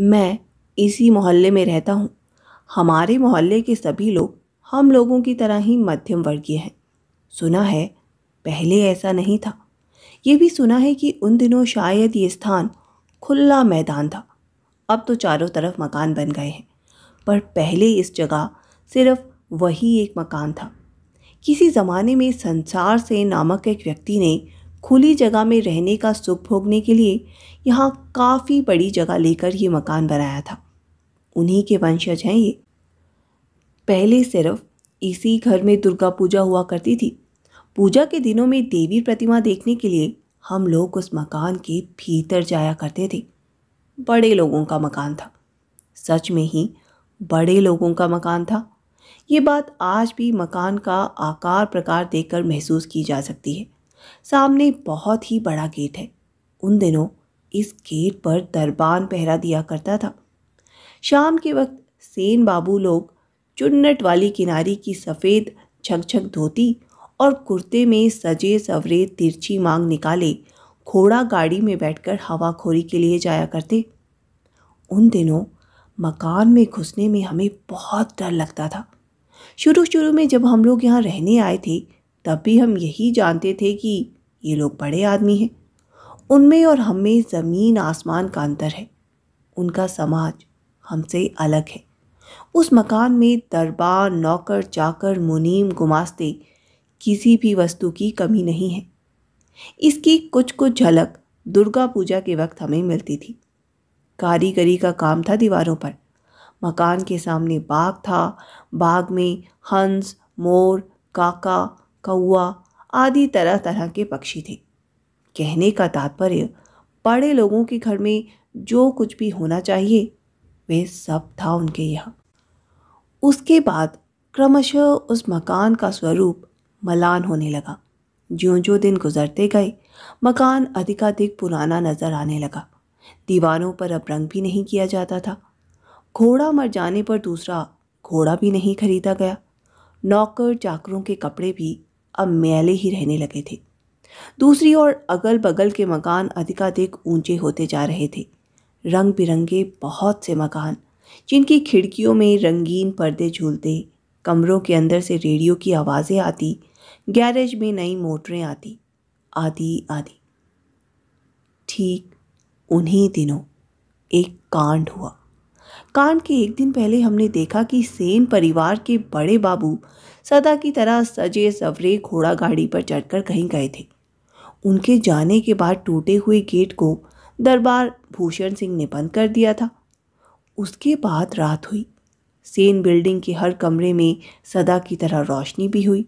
मैं इसी मोहल्ले में रहता हूँ हमारे मोहल्ले के सभी लोग हम लोगों की तरह ही मध्यम वर्गीय हैं सुना है पहले ऐसा नहीं था ये भी सुना है कि उन दिनों शायद ये स्थान खुला मैदान था अब तो चारों तरफ मकान बन गए हैं पर पहले इस जगह सिर्फ वही एक मकान था किसी ज़माने में संसार से नामक एक व्यक्ति ने खुली जगह में रहने का सुख भोगने के लिए यहाँ काफ़ी बड़ी जगह लेकर ये मकान बनाया था उन्हीं के वंशज हैं ये पहले सिर्फ इसी घर में दुर्गा पूजा हुआ करती थी पूजा के दिनों में देवी प्रतिमा देखने के लिए हम लोग उस मकान के भीतर जाया करते थे बड़े लोगों का मकान था सच में ही बड़े लोगों का मकान था ये बात आज भी मकान का आकार प्रकार देखकर महसूस की जा सकती है सामने बहुत ही बड़ा गेट है उन दिनों इस गेट पर दरबान पहरा दिया करता था शाम के वक्त सेन बाबू लोग चुन्नट वाली किनारी की सफ़ेद छकछक धोती और कुर्ते में सजे सवरे तिरछी मांग निकाले घोड़ा गाड़ी में बैठकर हवाखोरी के लिए जाया करते उन दिनों मकान में घुसने में हमें बहुत डर लगता था शुरू शुरू में जब हम लोग यहाँ रहने आए थे तब भी हम यही जानते थे कि ये लोग बड़े आदमी हैं उनमें और हम में ज़मीन आसमान का अंतर है उनका समाज हमसे अलग है उस मकान में दरबार नौकर चाकर मुनीम गुमास्ते किसी भी वस्तु की कमी नहीं है इसकी कुछ कुछ झलक दुर्गा पूजा के वक्त हमें मिलती थी कारीगरी का काम था दीवारों पर मकान के सामने बाग था बाग में हंस मोर काका कौआ आदि तरह तरह के पक्षी थे कहने का तात्पर्य बड़े लोगों के घर में जो कुछ भी होना चाहिए वे सब था उनके यहाँ उसके बाद क्रमशः उस मकान का स्वरूप मलान होने लगा ज्यो ज्यो दिन गुजरते गए मकान अधिकाधिक पुराना नज़र आने लगा दीवारों पर अब रंग भी नहीं किया जाता था घोड़ा मर जाने पर दूसरा घोड़ा भी नहीं खरीदा गया नौकर चाकरों के कपड़े भी अब मैले ही रहने लगे थे दूसरी ओर अगल बगल के मकान अधिकाधिक ऊंचे होते जा रहे थे रंग बिरंगे बहुत से मकान जिनकी खिड़कियों में रंगीन पर्दे झूलते कमरों के अंदर से रेडियो की आवाज़ें आती गैरेज में नई मोटरें आती आदि आदि ठीक उन्हीं दिनों एक कांड हुआ कांड के एक दिन पहले हमने देखा कि सेन परिवार के बड़े बाबू सदा की तरह सजे सवरे घोड़ा गाड़ी पर चढ़कर कहीं गए थे उनके जाने के बाद टूटे हुए गेट को दरबार भूषण सिंह ने बंद कर दिया था उसके बाद रात हुई सेन बिल्डिंग के हर कमरे में सदा की तरह रोशनी भी हुई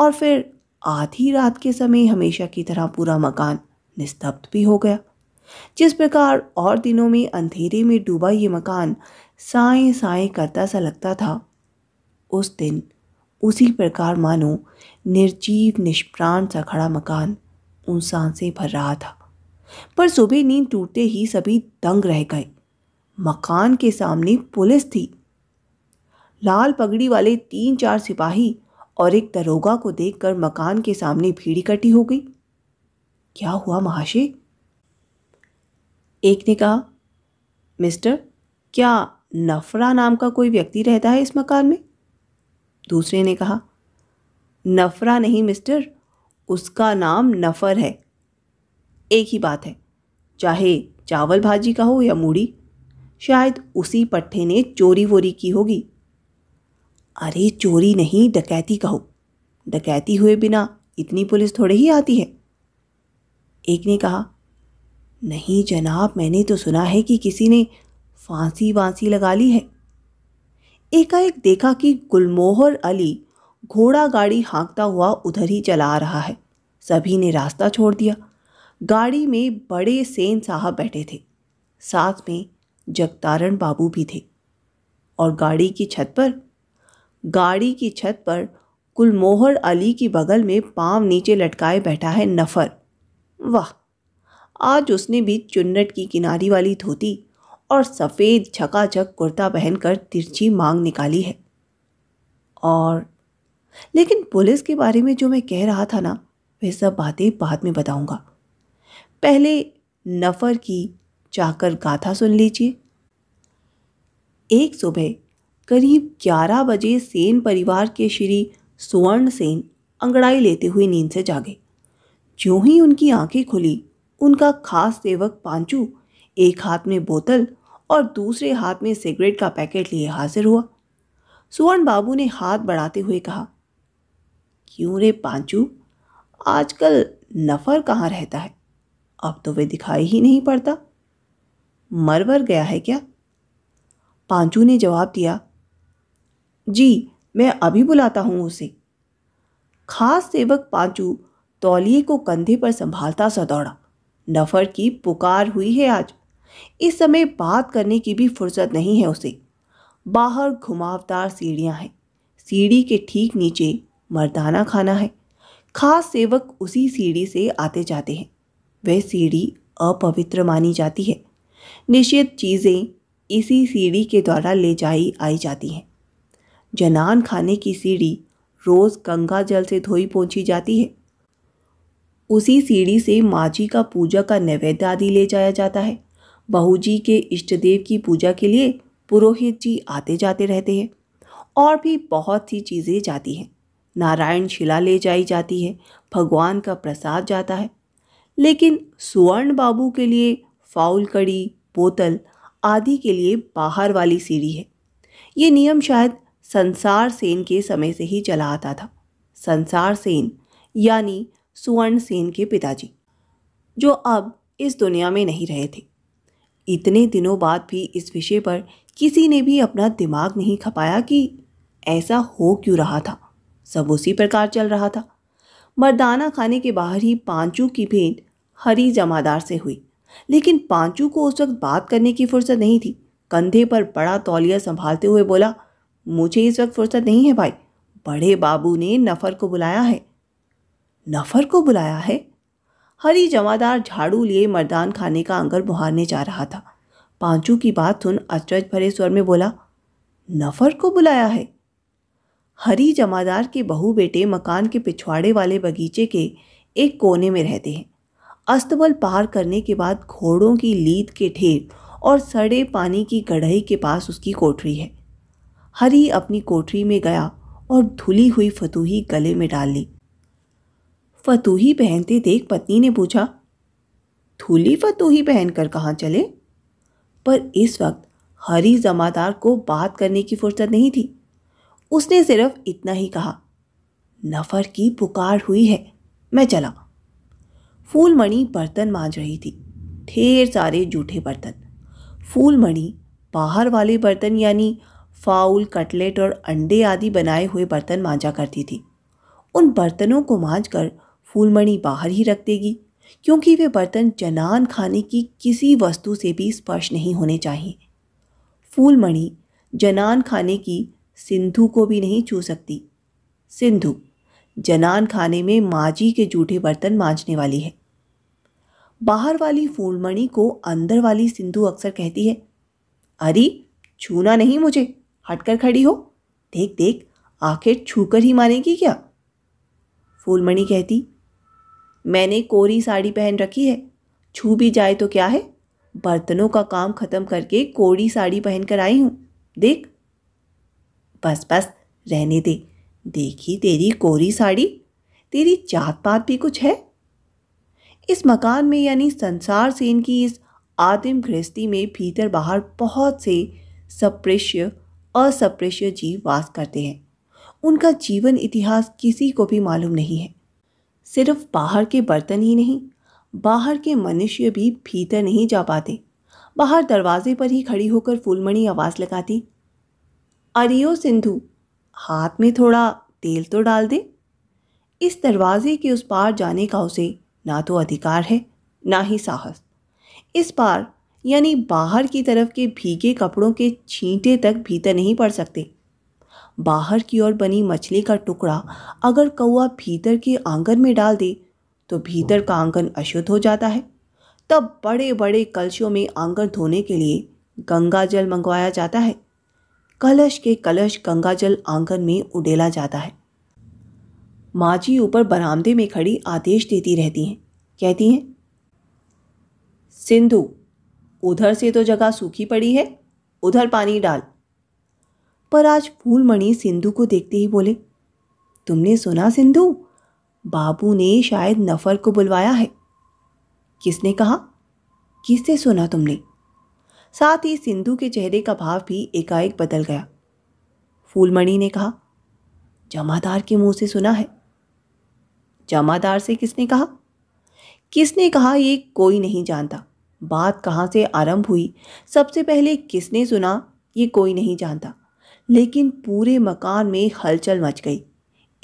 और फिर आधी रात के समय हमेशा की तरह पूरा मकान निस्तब्ध भी हो गया जिस प्रकार और दिनों में अंधेरे में डूबा ये मकान साए साए करता सा लगता था उस दिन उसी प्रकार मानो निर्जीव निष्प्राण सा खड़ा मकान उनसान से भर रहा था पर सुबह नींद टूटते ही सभी दंग रह गए मकान के सामने पुलिस थी लाल पगड़ी वाले तीन चार सिपाही और एक दरोगा को देखकर मकान के सामने भीड़ इकट्ठी हो गई क्या हुआ महाशय एक ने कहा मिस्टर क्या नफरा नाम का कोई व्यक्ति रहता है इस मकान में दूसरे ने कहा नफरा नहीं मिस्टर उसका नाम नफ़र है एक ही बात है चाहे चावल भाजी का हो या मूढ़ी शायद उसी पट्टे ने चोरी वोरी की होगी अरे चोरी नहीं डकैती कहो डकैती हुए बिना इतनी पुलिस थोड़े ही आती है एक ने कहा नहीं जनाब मैंने तो सुना है कि किसी ने फांसी वांसी लगा ली है एकाएक देखा कि गुलमोहर अली घोड़ा गाड़ी हाँकता हुआ उधर ही चला आ रहा है सभी ने रास्ता छोड़ दिया गाड़ी में बड़े सेन साहब बैठे थे साथ में जगतारण बाबू भी थे और गाड़ी की छत पर गाड़ी की छत पर कुलमोहर अली की बगल में पाँव नीचे लटकाए बैठा है नफ़र वाह आज उसने भी चुन्नट की किनारी वाली धोती और सफ़ेद छकाछक कुर्ता पहनकर तिरछी मांग निकाली है और लेकिन पुलिस के बारे में जो मैं कह रहा था ना वे सब बातें बाद में बताऊंगा पहले नफ़र की जाकर गाथा सुन लीजिए एक सुबह करीब ग्यारह बजे सेन परिवार के श्री सुवर्ण सेन अंगड़ाई लेते हुए नींद से जागे जो ही उनकी आंखें खुली उनका खास सेवक पांचू एक हाथ में बोतल और दूसरे हाथ में सिगरेट का पैकेट लिए हाजिर हुआ सुवर्ण बाबू ने हाथ बढ़ाते हुए कहा क्यों रे पांचू आजकल नफ़र कहाँ रहता है अब तो वे दिखाई ही नहीं पड़ता मर वर गया है क्या पांचू ने जवाब दिया जी मैं अभी बुलाता हूँ उसे खास सेवक पांचू तौलिए को कंधे पर संभालता सा दौड़ा नफर की पुकार हुई है आज इस समय बात करने की भी फुर्सत नहीं है उसे बाहर घुमावदार सीढ़ियाँ हैं सीढ़ी के ठीक नीचे मर्दाना खाना है खास सेवक उसी सीढ़ी से आते जाते हैं वह सीढ़ी अपवित्र मानी जाती है निश्चित चीज़ें इसी सीढ़ी के द्वारा ले जाई आई जाती हैं जनान खाने की सीढ़ी रोज़ गंगा जल से धोई पहुँची जाती है उसी सीढ़ी से माँ जी का पूजा का नैवेद्य आदि ले जाया जाता है बहू जी के इष्ट देव की पूजा के लिए पुरोहित जी आते जाते रहते हैं और भी बहुत सी चीज़ें जाती हैं नारायण शिला ले जाई जाती है भगवान का प्रसाद जाता है लेकिन सुवर्ण बाबू के लिए फाउल कड़ी बोतल आदि के लिए बाहर वाली सीढ़ी है ये नियम शायद संसार सेन के समय से ही चला आता था संसार सेन यानी सुवर्ण सेन के पिताजी जो अब इस दुनिया में नहीं रहे थे इतने दिनों बाद भी इस विषय पर किसी ने भी अपना दिमाग नहीं खपाया कि ऐसा हो क्यों रहा था सब उसी प्रकार चल रहा था मर्दाना खाने के बाहर ही पांचू की भेंट हरी जमादार से हुई लेकिन पांचू को उस वक्त बात करने की फुर्सत नहीं थी कंधे पर बड़ा तौलिया संभालते हुए बोला मुझे इस वक्त फुर्सत नहीं है भाई बड़े बाबू ने नफ़र को बुलाया है नफ़र को बुलाया है हरी जमादार झाड़ू लिए मर्दान खाने का अंगर मुहारने जा रहा था पांचू की बात सुन अचरज भरे स्वर में बोला नफ़र को बुलाया है हरी जमादार के बहू बेटे मकान के पिछवाड़े वाले बगीचे के एक कोने में रहते हैं अस्तबल पार करने के बाद घोड़ों की लीद के ढेर और सड़े पानी की गढ़ई के पास उसकी कोठरी है हरी अपनी कोठरी में गया और धुली हुई फतूही गले में डाल ली फतूही पहनते देख पत्नी ने पूछा धूली फतूही पहनकर कहाँ चले पर इस वक्त हरी जमादार को बात करने की फुर्सत नहीं थी उसने सिर्फ इतना ही कहा नफर की पुकार हुई है मैं चला फूलमणि बर्तन मांज रही थी ढेर सारे जूठे बर्तन फूलमणि बाहर वाले बर्तन यानी फाउल कटलेट और अंडे आदि बनाए हुए बर्तन मांजा करती थी उन बर्तनों को मांज कर फूलमणि बाहर ही रख देगी क्योंकि वे बर्तन जनान खाने की किसी वस्तु से भी स्पर्श नहीं होने चाहिए फूलमणि जनान खाने की सिंधु को भी नहीं छू सकती सिंधु जनान खाने में माजी के जूठे बर्तन मांझने वाली है बाहर वाली फूलमणि को अंदर वाली सिंधु अक्सर कहती है अरे छूना नहीं मुझे हटकर खड़ी हो देख देख आखिर छूकर ही मानेगी क्या फूलमणि कहती मैंने कोरी साड़ी पहन रखी है छू भी जाए तो क्या है बर्तनों का काम खत्म करके कोरी साड़ी पहनकर आई हूँ देख बस बस रहने दे देखी तेरी कोरी साड़ी तेरी जात पात भी कुछ है इस मकान में यानी संसार सेन की इस आदिम गृहस्थी में भीतर बाहर बहुत से सप्रेष्य असप्रेष्य जीव वास करते हैं उनका जीवन इतिहास किसी को भी मालूम नहीं है सिर्फ बाहर के बर्तन ही नहीं बाहर के मनुष्य भी भीतर नहीं जा पाते बाहर दरवाजे पर ही खड़ी होकर फूलमणि आवाज़ लगाती अरियो सिंधु हाथ में थोड़ा तेल तो डाल दे इस दरवाजे के उस पार जाने का उसे ना तो अधिकार है ना ही साहस इस पार यानी बाहर की तरफ के भीगे कपड़ों के छींटे तक भीतर नहीं पड़ सकते बाहर की ओर बनी मछली का टुकड़ा अगर कौआ भीतर के आंगन में डाल दे तो भीतर का आंगन अशुद्ध हो जाता है तब बड़े बड़े कलशों में आंगन धोने के लिए गंगा जल मंगवाया जाता है कलश के कलश गंगाजल आंगन में उडेला जाता है माँ जी ऊपर बरामदे में खड़ी आदेश देती रहती हैं कहती हैं सिंधु उधर से तो जगह सूखी पड़ी है उधर पानी डाल पर आज फूलमणि सिंधु को देखते ही बोले तुमने सुना सिंधु बाबू ने शायद नफर को बुलवाया है किसने कहा किससे सुना तुमने साथ ही सिंधु के चेहरे का भाव भी एकाएक बदल गया फूलमणि ने कहा जमादार के मुंह से सुना है जमादार से किसने कहा किसने कहा ये कोई नहीं जानता बात कहाँ से आरंभ हुई सबसे पहले किसने सुना ये कोई नहीं जानता लेकिन पूरे मकान में हलचल मच गई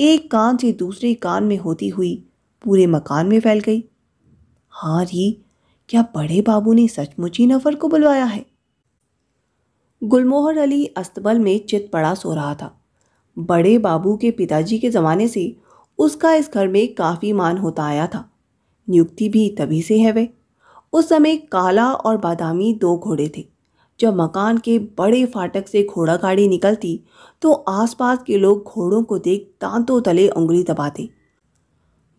एक कान से दूसरे कान में होती हुई पूरे मकान में फैल गई हाँ री क्या बड़े बाबू ने सचमुच ही नफर को बुलवाया है गुलमोहर अली अस्तबल में चित पड़ा सो रहा था बड़े बाबू के पिताजी के ज़माने से उसका इस घर में काफ़ी मान होता आया था नियुक्ति भी तभी से है वे उस समय काला और बादामी दो घोड़े थे जब मकान के बड़े फाटक से घोड़ा गाड़ी निकलती तो आसपास के लोग घोड़ों को देख दांतों तले उंगली दबाते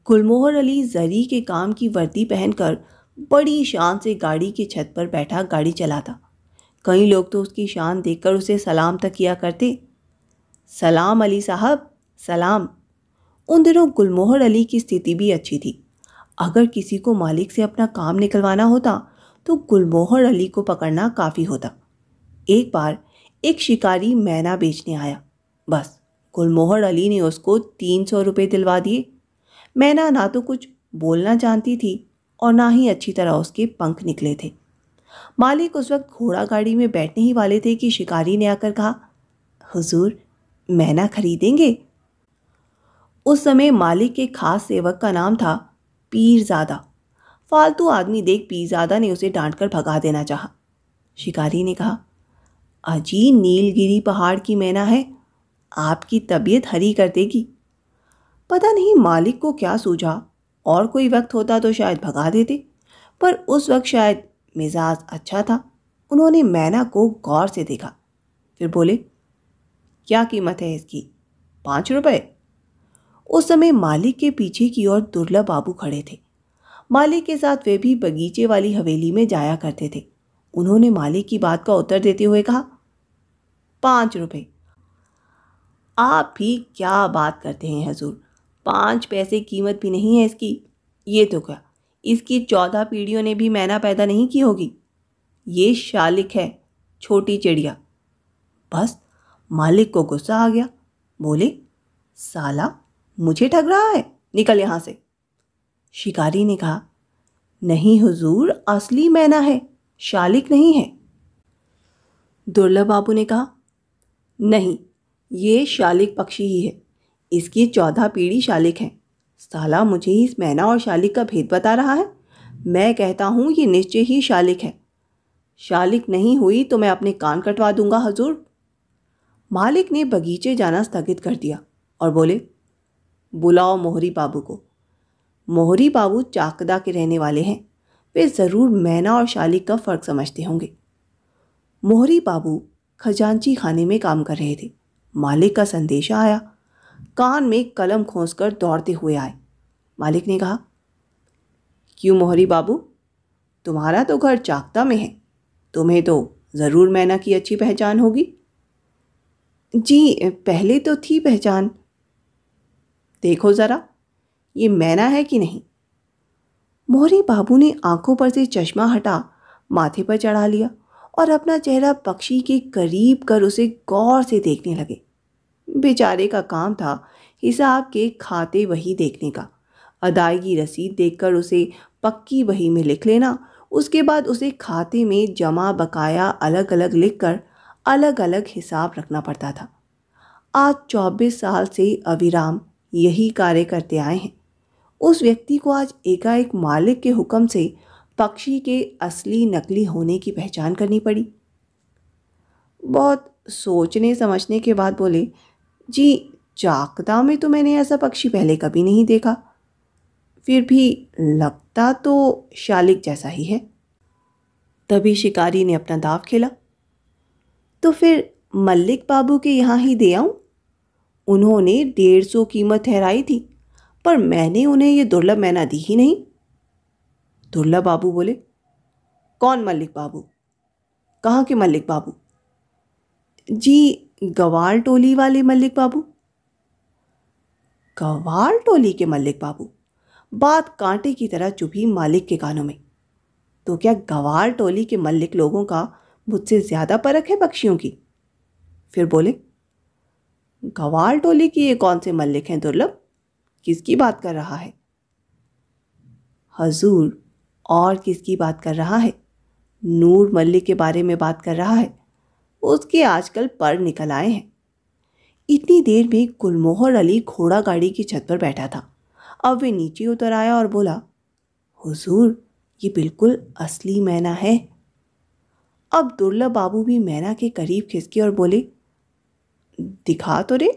गुलमोहर अली जरी के काम की वर्दी पहनकर बड़ी शान से गाड़ी की छत पर बैठा गाड़ी चलाता कई लोग तो उसकी शान देखकर उसे सलाम तक किया करते सलाम अली साहब सलाम उन दिनों गुलमोहर अली की स्थिति भी अच्छी थी अगर किसी को मालिक से अपना काम निकलवाना होता तो गुलमोहर अली को पकड़ना काफ़ी होता एक बार एक शिकारी मैना बेचने आया बस गुलमोहर अली ने उसको तीन सौ रुपये दिलवा दिए मैना ना तो कुछ बोलना जानती थी और ना ही अच्छी तरह उसके पंख निकले थे मालिक उस वक्त घोड़ा गाड़ी में बैठने ही वाले थे कि शिकारी ने आकर कहा हुजूर मैना खरीदेंगे उस समय मालिक के खास सेवक का नाम था पीरजादा फालतू आदमी देख पीरजादा ने उसे डांट कर भगा देना चाहा शिकारी ने कहा अजी नीलगिरी पहाड़ की मैना है आपकी तबीयत हरी कर देगी पता नहीं मालिक को क्या सूझा और कोई वक्त होता तो शायद भगा देते पर उस वक्त शायद मिजाज अच्छा था उन्होंने मैना को गौर से देखा फिर बोले क्या कीमत है इसकी पाँच रुपये उस समय मालिक के पीछे की ओर दुर्लभ बाबू खड़े थे मालिक के साथ वे भी बगीचे वाली हवेली में जाया करते थे उन्होंने मालिक की बात का उत्तर देते हुए कहा पाँच रुपये आप भी क्या बात करते हैं हजूर पाँच पैसे कीमत भी नहीं है इसकी ये तो क्या इसकी चौदह पीढ़ियों ने भी मैना पैदा नहीं की होगी ये शालिक है छोटी चिड़िया बस मालिक को गुस्सा आ गया बोले साला मुझे ठग रहा है निकल यहाँ से शिकारी ने कहा नहीं हुजूर असली मैना है शालिक नहीं है दुर्लभ बाबू ने कहा नहीं ये शालिक पक्षी ही है इसकी चौदह पीढ़ी शालिक हैं साला मुझे ही इस मैना और शालिक का भेद बता रहा है मैं कहता हूँ ये निश्चय ही शालिक है शालिक नहीं हुई तो मैं अपने कान कटवा दूंगा हजूर मालिक ने बगीचे जाना स्थगित कर दिया और बोले बुलाओ मोहरी बाबू को मोहरी बाबू चाकदा के रहने वाले हैं वे ज़रूर मैना और शालिक का फ़र्क समझते होंगे मोहरी बाबू खजांची खाने में काम कर रहे थे मालिक का संदेशा आया कान में कलम खोस दौड़ते हुए आए मालिक ने कहा क्यों मोहरी बाबू तुम्हारा तो घर चाकता में है तुम्हें तो ज़रूर मैना की अच्छी पहचान होगी जी पहले तो थी पहचान देखो ज़रा ये मैना है कि नहीं मोहरी बाबू ने आंखों पर से चश्मा हटा माथे पर चढ़ा लिया और अपना चेहरा पक्षी के करीब कर उसे गौर से देखने लगे बेचारे का काम था हिसाब के खाते वही देखने का अदायगी रसीद देखकर उसे पक्की वही में लिख लेना उसके बाद उसे खाते में जमा बकाया अलग अलग लिख कर अलग अलग हिसाब रखना पड़ता था आज चौबीस साल से अविराम यही कार्य करते आए हैं उस व्यक्ति को आज एकाएक मालिक के हुक्म से पक्षी के असली नकली होने की पहचान करनी पड़ी बहुत सोचने समझने के बाद बोले जी चाकदा में तो मैंने ऐसा पक्षी पहले कभी नहीं देखा फिर भी लगता तो शालिक जैसा ही है तभी शिकारी ने अपना दाव खेला तो फिर मल्लिक बाबू के यहाँ ही दे आऊँ उन्होंने डेढ़ सौ कीमत ठहराई थी पर मैंने उन्हें ये दुर्लभ मैना दी ही नहीं दुर्लभ बाबू बोले कौन मल्लिक बाबू कहाँ के मल्लिक बाबू जी गवार टोली वाले मल्लिक बाबू गवार टोली के मल्लिक बाबू बात कांटे की तरह चुभी मालिक के कानों में तो क्या गवार टोली के मल्लिक लोगों का मुझसे ज़्यादा परख है पक्षियों की फिर बोले गवार टोली की ये कौन से मल्लिक हैं दुर्लभ किसकी बात कर रहा है हजूर और किसकी बात कर रहा है नूर मल्लिक के बारे में बात कर रहा है उसके आजकल पर निकल आए हैं इतनी देर में गुलमोहर अली घोड़ा गाड़ी की छत पर बैठा था अब वे नीचे उतर आया और बोला हुजूर ये बिल्कुल असली मैना है अब दुर्लभ बाबू भी मैना के करीब खिसके और बोले दिखा तो रे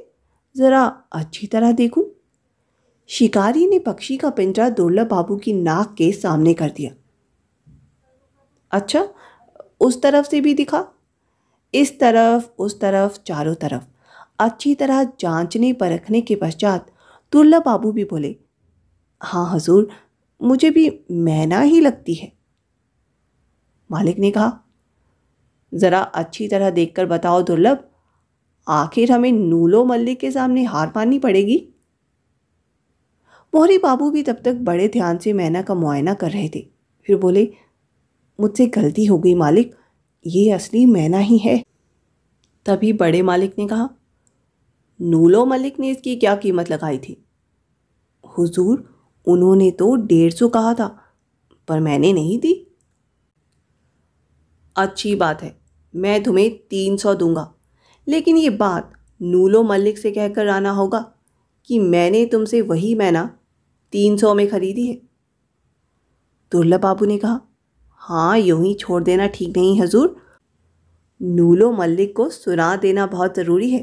ज़रा अच्छी तरह देखूं। शिकारी ने पक्षी का पिंजरा दुर्लभ बाबू की नाक के सामने कर दिया अच्छा उस तरफ से भी दिखा इस तरफ उस तरफ चारों तरफ अच्छी तरह जांचने परखने के पश्चात तुल्ला बाबू भी बोले हाँ हजूर मुझे भी मैना ही लगती है मालिक ने कहा ज़रा अच्छी तरह देखकर बताओ दुर्लभ आखिर हमें नूलो मल्लिक के सामने हार माननी पड़ेगी मोहरी बाबू भी तब तक बड़े ध्यान से मैना का मुआयना कर रहे थे फिर बोले मुझसे गलती हो गई मालिक ये असली मैना ही है तभी बड़े मालिक ने कहा नूलो मलिक ने इसकी क्या कीमत लगाई थी हुजूर उन्होंने तो डेढ़ सौ कहा था पर मैंने नहीं दी अच्छी बात है मैं तुम्हें तीन सौ दूंगा लेकिन ये बात नूलो मलिक से कहकर आना होगा कि मैंने तुमसे वही मैना तीन सौ में खरीदी है दुर्लभ बाबू ने कहा हाँ यूं ही छोड़ देना ठीक नहीं हजूर नूलो मल्लिक को सुना देना बहुत ज़रूरी है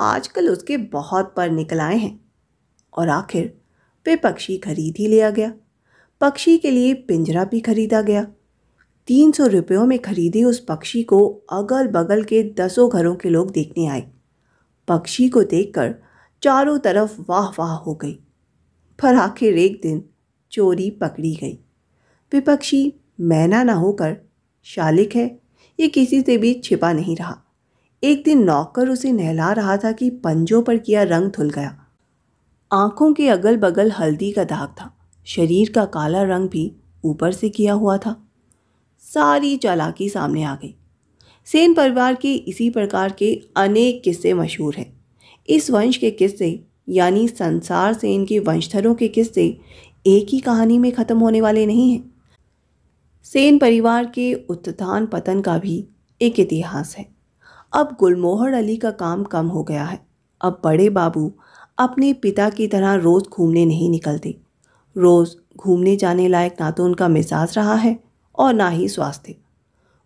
आजकल उसके बहुत पर निकल आए हैं और आखिर वे पक्षी खरीद ही लिया गया पक्षी के लिए पिंजरा भी खरीदा गया तीन सौ रुपयों में खरीदे उस पक्षी को अगल बगल के दसों घरों के लोग देखने आए पक्षी को देखकर चारों तरफ वाह वाह हो गई पर आखिर एक दिन चोरी पकड़ी गई विपक्षी मैना ना होकर शालिक है ये किसी से भी छिपा नहीं रहा एक दिन नौकर उसे नहला रहा था कि पंजों पर किया रंग धुल गया आंखों के अगल बगल हल्दी का दाग था शरीर का काला रंग भी ऊपर से किया हुआ था सारी चालाकी सामने आ गई सेन परिवार के इसी प्रकार के अनेक किस्से मशहूर हैं इस वंश के किस्से यानी संसार सेन के वंशधरों के किस्से एक ही कहानी में ख़त्म होने वाले नहीं हैं सेन परिवार के उत्थान पतन का भी एक इतिहास है अब गुलमोहर अली का काम कम हो गया है अब बड़े बाबू अपने पिता की तरह रोज़ घूमने नहीं निकलते रोज़ घूमने जाने लायक ना तो उनका मिजाज रहा है और ना ही स्वास्थ्य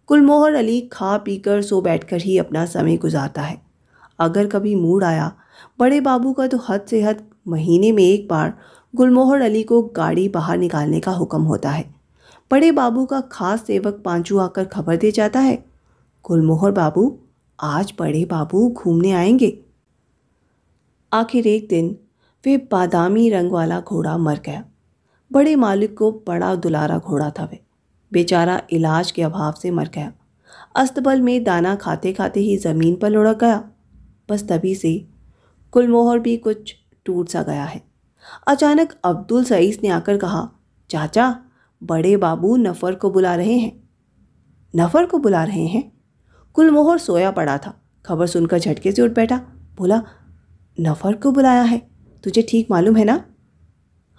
गुलमोहर अली खा पी कर सो बैठ कर ही अपना समय गुजारता है अगर कभी मूड आया बड़े बाबू का तो हद से हद महीने में एक बार गुलमोहर अली को गाड़ी बाहर निकालने का हुक्म होता है बड़े बाबू का खास सेवक पांचू आकर खबर दे जाता है गुलमोहर बाबू आज बड़े बाबू घूमने आएंगे आखिर एक दिन वे बादामी रंग वाला घोड़ा मर गया बड़े मालिक को बड़ा दुलारा घोड़ा था वे बेचारा इलाज के अभाव से मर गया अस्तबल में दाना खाते खाते ही ज़मीन पर लुढ़क गया बस तभी से गुलमोहर भी कुछ टूट सा गया है अचानक अब्दुल सईस ने आकर कहा चाचा बड़े बाबू नफ़र को बुला रहे हैं नफ़र को बुला रहे हैं कुलमोहर सोया पड़ा था खबर सुनकर झटके से उठ बैठा बोला नफ़र को बुलाया है तुझे ठीक मालूम है ना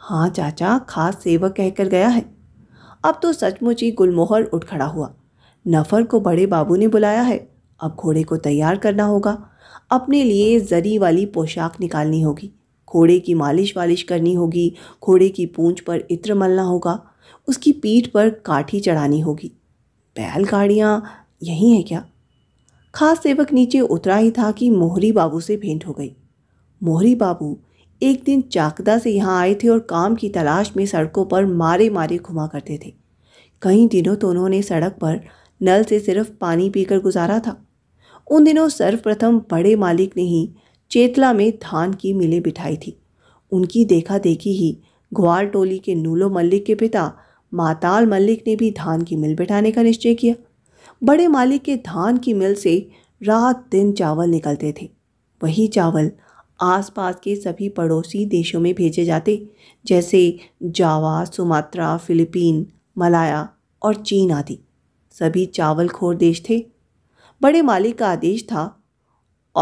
हाँ चाचा खास सेवक कहकर गया है अब तो सचमुच ही गुलमोहर उठ खड़ा हुआ नफ़र को बड़े बाबू ने बुलाया है अब घोड़े को तैयार करना होगा अपने लिए जरी वाली पोशाक निकालनी होगी घोड़े की मालिश वालिश करनी होगी घोड़े की पूंछ पर इत्र मलना होगा उसकी पीठ पर काठी चढ़ानी होगी बैलगाड़ियाँ यहीं हैं क्या खास सेवक नीचे उतरा ही था कि मोहरी बाबू से भेंट हो गई मोहरी बाबू एक दिन चाकदा से यहाँ आए थे और काम की तलाश में सड़कों पर मारे मारे घुमा करते थे कई दिनों तो उन्होंने सड़क पर नल से सिर्फ पानी पीकर गुजारा था उन दिनों सर्वप्रथम बड़े मालिक ने ही चेतला में धान की मिलें बिठाई थी उनकी देखा देखी ही ग्वार टोली के नूलो मल्लिक के पिता माताल मलिक ने भी धान की मिल बैठाने का निश्चय किया बड़े मालिक के धान की मिल से रात दिन चावल निकलते थे वही चावल आसपास के सभी पड़ोसी देशों में भेजे जाते जैसे जावा सुमात्रा फिलीपीन मलाया और चीन आदि सभी चावल खोर देश थे बड़े मालिक का आदेश था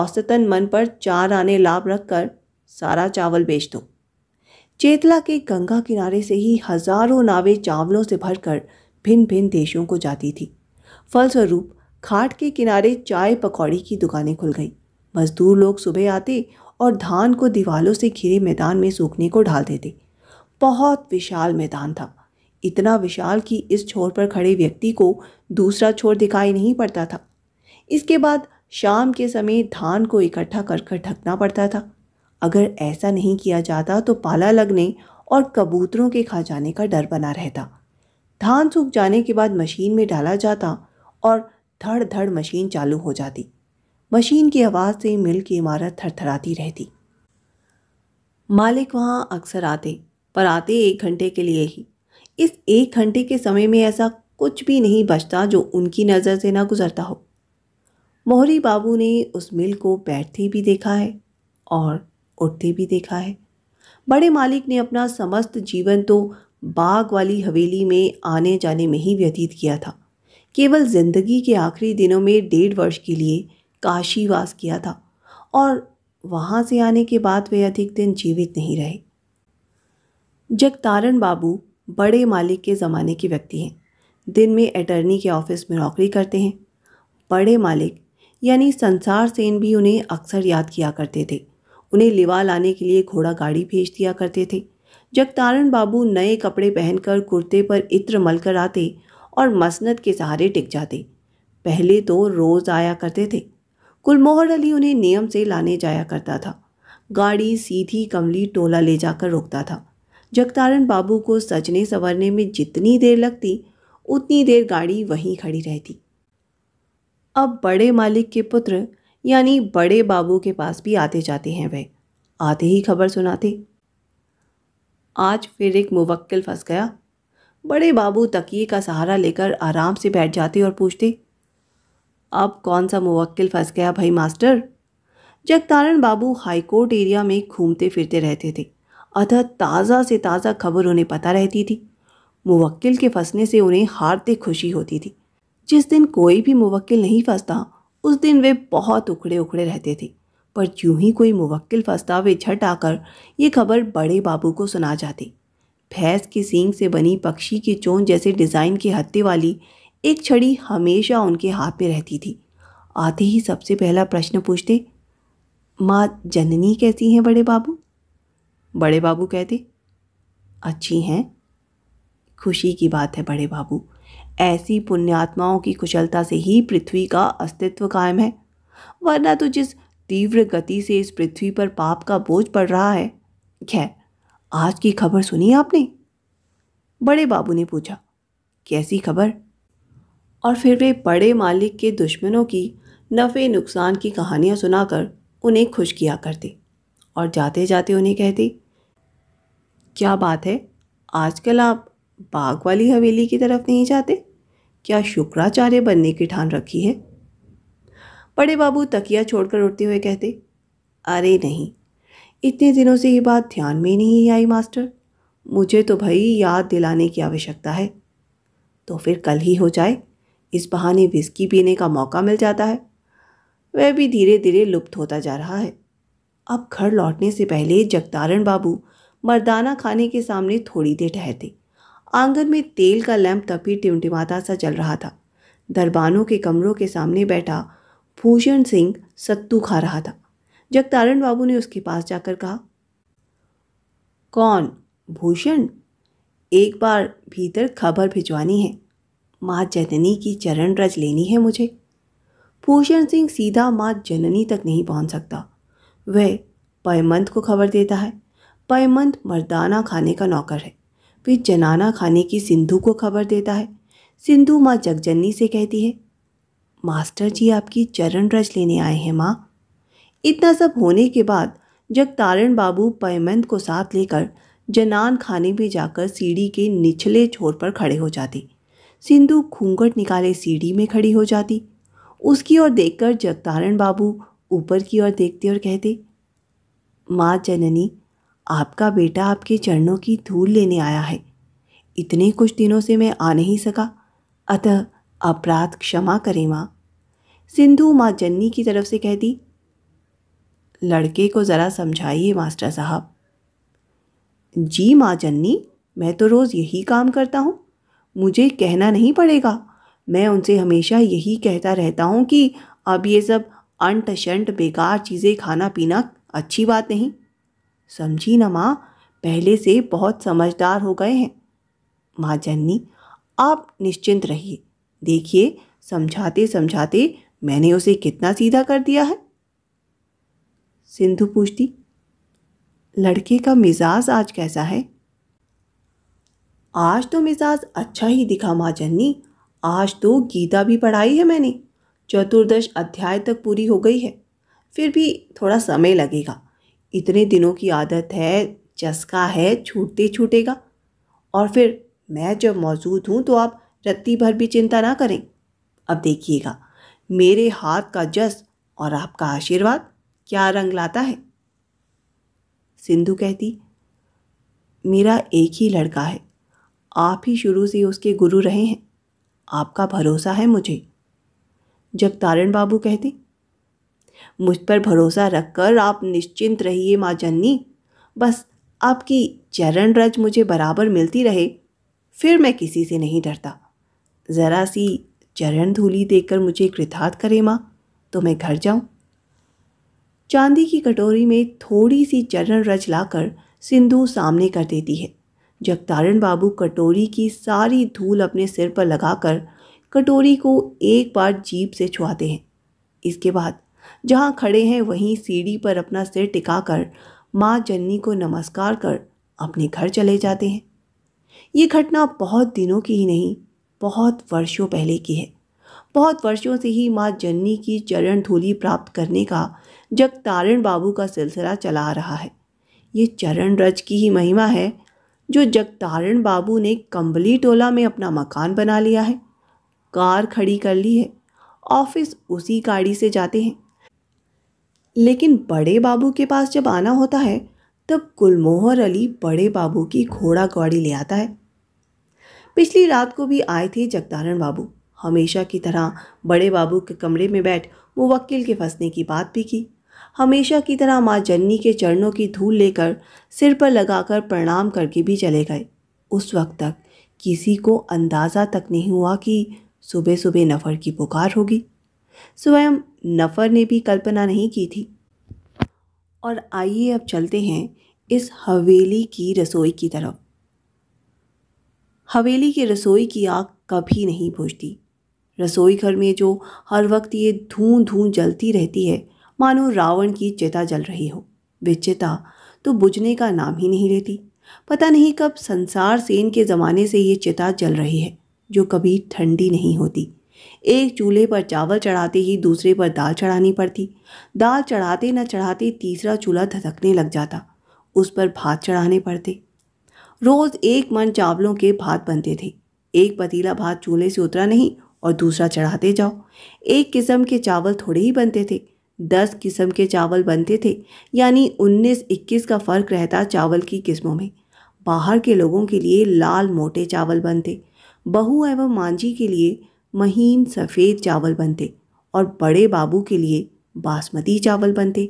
औसतन मन पर चार आने लाभ रखकर सारा चावल बेच दो चेतला के गंगा किनारे से ही हजारों नावें चावलों से भरकर भिन्न भिन्न देशों को जाती थी फलस्वरूप खाट के किनारे चाय पकौड़ी की दुकानें खुल गईं मजदूर लोग सुबह आते और धान को दीवालों से घिरे मैदान में सूखने को ढाल देते बहुत विशाल मैदान था इतना विशाल कि इस छोर पर खड़े व्यक्ति को दूसरा छोर दिखाई नहीं पड़ता था इसके बाद शाम के समय धान को इकट्ठा कर कर ढकना पड़ता था अगर ऐसा नहीं किया जाता तो पाला लगने और कबूतरों के खा जाने का डर बना रहता धान सूख जाने के बाद मशीन में डाला जाता और धड़ धड़ मशीन चालू हो जाती मशीन की आवाज़ से मिल की इमारत थरथराती रहती मालिक वहाँ अक्सर आते पर आते एक घंटे के लिए ही इस एक घंटे के समय में ऐसा कुछ भी नहीं बचता जो उनकी नज़र से ना गुजरता हो मोहरी बाबू ने उस मिल को बैठते भी देखा है और उठते भी देखा है बड़े मालिक ने अपना समस्त जीवन तो बाग वाली हवेली में आने जाने में ही व्यतीत किया था केवल जिंदगी के आखिरी दिनों में डेढ़ वर्ष के लिए काशी वास किया था और वहाँ से आने के बाद वे अधिक दिन जीवित नहीं रहे जगतारण बाबू बड़े मालिक के ज़माने के व्यक्ति हैं दिन में अटर्नी के ऑफिस में नौकरी करते हैं बड़े मालिक यानी संसार सेन भी उन्हें अक्सर याद किया करते थे उन्हें लिवा लाने के लिए घोड़ा गाड़ी भेज दिया करते थे जगतारण बाबू नए कपड़े पहनकर कुर्ते पर इत्र मल कर आते और मसनत के सहारे टिक जाते पहले तो रोज़ आया करते थे कुलमोहर अली उन्हें नियम से लाने जाया करता था गाड़ी सीधी कमली टोला ले जाकर रोकता था जगतारण बाबू को सजने संवरने में जितनी देर लगती उतनी देर गाड़ी वहीं खड़ी रहती अब बड़े मालिक के पुत्र यानी बड़े बाबू के पास भी आते जाते हैं वह आते ही खबर सुनाते आज फिर एक मुवक्किल फंस गया बड़े बाबू तकिए का सहारा लेकर आराम से बैठ जाते और पूछते अब कौन सा मुवक्किल फंस गया भाई master Jagtaran Babu high court area में घूमते फिरते रहते थे अतः ताज़ा से ताज़ा खबर उन्हें पता रहती थी मुवक्किल के फंसने से उन्हें हारते खुशी होती थी जिस दिन कोई भी मुवक्किल नहीं फंसता उस दिन वे बहुत उखड़े उखड़े रहते थे पर यूं ही कोई मुवक्किल फंसता वे झट आकर ये खबर बड़े बाबू को सुना जाती भैंस के सींग से बनी पक्षी की चोन जैसे डिज़ाइन के हत्ते वाली एक छड़ी हमेशा उनके हाथ में रहती थी आते ही सबसे पहला प्रश्न पूछते माँ जननी कैसी हैं बड़े बाबू बड़े बाबू कहते अच्छी हैं खुशी की बात है बड़े बाबू ऐसी पुण्यात्माओं की कुशलता से ही पृथ्वी का अस्तित्व कायम है वरना तो जिस तीव्र गति से इस पृथ्वी पर पाप का बोझ पड़ रहा है खैर आज की खबर सुनी आपने बड़े बाबू ने पूछा कैसी खबर और फिर वे बड़े मालिक के दुश्मनों की नफ़े नुकसान की कहानियाँ सुनाकर उन्हें खुश किया करते और जाते जाते उन्हें कहते क्या बात है आजकल आप बाग वाली हवेली की तरफ नहीं जाते क्या शुक्राचार्य बनने की ठान रखी है बड़े बाबू तकिया छोड़कर उठते हुए कहते अरे नहीं इतने दिनों से ये बात ध्यान में नहीं आई मास्टर मुझे तो भाई याद दिलाने की आवश्यकता है तो फिर कल ही हो जाए इस बहाने विस्की पीने का मौका मिल जाता है वह भी धीरे धीरे लुप्त होता जा रहा है अब घर लौटने से पहले जगतारण बाबू मर्दाना खाने के सामने थोड़ी देर ठहरते आंगन में तेल का लैंप तब भी टिमटिमाता सा जल रहा था दरबानों के कमरों के सामने बैठा भूषण सिंह सत्तू खा रहा था जगतारण बाबू ने उसके पास जाकर कहा कौन भूषण एक बार भीतर खबर भिजवानी है माँ जननी की चरण रज लेनी है मुझे भूषण सिंह सीधा माँ जननी तक नहीं पहुँच सकता वह पयमंत को खबर देता है पयमंत मर्दाना खाने का नौकर है फिर जनाना खाने की सिंधु को खबर देता है सिंधु माँ जगजननी से कहती है मास्टर जी आपकी चरण रज लेने आए हैं माँ इतना सब होने के बाद जगतारण बाबू पैमंद को साथ लेकर जनान खाने में जाकर सीढ़ी के निचले छोर पर खड़े हो जाते सिंधु घूंघट निकाले सीढ़ी में खड़ी हो जाती उसकी ओर देखकर जगतारण बाबू ऊपर की ओर देखते और कहते माँ जननी आपका बेटा आपके चरणों की धूल लेने आया है इतने कुछ दिनों से मैं आ नहीं सका अतः अपराध क्षमा करें माँ सिंधु माँ जन्नी की तरफ से कह दी लड़के को ज़रा समझाइए मास्टर साहब जी माँ जन्नी मैं तो रोज़ यही काम करता हूँ मुझे कहना नहीं पड़ेगा मैं उनसे हमेशा यही कहता रहता हूँ कि अब ये सब अंट शंट बेकार चीज़ें खाना पीना अच्छी बात नहीं समझी ना माँ पहले से बहुत समझदार हो गए हैं माँ जननी आप निश्चिंत रहिए देखिए समझाते समझाते मैंने उसे कितना सीधा कर दिया है सिंधु पूछती लड़के का मिजाज आज कैसा है आज तो मिजाज अच्छा ही दिखा माँ जन्नी आज तो गीता भी पढ़ाई है मैंने चतुर्दश अध्याय तक पूरी हो गई है फिर भी थोड़ा समय लगेगा इतने दिनों की आदत है चस्का है छूटते छूटेगा और फिर मैं जब मौजूद हूँ तो आप रत्ती भर भी चिंता ना करें अब देखिएगा मेरे हाथ का जस और आपका आशीर्वाद क्या रंग लाता है सिंधु कहती मेरा एक ही लड़का है आप ही शुरू से उसके गुरु रहे हैं आपका भरोसा है मुझे जब तारण बाबू कहते मुझ पर भरोसा रखकर आप निश्चिंत रहिए माँ जन्नी बस आपकी चरण रज मुझे बराबर मिलती रहे फिर मैं किसी से नहीं डरता ज़रा सी चरण धूली देकर मुझे कृथार्थ करे माँ तो मैं घर जाऊँ चांदी की कटोरी में थोड़ी सी चरण रज लाकर सिंधु सामने कर देती है जगतारण बाबू कटोरी की सारी धूल अपने सिर पर लगाकर कटोरी को एक बार जीप से छुआते हैं इसके बाद जहाँ खड़े हैं वहीं सीढ़ी पर अपना सिर टिकाकर माँ जननी को नमस्कार कर अपने घर चले जाते हैं ये घटना बहुत दिनों की ही नहीं बहुत वर्षों पहले की है बहुत वर्षों से ही माँ जननी की चरण धूली प्राप्त करने का जगतारण बाबू का सिलसिला चला आ रहा है ये चरण रज की ही महिमा है जो जगतारण बाबू ने कम्बली टोला में अपना मकान बना लिया है कार खड़ी कर ली है ऑफिस उसी गाड़ी से जाते हैं लेकिन बड़े बाबू के पास जब आना होता है तब गुलमोहर अली बड़े बाबू की घोड़ा गाड़ी ले आता है पिछली रात को भी आए थे जगदारण बाबू हमेशा की तरह बड़े बाबू के कमरे में बैठ मुवक्किल के फंसने की बात भी की हमेशा की तरह माँ जन्नी के चरणों की धूल लेकर सिर पर लगाकर प्रणाम करके भी चले गए उस वक्त तक किसी को अंदाज़ा तक नहीं हुआ कि सुबह सुबह नफर की पुकार होगी स्वयं नफ़र ने भी कल्पना नहीं की थी और आइए अब चलते हैं इस हवेली की रसोई की तरफ हवेली की रसोई की आग कभी नहीं बुझती रसोई घर में जो हर वक्त ये धूं धूं जलती रहती है मानो रावण की चिता जल रही हो वे चिता तो बुझने का नाम ही नहीं लेती पता नहीं कब संसार सेन के ज़माने से ये चिता जल रही है जो कभी ठंडी नहीं होती एक चूल्हे पर चावल चढ़ाते ही दूसरे पर दाल चढ़ानी पड़ती दाल चढ़ाते न चढ़ाते तीसरा चूल्हा धधकने लग जाता उस पर भात चढ़ाने पड़ते रोज़ एक मन चावलों के भात बनते थे एक पतीला भात चूल्हे से उतरा नहीं और दूसरा चढ़ाते जाओ एक किस्म के चावल थोड़े ही बनते थे दस किस्म के चावल बनते थे यानी उन्नीस इक्कीस का फ़र्क रहता चावल की किस्मों में बाहर के लोगों के लिए लाल मोटे चावल बनते बहू एवं मांझी के लिए महीन सफ़ेद चावल बनते और बड़े बाबू के लिए बासमती चावल बनते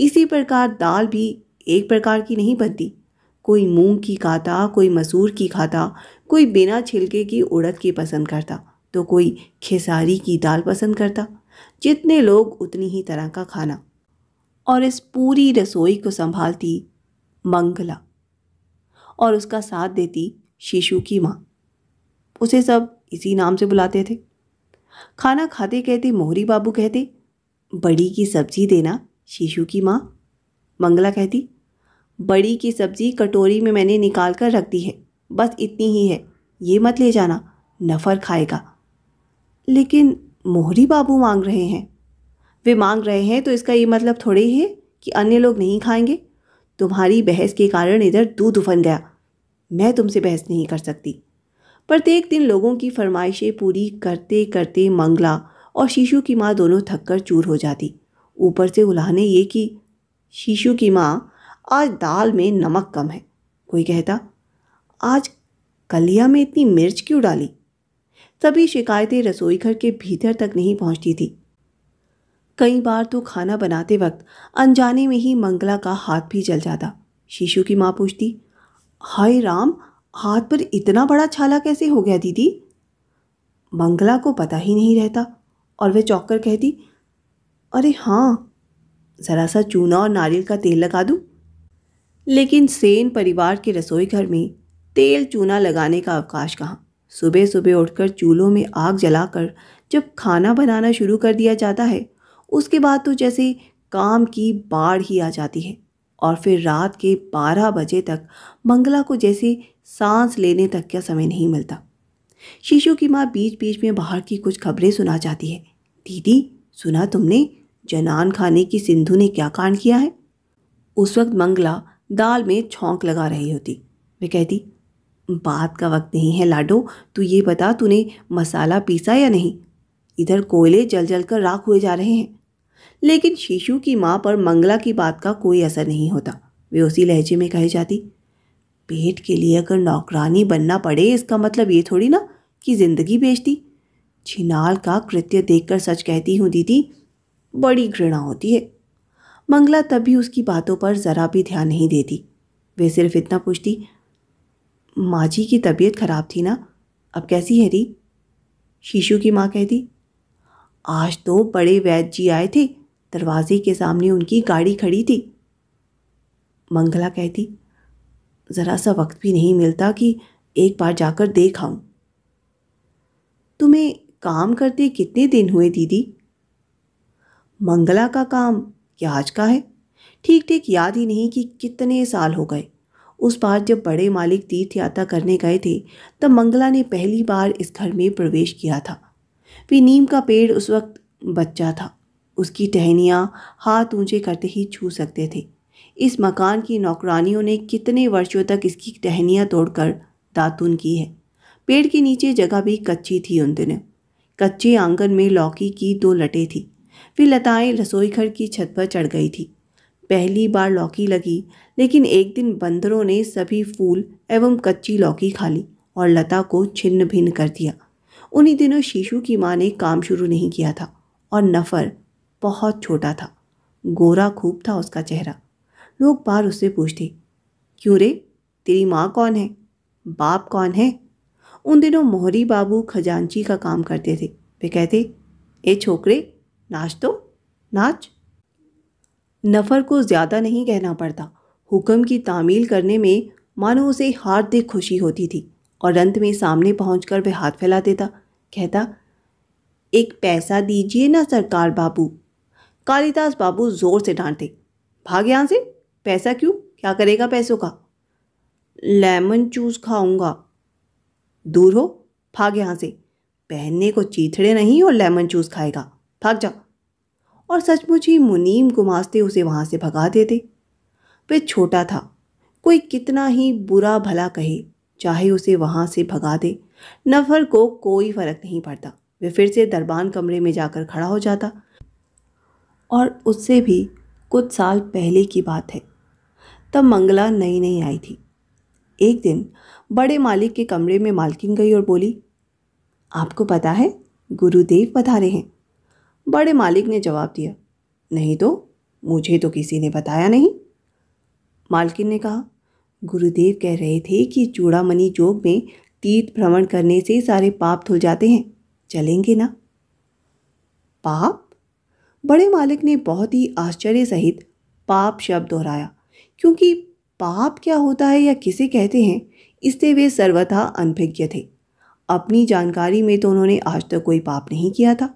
इसी प्रकार दाल भी एक प्रकार की नहीं बनती कोई मूंग की खाता कोई मसूर की खाता कोई बिना छिलके की उड़द की पसंद करता तो कोई खेसारी की दाल पसंद करता जितने लोग उतनी ही तरह का खाना और इस पूरी रसोई को संभालती मंगला और उसका साथ देती शीशु की माँ उसे सब इसी नाम से बुलाते थे खाना खाते कहते मोहरी बाबू कहते बड़ी की सब्जी देना शीशु की माँ मंगला कहती बड़ी की सब्जी कटोरी में मैंने निकाल कर रख दी है बस इतनी ही है ये मत ले जाना नफ़र खाएगा लेकिन मोहरी बाबू मांग रहे हैं वे मांग रहे हैं तो इसका ये मतलब थोड़े ही है कि अन्य लोग नहीं खाएंगे तुम्हारी बहस के कारण इधर दूध उफन गया मैं तुमसे बहस नहीं कर सकती प्रत्येक दिन लोगों की फरमाइशें पूरी करते करते मंगला और शीशु की माँ दोनों थककर चूर हो जाती ऊपर से उल्हाने ये कि शीशु की माँ आज दाल में नमक कम है कोई कहता आज कलिया में इतनी मिर्च क्यों डाली सभी शिकायतें रसोई घर के भीतर तक नहीं पहुंचती थी कई बार तो खाना बनाते वक्त अनजाने में ही मंगला का हाथ भी जल जाता शीशु की माँ पूछती हाय राम हाथ पर इतना बड़ा छाला कैसे हो गया दीदी मंगला को पता ही नहीं रहता और वह चौक कर कहती अरे हाँ ज़रा सा चूना और नारियल का तेल लगा दूँ लेकिन सेन परिवार के रसोई घर में तेल चूना लगाने का अवकाश कहाँ सुबह सुबह उठकर चूल्हों में आग जलाकर जब खाना बनाना शुरू कर दिया जाता है उसके बाद तो जैसे काम की बाढ़ ही आ जाती है और फिर रात के बारह बजे तक मंगला को जैसे सांस लेने तक का समय नहीं मिलता शीशु की माँ बीच बीच में बाहर की कुछ खबरें सुना जाती है दीदी सुना तुमने जनान खाने की सिंधु ने क्या कांड किया है उस वक्त मंगला दाल में छोंक लगा रही होती वे कहती बात का वक्त नहीं है लाडो तू ये बता तूने मसाला पीसा या नहीं इधर कोयले जल जल कर राख हुए जा रहे हैं लेकिन शीशु की माँ पर मंगला की बात का कोई असर नहीं होता वे उसी लहजे में कही जाती पेट के लिए अगर नौकरानी बनना पड़े इसका मतलब ये थोड़ी ना कि जिंदगी बेचती छिनाल का कृत्य देखकर सच कहती हूँ दीदी बड़ी घृणा होती है मंगला तब भी उसकी बातों पर ज़रा भी ध्यान नहीं देती वे सिर्फ इतना पूछती माँ जी की तबीयत खराब थी ना अब कैसी है री शीशु की माँ कहती आज तो बड़े वैद्य जी आए थे दरवाजे के सामने उनकी गाड़ी खड़ी थी मंगला कहती ज़रा सा वक्त भी नहीं मिलता कि एक बार जाकर देख आऊँ तुम्हें काम करते कितने दिन हुए दीदी मंगला का काम क्या आज का है ठीक ठीक याद ही नहीं कि कितने साल हो गए उस बार जब बड़े मालिक तीर्थ यात्रा करने गए थे तब मंगला ने पहली बार इस घर में प्रवेश किया था वे नीम का पेड़ उस वक्त बच्चा था उसकी टहनियाँ हाथ ऊंचे करते ही छू सकते थे इस मकान की नौकरानियों ने कितने वर्षों तक इसकी टहनियाँ तोड़कर दातून की है पेड़ के नीचे जगह भी कच्ची थी उन दिनों कच्चे आंगन में लौकी की दो लटें थी फिर लताएं रसोई घर की छत पर चढ़ गई थी पहली बार लौकी लगी लेकिन एक दिन बंदरों ने सभी फूल एवं कच्ची लौकी खा ली और लता को छिन्न भिन्न कर दिया उन्हीं दिनों शीशु की माँ ने काम शुरू नहीं किया था और नफ़र बहुत छोटा था गोरा खूब था उसका चेहरा लोग बार उससे पूछते क्यों रे तेरी माँ कौन है बाप कौन है उन दिनों मोहरी बाबू खजांची का काम करते थे वे कहते ए छोकरे नाच तो नाच नफ़र को ज़्यादा नहीं कहना पड़ता हुक्म की तामील करने में मानो उसे हार्दिक खुशी होती थी और अंत में सामने पहुँच कर हाथ फैला देता कहता एक पैसा दीजिए ना सरकार बाबू कालिदास बाबू जोर से डांटे भाग यहाँ से पैसा क्यों क्या करेगा पैसों का लेमन जूस खाऊंगा दूर हो भाग यहाँ से पहनने को चीथड़े नहीं और लेमन जूस खाएगा भाग जा और सचमुच ही मुनीम गुमास्ते उसे वहाँ से भगा देते वे छोटा था कोई कितना ही बुरा भला कहे चाहे उसे वहाँ से भगा दे नफर को कोई फ़र्क नहीं पड़ता वे फिर से दरबान कमरे में जाकर खड़ा हो जाता और उससे भी कुछ साल पहले की बात है तब मंगला नई नई आई थी एक दिन बड़े मालिक के कमरे में मालकिन गई और बोली आपको पता है गुरुदेव बता रहे हैं बड़े मालिक ने जवाब दिया नहीं तो मुझे तो किसी ने बताया नहीं मालकिन ने कहा गुरुदेव कह रहे थे कि चूड़ामणि जोग में तीर्थ भ्रमण करने से सारे पाप धुल जाते हैं चलेंगे ना पाप बड़े मालिक ने बहुत ही आश्चर्य सहित पाप शब्द दोहराया क्योंकि पाप क्या होता है या किसे कहते हैं इससे वे सर्वथा अनभिज्ञ थे अपनी जानकारी में तो उन्होंने आज तक कोई पाप नहीं किया था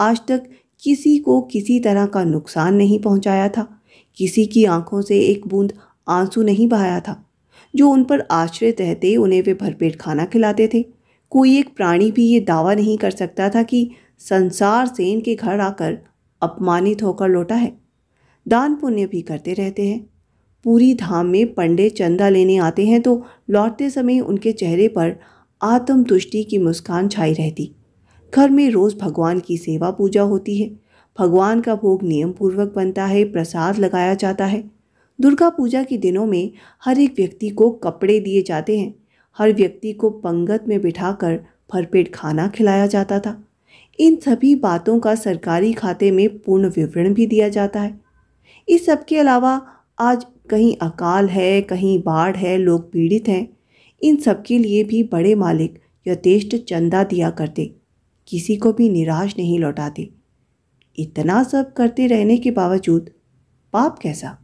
आज तक किसी को किसी तरह का नुकसान नहीं पहुंचाया था किसी की आंखों से एक बूंद आंसू नहीं बहाया था जो उन पर आश्रित रहते उन्हें वे भरपेट खाना खिलाते थे कोई एक प्राणी भी ये दावा नहीं कर सकता था कि संसार सेन के घर आकर अपमानित होकर लौटा है दान पुण्य भी करते रहते हैं पूरी धाम में पंडे चंदा लेने आते हैं तो लौटते समय उनके चेहरे पर आत्म की मुस्कान छाई रहती घर में रोज़ भगवान की सेवा पूजा होती है भगवान का भोग नियम पूर्वक बनता है प्रसाद लगाया जाता है दुर्गा पूजा के दिनों में हर एक व्यक्ति को कपड़े दिए जाते हैं हर व्यक्ति को पंगत में बिठाकर भरपेट खाना खिलाया जाता था इन सभी बातों का सरकारी खाते में पूर्ण विवरण भी दिया जाता है इस सब के अलावा आज कहीं अकाल है कहीं बाढ़ है लोग पीड़ित हैं इन सब के लिए भी बड़े मालिक यथेष्ट चंदा दिया करते किसी को भी निराश नहीं लौटाते इतना सब करते रहने के बावजूद पाप कैसा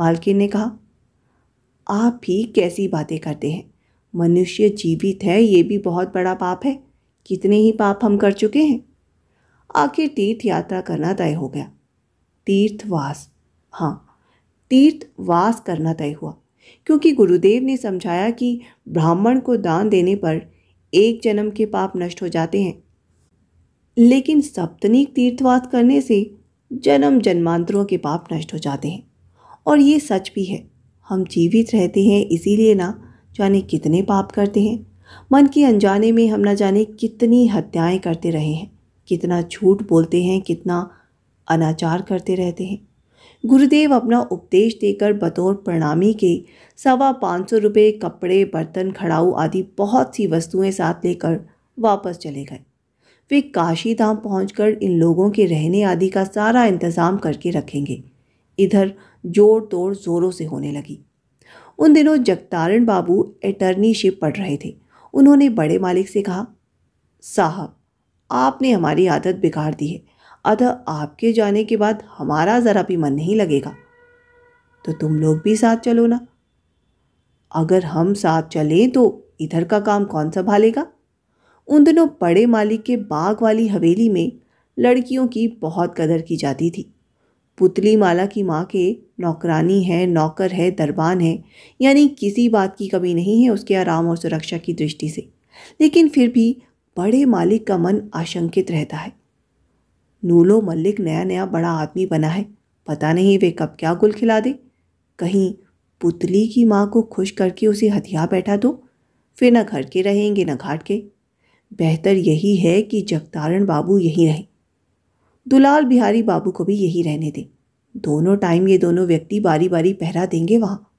मालकिन ने कहा आप भी कैसी बातें करते हैं मनुष्य जीवित है ये भी बहुत बड़ा पाप है कितने ही पाप हम कर चुके हैं आखिर तीर्थ यात्रा करना तय हो गया तीर्थवास हाँ तीर्थवास करना तय हुआ क्योंकि गुरुदेव ने समझाया कि ब्राह्मण को दान देने पर एक जन्म के पाप नष्ट हो जाते हैं लेकिन सप्तनिक तीर्थवास करने से जन्म जन्मांतरों के पाप नष्ट हो जाते हैं और ये सच भी है हम जीवित रहते हैं इसीलिए ना जाने कितने पाप करते हैं मन के अनजाने में हम ना जाने कितनी हत्याएं करते रहे हैं कितना झूठ बोलते हैं कितना अनाचार करते रहते हैं गुरुदेव अपना उपदेश देकर बतौर प्रणामी के सवा पाँच सौ रुपये कपड़े बर्तन खड़ाऊ आदि बहुत सी वस्तुएं साथ लेकर वापस चले गए वे काशी धाम पहुँच इन लोगों के रहने आदि का सारा इंतज़ाम करके रखेंगे इधर जोड़ तोड़ ज़ोरों से होने लगी उन दिनों जगतारण बाबू एटर्नीशिप पढ़ रहे थे उन्होंने बड़े मालिक से कहा साहब आपने हमारी आदत बिगाड़ दी है अतः आपके जाने के बाद हमारा ज़रा भी मन नहीं लगेगा तो तुम लोग भी साथ चलो ना अगर हम साथ चलें तो इधर का काम कौन संभालेगा उन दिनों बड़े मालिक के बाग वाली हवेली में लड़कियों की बहुत कदर की जाती थी पुतली माला की माँ के नौकरानी है नौकर है दरबान है यानी किसी बात की कमी नहीं है उसके आराम और सुरक्षा की दृष्टि से लेकिन फिर भी बड़े मालिक का मन आशंकित रहता है नूलो मल्लिक नया नया बड़ा आदमी बना है पता नहीं वे कब क्या गुल खिला दे कहीं पुतली की माँ को खुश करके उसे हथिया बैठा दो फिर न घर के रहेंगे न घाट के बेहतर यही है कि जगतारण बाबू यहीं रहें दुलाल बिहारी बाबू को भी यही रहने दें दोनों टाइम ये दोनों व्यक्ति बारी बारी पहरा देंगे वहाँ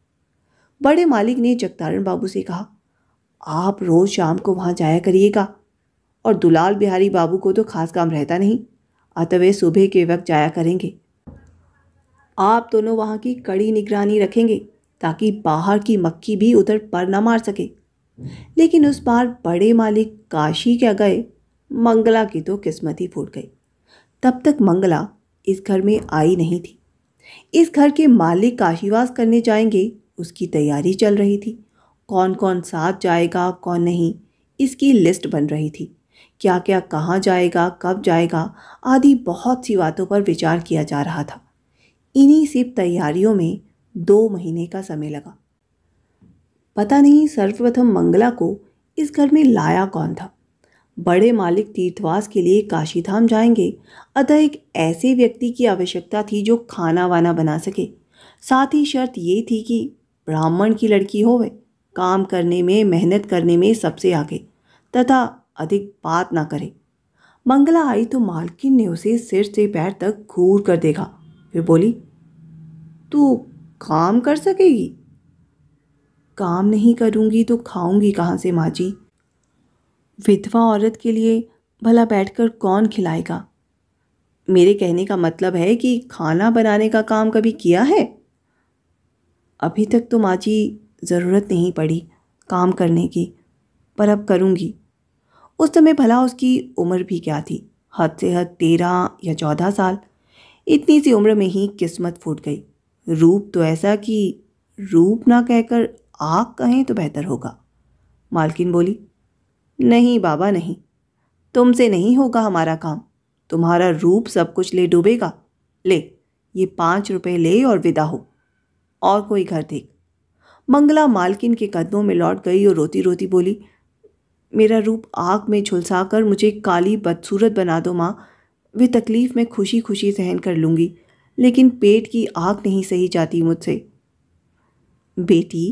बड़े मालिक ने जगतारण बाबू से कहा आप रोज़ शाम को वहाँ जाया करिएगा और दुलाल बिहारी बाबू को तो खास काम रहता नहीं अतः वे सुबह के वक्त जाया करेंगे आप दोनों वहाँ की कड़ी निगरानी रखेंगे ताकि बाहर की मक्खी भी उधर पर ना मार सके लेकिन उस बार बड़े मालिक काशी क्या गए मंगला की तो किस्मत ही फूट गई तब तक मंगला इस घर में आई नहीं थी इस घर के मालिक काशीवास करने जाएंगे उसकी तैयारी चल रही थी कौन कौन साथ जाएगा कौन नहीं इसकी लिस्ट बन रही थी क्या क्या कहाँ जाएगा कब जाएगा आदि बहुत सी बातों पर विचार किया जा रहा था इन्हीं सिर्फ तैयारियों में दो महीने का समय लगा पता नहीं सर्वप्रथम मंगला को इस घर में लाया कौन था बड़े मालिक तीर्थवास के लिए काशीधाम जाएंगे अतः एक ऐसे व्यक्ति की आवश्यकता थी जो खाना वाना बना सके साथ ही शर्त ये थी कि ब्राह्मण की लड़की होवे काम करने में मेहनत करने में सबसे आगे तथा अधिक बात ना करे मंगला आई तो मालकिन ने उसे सिर से पैर तक घूर कर देखा फिर बोली तू काम कर सकेगी काम नहीं करूंगी तो खाऊंगी कहाँ से माँ जी विधवा औरत के लिए भला बैठकर कौन खिलाएगा मेरे कहने का मतलब है कि खाना बनाने का काम कभी किया है अभी तक तो माँ जी ज़रूरत नहीं पड़ी काम करने की पर अब करूँगी उस समय भला उसकी उम्र भी क्या थी हद से हद तेरह या चौदह साल इतनी सी उम्र में ही किस्मत फूट गई रूप तो ऐसा कि रूप ना कहकर आग कहें तो बेहतर होगा मालकिन बोली नहीं बाबा नहीं तुमसे नहीं होगा हमारा काम तुम्हारा रूप सब कुछ ले डूबेगा ले ये पाँच रुपए ले और विदा हो और कोई घर देख मंगला मालकिन के कदमों में लौट गई और रोती रोती बोली मेरा रूप आग में झुलसा कर मुझे काली बदसूरत बना दो माँ वे तकलीफ़ में खुशी खुशी सहन कर लूँगी लेकिन पेट की आग नहीं सही जाती मुझसे बेटी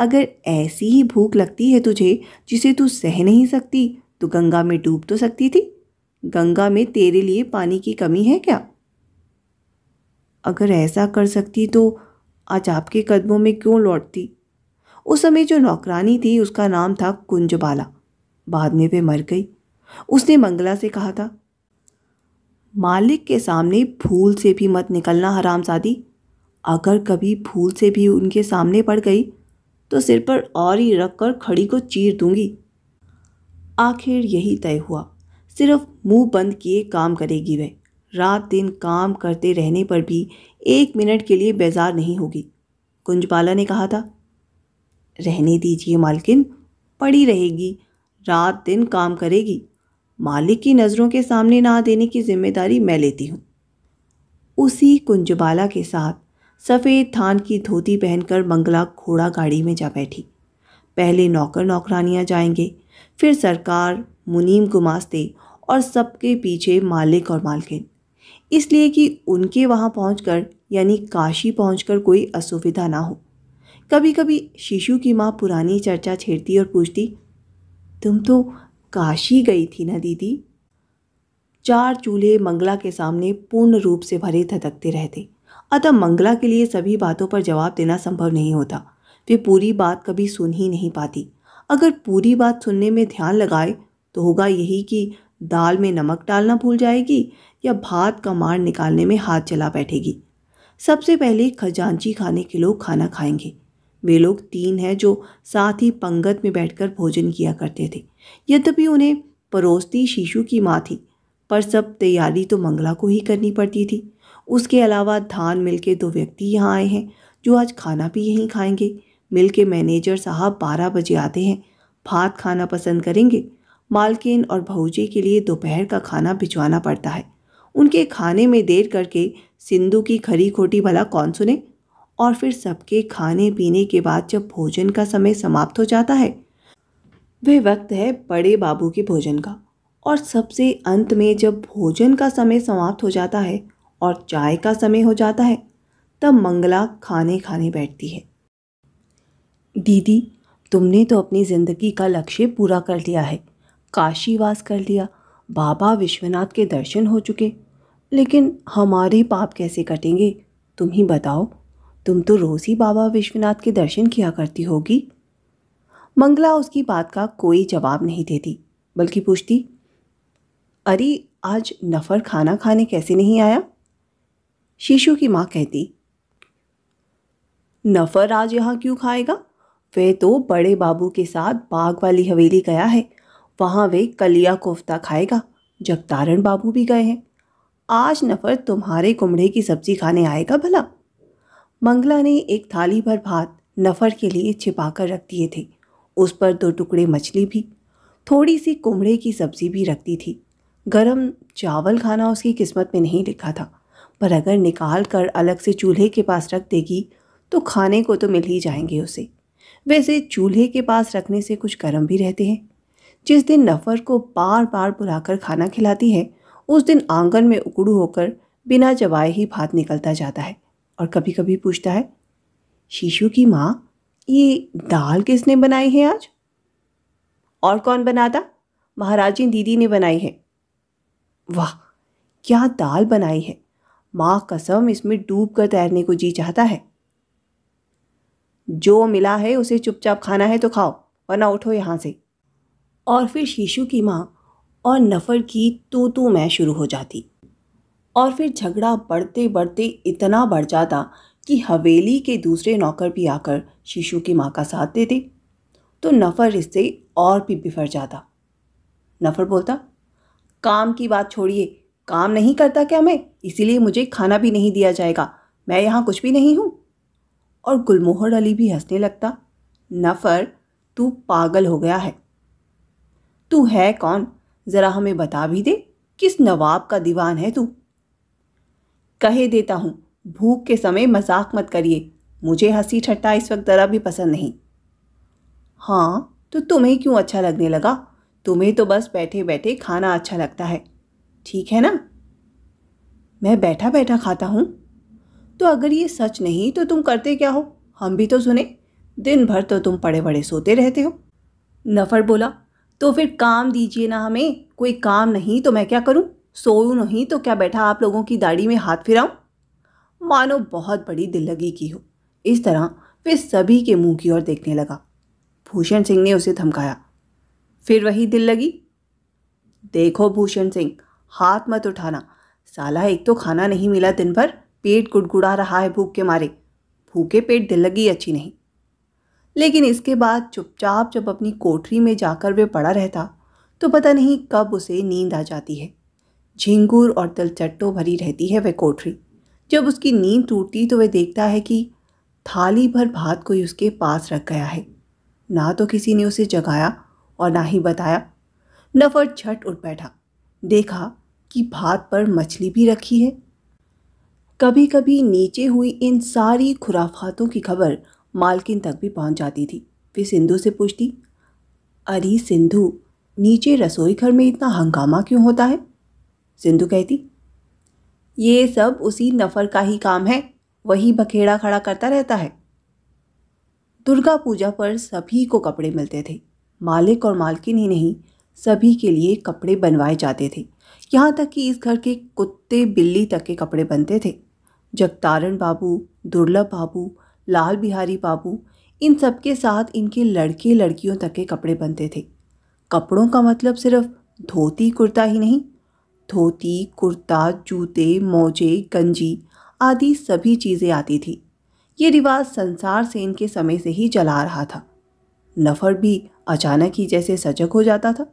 अगर ऐसी ही भूख लगती है तुझे जिसे तू सह नहीं सकती तो गंगा में डूब तो सकती थी गंगा में तेरे लिए पानी की कमी है क्या अगर ऐसा कर सकती तो आज आपके कदमों में क्यों लौटती उस समय जो नौकरानी थी उसका नाम था कुंजबाला बाद में वे मर गई उसने मंगला से कहा था मालिक के सामने भूल से भी मत निकलना हराम अगर कभी भूल से भी उनके सामने पड़ गई तो सिर पर रख कर खड़ी को चीर दूंगी आखिर यही तय हुआ सिर्फ मुंह बंद किए काम करेगी वह रात दिन काम करते रहने पर भी एक मिनट के लिए बेजार नहीं होगी कुंजपाला ने कहा था रहने दीजिए मालकिन पड़ी रहेगी रात दिन काम करेगी मालिक की नज़रों के सामने ना देने की जिम्मेदारी मैं लेती हूँ उसी कुंजबाला के साथ सफ़ेद थान की धोती पहनकर मंगला घोड़ा गाड़ी में जा बैठी पहले नौकर नौकरानियाँ जाएंगे फिर सरकार मुनीम गुमास्ते और सबके पीछे मालिक और मालकिन इसलिए कि उनके वहाँ पहुँच यानी काशी पहुँच कोई असुविधा ना हो कभी कभी शिशु की माँ पुरानी चर्चा छेड़ती और पूछती तुम तो काशी गई थी ना दीदी चार चूल्हे मंगला के सामने पूर्ण रूप से भरे धधकते रहते अतः मंगला के लिए सभी बातों पर जवाब देना संभव नहीं होता वे पूरी बात कभी सुन ही नहीं पाती अगर पूरी बात सुनने में ध्यान लगाए तो होगा यही कि दाल में नमक डालना भूल जाएगी या भात का मार निकालने में हाथ चला बैठेगी सबसे पहले खजांची खाने के लोग खाना खाएंगे वे लोग तीन हैं जो साथ ही पंगत में बैठकर भोजन किया करते थे यद्यपि उन्हें परोसती शीशु की माँ थी पर सब तैयारी तो मंगला को ही करनी पड़ती थी उसके अलावा धान मिल के दो व्यक्ति यहाँ आए हैं जो आज खाना भी यहीं खाएंगे मिल के मैनेजर साहब बारह बजे आते हैं भात खाना पसंद करेंगे मालकिन और भौजी के लिए दोपहर का खाना भिजवाना पड़ता है उनके खाने में देर करके सिंधु की खरी खोटी भला कौन सुने और फिर सबके खाने पीने के बाद जब भोजन का समय समाप्त हो जाता है वह वक्त है बड़े बाबू के भोजन का और सबसे अंत में जब भोजन का समय समाप्त हो जाता है और चाय का समय हो जाता है तब मंगला खाने खाने बैठती है दीदी तुमने तो अपनी ज़िंदगी का लक्ष्य पूरा कर लिया है काशीवास कर लिया बाबा विश्वनाथ के दर्शन हो चुके लेकिन हमारे पाप कैसे कटेंगे तुम ही बताओ तुम तो रोज़ ही बाबा विश्वनाथ के दर्शन किया करती होगी मंगला उसकी बात का कोई जवाब नहीं देती बल्कि पूछती अरे आज नफ़र खाना खाने कैसे नहीं आया शीशु की माँ कहती नफर आज यहाँ क्यों खाएगा वह तो बड़े बाबू के साथ बाग वाली हवेली गया है वहाँ वे कलिया कोफ्ता खाएगा जब तारण बाबू भी गए हैं आज नफर तुम्हारे कुमड़े की सब्जी खाने आएगा भला मंगला ने एक थाली भर भात नफर के लिए छिपा कर रख दिए थे उस पर दो टुकड़े मछली भी थोड़ी सी कुमड़े की सब्जी भी रखती थी गरम चावल खाना उसकी किस्मत में नहीं लिखा था पर अगर निकाल कर अलग से चूल्हे के पास रख देगी तो खाने को तो मिल ही जाएंगे उसे वैसे चूल्हे के पास रखने से कुछ गर्म भी रहते हैं जिस दिन नफर को बार बार बुलाकर खाना खिलाती है उस दिन आंगन में उकड़ू होकर बिना जवाए ही भात निकलता जाता है और कभी कभी पूछता है शीशु की माँ ये दाल किसने बनाई है आज और कौन बनाता महाराजी दीदी ने बनाई है वाह क्या दाल बनाई है माँ कसम इसमें डूब कर तैरने को जी चाहता है जो मिला है उसे चुपचाप खाना है तो खाओ वरना उठो यहाँ से और फिर शीशु की माँ और नफ़र की तो तो मैं शुरू हो जाती और फिर झगड़ा बढ़ते बढ़ते इतना बढ़ जाता कि हवेली के दूसरे नौकर भी आकर शीशु की माँ का साथ देते तो नफ़र इससे और भी बिफर जाता नफ़र बोलता काम की बात छोड़िए काम नहीं करता क्या मैं इसीलिए मुझे खाना भी नहीं दिया जाएगा मैं यहाँ कुछ भी नहीं हूँ और गुलमोहर अली भी हंसने लगता नफ़र तू पागल हो गया है तू है कौन ज़रा हमें बता भी दे किस नवाब का दीवान है तू कहे देता हूँ भूख के समय मजाक मत करिए मुझे हंसी ठट्टा इस वक्त ज़रा भी पसंद नहीं हाँ तो तुम्हें क्यों अच्छा लगने लगा तुम्हें तो बस बैठे बैठे खाना अच्छा लगता है ठीक है ना मैं बैठा बैठा खाता हूँ तो अगर ये सच नहीं तो तुम करते क्या हो हम भी तो सुने दिन भर तो तुम पड़े बड़े सोते रहते हो नफर बोला तो फिर काम दीजिए ना हमें कोई काम नहीं तो मैं क्या करूँ सोऊँ नहीं तो क्या बैठा आप लोगों की दाढ़ी में हाथ फिराऊँ मानो बहुत बड़ी दिल लगी की हो इस तरह वे सभी के मुंह की ओर देखने लगा भूषण सिंह ने उसे धमकाया फिर वही दिल लगी देखो भूषण सिंह हाथ मत उठाना साला एक तो खाना नहीं मिला दिन भर पेट गुड़गुड़ा रहा है भूख के मारे भूखे पेट दिल लगी अच्छी नहीं लेकिन इसके बाद चुपचाप जब अपनी कोठरी में जाकर वे पड़ा रहता तो पता नहीं कब उसे नींद आ जाती है झिंगूर और तिलचट्टों भरी रहती है वह कोठरी जब उसकी नींद टूटती तो वह देखता है कि थाली भर भात कोई उसके पास रख गया है ना तो किसी ने उसे जगाया और ना ही बताया नफर झट उठ बैठा देखा कि भात पर मछली भी रखी है कभी कभी नीचे हुई इन सारी खुराफातों की खबर मालकिन तक भी पहुंच जाती थी फिर सिंधु से पूछती अरे सिंधु नीचे रसोई घर में इतना हंगामा क्यों होता है सिंधु कहती ये सब उसी नफर का ही काम है वही बखेड़ा खड़ा करता रहता है दुर्गा पूजा पर सभी को कपड़े मिलते थे मालिक और मालकिन ही नहीं सभी के लिए कपड़े बनवाए जाते थे यहाँ तक कि इस घर के कुत्ते बिल्ली तक के कपड़े बनते थे जगतारण बाबू दुर्लभ बाबू लाल बिहारी बाबू इन सब के साथ इनके लड़के लड़कियों तक के कपड़े बनते थे कपड़ों का मतलब सिर्फ धोती कुर्ता ही नहीं धोती कुर्ता जूते मोजे गंजी आदि सभी चीज़ें आती थी ये रिवाज संसार से इनके समय से ही चला रहा था नफर भी अचानक ही जैसे सजग हो जाता था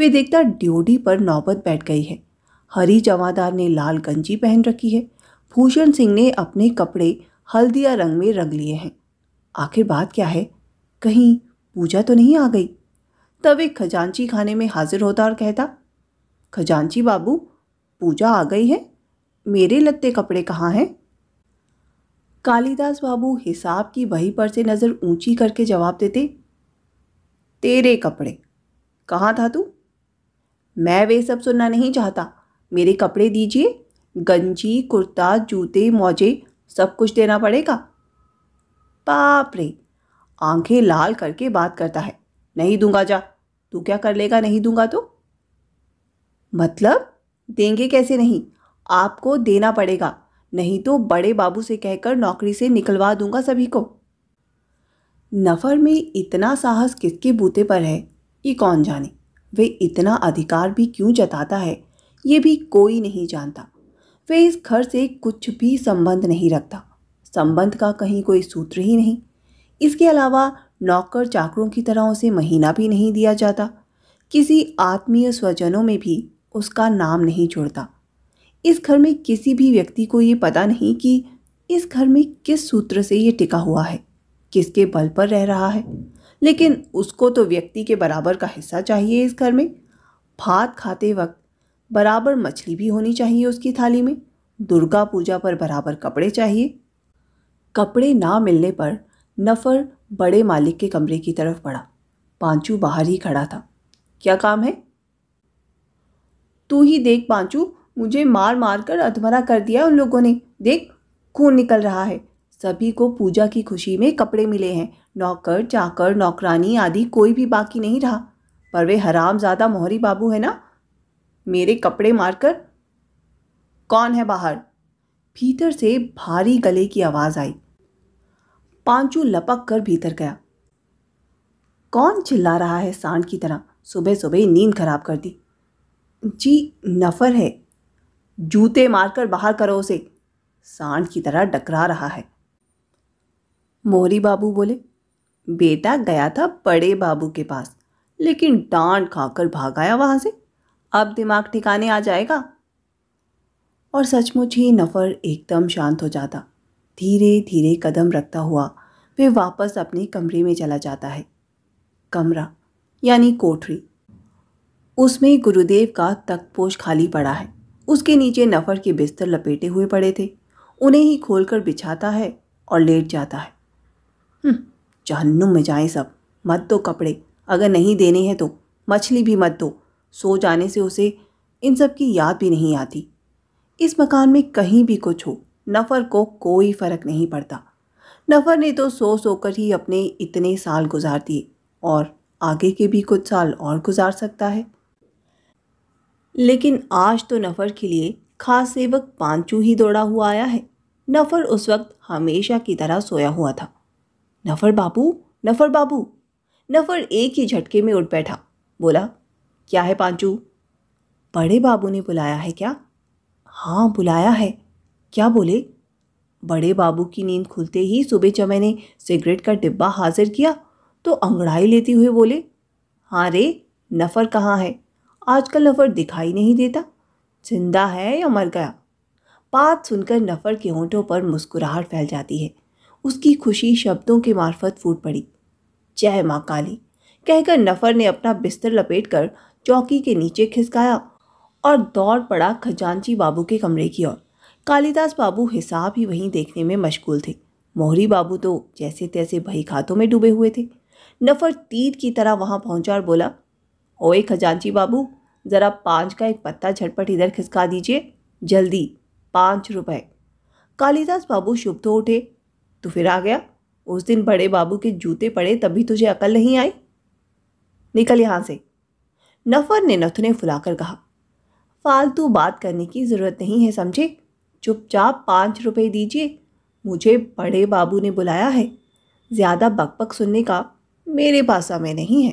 वे देखता ड्योडी पर नौबत बैठ गई है हरी जमादार ने लाल गंजी पहन रखी है भूषण सिंह ने अपने कपड़े हल्दिया रंग में रंग लिए हैं आखिर बात क्या है कहीं पूजा तो नहीं आ गई तब एक खजांची खाने में हाजिर होता और कहता खजांची बाबू पूजा आ गई है मेरे लत्ते कपड़े कहाँ हैं कालिदास बाबू हिसाब की वही पर से नज़र ऊंची करके जवाब देते तेरे कपड़े कहाँ था तू मैं वे सब सुनना नहीं चाहता मेरे कपड़े दीजिए गंजी कुर्ता जूते मोजे सब कुछ देना पड़ेगा बाप रे आंखें लाल करके बात करता है नहीं दूंगा जा तू क्या कर लेगा नहीं दूंगा तो मतलब देंगे कैसे नहीं आपको देना पड़ेगा नहीं तो बड़े बाबू से कहकर नौकरी से निकलवा दूंगा सभी को नफ़र में इतना साहस किसके बूते पर है ये कौन जाने वे इतना अधिकार भी क्यों जताता है ये भी कोई नहीं जानता वे इस घर से कुछ भी संबंध नहीं रखता संबंध का कहीं कोई सूत्र ही नहीं इसके अलावा नौकर चाकरों की तरह उसे महीना भी नहीं दिया जाता किसी आत्मीय स्वजनों में भी उसका नाम नहीं जुड़ता इस घर में किसी भी व्यक्ति को ये पता नहीं कि इस घर में किस सूत्र से ये टिका हुआ है किसके बल पर रह रहा है लेकिन उसको तो व्यक्ति के बराबर का हिस्सा चाहिए इस घर में भात खाते वक्त बराबर मछली भी होनी चाहिए उसकी थाली में दुर्गा पूजा पर बराबर कपड़े चाहिए कपड़े ना मिलने पर नफ़र बड़े मालिक के कमरे की तरफ बढ़ा पांचू बाहर ही खड़ा था क्या काम है तू ही देख पांचू मुझे मार मार कर अधमरा कर दिया उन लोगों ने देख खून निकल रहा है सभी को पूजा की खुशी में कपड़े मिले हैं नौकर चाकर नौकरानी आदि कोई भी बाकी नहीं रहा पर वे हराम ज़्यादा मोहरी बाबू है ना मेरे कपड़े मारकर कौन है बाहर भीतर से भारी गले की आवाज़ आई पांचू लपक कर भीतर गया कौन चिल्ला रहा है सांड की तरह सुबह सुबह नींद खराब कर दी जी नफर है जूते मारकर बाहर करो उसे सांड की तरह डकरा रहा है मोहरी बाबू बोले बेटा गया था बड़े बाबू के पास लेकिन डांट खाकर भाग आया वहाँ से अब दिमाग ठिकाने आ जाएगा और सचमुच ही नफ़र एकदम शांत हो जाता धीरे धीरे कदम रखता हुआ वे वापस अपने कमरे में चला जाता है कमरा यानी कोठरी उसमें गुरुदेव का तकपोश खाली पड़ा है उसके नीचे नफ़र के बिस्तर लपेटे हुए पड़े थे उन्हें ही खोलकर बिछाता है और लेट जाता है जहन्नुम में जाएं सब मत दो कपड़े अगर नहीं देने हैं तो मछली भी मत दो सो जाने से उसे इन सब की याद भी नहीं आती इस मकान में कहीं भी कुछ हो नफ़र को कोई फ़र्क नहीं पड़ता नफ़र ने तो सो सो कर ही अपने इतने साल गुजार दिए और आगे के भी कुछ साल और गुजार सकता है लेकिन आज तो नफ़र के लिए खास सेवक पांचू ही दौड़ा हुआ आया है नफ़र उस वक्त हमेशा की तरह सोया हुआ था नफ़र बाबू नफ़र बाबू नफ़र एक ही झटके में उठ बैठा बोला क्या है पांचू बड़े बाबू ने बुलाया है क्या हाँ बुलाया है क्या बोले बड़े बाबू की नींद खुलते ही सुबह जब मैंने सिगरेट का डिब्बा हाजिर किया तो अंगड़ाई लेते हुए बोले हाँ रे नफ़र कहाँ है आजकल नफ़र दिखाई नहीं देता जिंदा है या मर गया बात सुनकर नफ़र के होंठों पर मुस्कुराहट फैल जाती है उसकी खुशी शब्दों के मार्फत फूट पड़ी जय माँ काली कहकर नफर ने अपना बिस्तर लपेटकर चौकी के नीचे खिसकाया और दौड़ पड़ा खजांची बाबू के कमरे की ओर कालिदास बाबू हिसाब ही वहीं देखने में मशगूल थे मोहरी बाबू तो जैसे तैसे भई खातों में डूबे हुए थे नफर तीर की तरह वहाँ पहुँचा और बोला ओए खजांची बाबू ज़रा पाँच का एक पत्ता झटपट इधर खिसका दीजिए जल्दी पाँच रुपए कालिदास बाबू शुभ तो उठे तो फिर आ गया उस दिन बड़े बाबू के जूते पड़े तभी तुझे अकल नहीं आई निकल यहाँ से नफर ने नथुने फुलाकर कहा फालतू बात करने की ज़रूरत नहीं है समझे चुपचाप पाँच रुपये दीजिए मुझे बड़े बाबू ने बुलाया है ज़्यादा बकबक सुनने का मेरे पास समय नहीं है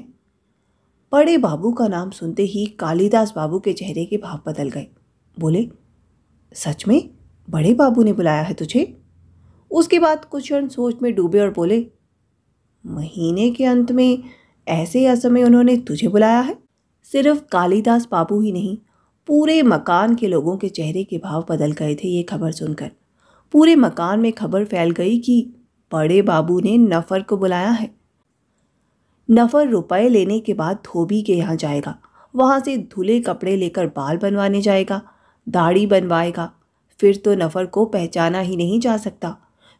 बड़े बाबू का नाम सुनते ही कालिदास बाबू के चेहरे के भाव बदल गए बोले सच में बड़े बाबू ने बुलाया है तुझे उसके बाद कुछ क्षण सोच में डूबे और बोले महीने के अंत में ऐसे असमय उन्होंने तुझे बुलाया है सिर्फ कालीदास बाबू ही नहीं पूरे मकान के लोगों के चेहरे के भाव बदल गए थे ये खबर सुनकर पूरे मकान में खबर फैल गई कि बड़े बाबू ने नफ़र को बुलाया है नफ़र रुपए लेने के बाद धोबी के यहाँ जाएगा वहाँ से धुले कपड़े लेकर बाल बनवाने जाएगा दाढ़ी बनवाएगा फिर तो नफ़र को पहचाना ही नहीं जा सकता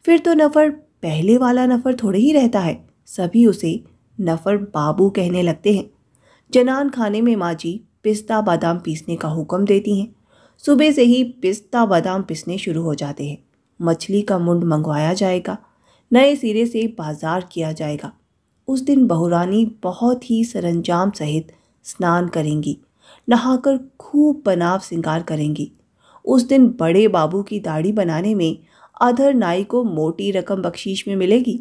फिर तो नफ़र पहले वाला नफ़र थोड़े ही रहता है सभी उसे नफ़र बाबू कहने लगते हैं जनान खाने में माँ जी पिस्ता बादाम पीसने का हुक्म देती हैं सुबह से ही पिस्ता बादाम पीसने शुरू हो जाते हैं मछली का मुंड मंगवाया जाएगा नए सिरे से बाजार किया जाएगा उस दिन बहुरानी बहुत ही सरंजाम सहित स्नान करेंगी नहाकर खूब बनाव सिंगार करेंगी उस दिन बड़े बाबू की दाढ़ी बनाने में अधर नाई को मोटी रकम बख्शीश में मिलेगी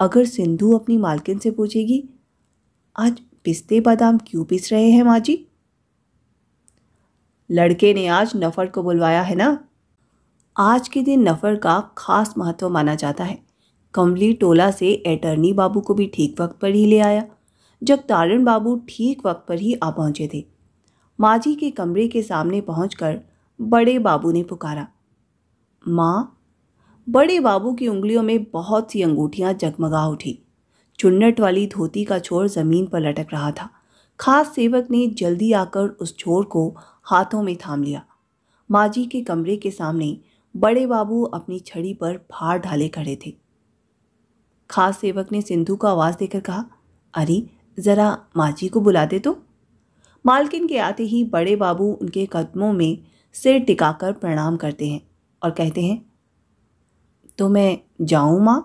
अगर सिंधु अपनी मालकिन से पूछेगी आज पिस्ते बादाम क्यों पिस रहे हैं माँ जी लड़के ने आज नफर को बुलवाया है ना आज के दिन नफर का खास महत्व माना जाता है कमली टोला से एटर्नी बाबू को भी ठीक वक्त पर ही ले आया जब तारण बाबू ठीक वक्त पर ही आ पहुँचे थे माँ जी के कमरे के सामने पहुँच बड़े बाबू ने पुकारा माँ बड़े बाबू की उंगलियों में बहुत सी अंगूठियाँ जगमगा उठी चुन्नट वाली धोती का छोर ज़मीन पर लटक रहा था खास सेवक ने जल्दी आकर उस छोर को हाथों में थाम लिया माँ जी के कमरे के सामने बड़े बाबू अपनी छड़ी पर भार ढाले खड़े थे खास सेवक ने सिंधु को आवाज़ देकर कहा अरे ज़रा माँ जी को बुला दे तो मालकिन के आते ही बड़े बाबू उनके कदमों में सिर टिकाकर प्रणाम करते हैं और कहते हैं तो मैं जाऊँ माँ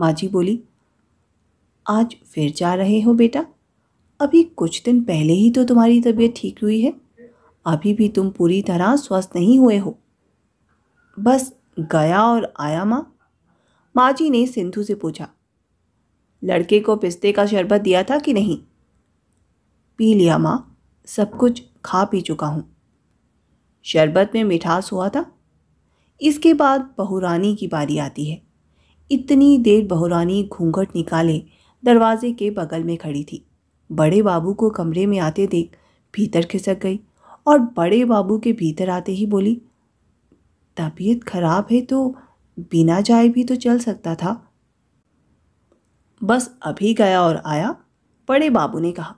माँ जी बोली आज फिर जा रहे हो बेटा अभी कुछ दिन पहले ही तो तुम्हारी तबीयत ठीक हुई है अभी भी तुम पूरी तरह स्वस्थ नहीं हुए हो बस गया और आया माँ माँ जी ने सिंधु से पूछा लड़के को पिस्ते का शरबत दिया था कि नहीं पी लिया माँ सब कुछ खा पी चुका हूँ शरबत में मिठास हुआ था इसके बाद बहुरानी की बारी आती है इतनी देर बहुरानी घूंघट निकाले दरवाजे के बगल में खड़ी थी बड़े बाबू को कमरे में आते देख भीतर खिसक गई और बड़े बाबू के भीतर आते ही बोली तबीयत खराब है तो बिना जाए भी तो चल सकता था बस अभी गया और आया बड़े बाबू ने कहा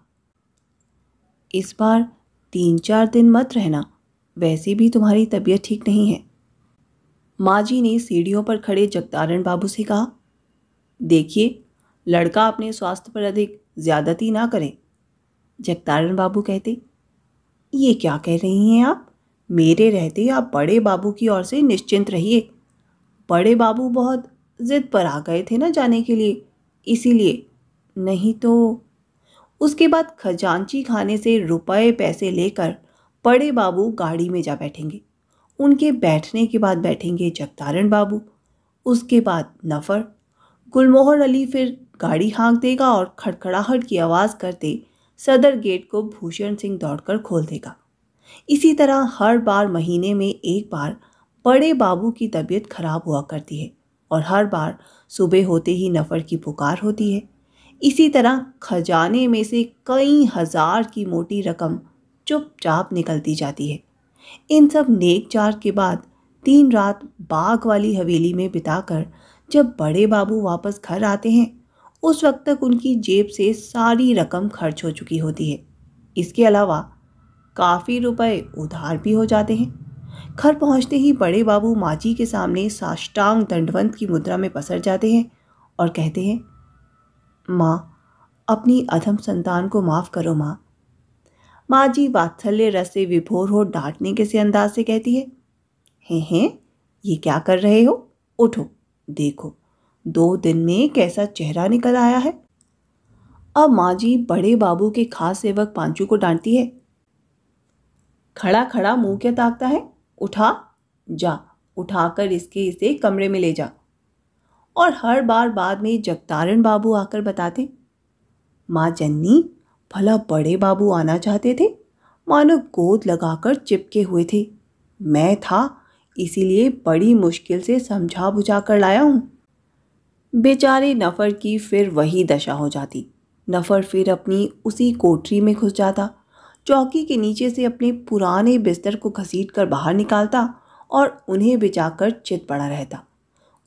इस बार तीन चार दिन मत रहना वैसे भी तुम्हारी तबीयत ठीक नहीं है माँ जी ने सीढ़ियों पर खड़े जगतारण बाबू से कहा देखिए लड़का अपने स्वास्थ्य पर अधिक ज़्यादती ना करें जगतारण बाबू कहते ये क्या कह रही हैं आप मेरे रहते आप बड़े बाबू की ओर से निश्चिंत रहिए बड़े बाबू बहुत ज़िद पर आ गए थे ना जाने के लिए इसीलिए नहीं तो उसके बाद खजांची खाने से रुपए पैसे लेकर बड़े बाबू गाड़ी में जा बैठेंगे उनके बैठने के बाद बैठेंगे जगतारण बाबू उसके बाद नफ़र गुलमोहर अली फिर गाड़ी हाँक देगा और खड़खड़ाहट की आवाज़ करते सदर गेट को भूषण सिंह दौड़कर खोल देगा इसी तरह हर बार महीने में एक बार बड़े बाबू की तबीयत खराब हुआ करती है और हर बार सुबह होते ही नफ़र की पुकार होती है इसी तरह खजाने में से कई हज़ार की मोटी रकम चुपचाप निकलती जाती है इन सब नेक चार के बाद तीन रात बाग वाली हवेली में बिताकर जब बड़े बाबू वापस घर आते हैं उस वक्त तक उनकी जेब से सारी रकम खर्च हो चुकी होती है इसके अलावा काफ़ी रुपए उधार भी हो जाते हैं घर पहुंचते ही बड़े बाबू माची के सामने साष्टांग दंडवंत की मुद्रा में पसर जाते हैं और कहते हैं माँ अपनी अधम संतान को माफ़ करो माँ माँ जी वात्सल्य रस से विभोर हो डांटने के से अंदाज से कहती है हे हे ये क्या कर रहे हो उठो देखो दो दिन में कैसा चेहरा निकल आया है अब माँ जी बड़े बाबू के खास सेवक पांचू को डांटती है खड़ा खड़ा मुंह क्या ताकता है उठा जा उठाकर इसके इसे कमरे में ले जा और हर बार बाद में जगतारण बाबू आकर बताते माँ जन्नी भला बड़े बाबू आना चाहते थे मानो गोद लगाकर चिपके हुए थे मैं था इसीलिए बड़ी मुश्किल से समझा बुझा कर लाया हूँ बेचारे नफ़र की फिर वही दशा हो जाती नफ़र फिर अपनी उसी कोठरी में घुस जाता चौकी के नीचे से अपने पुराने बिस्तर को घसीट कर बाहर निकालता और उन्हें कर चित पड़ा रहता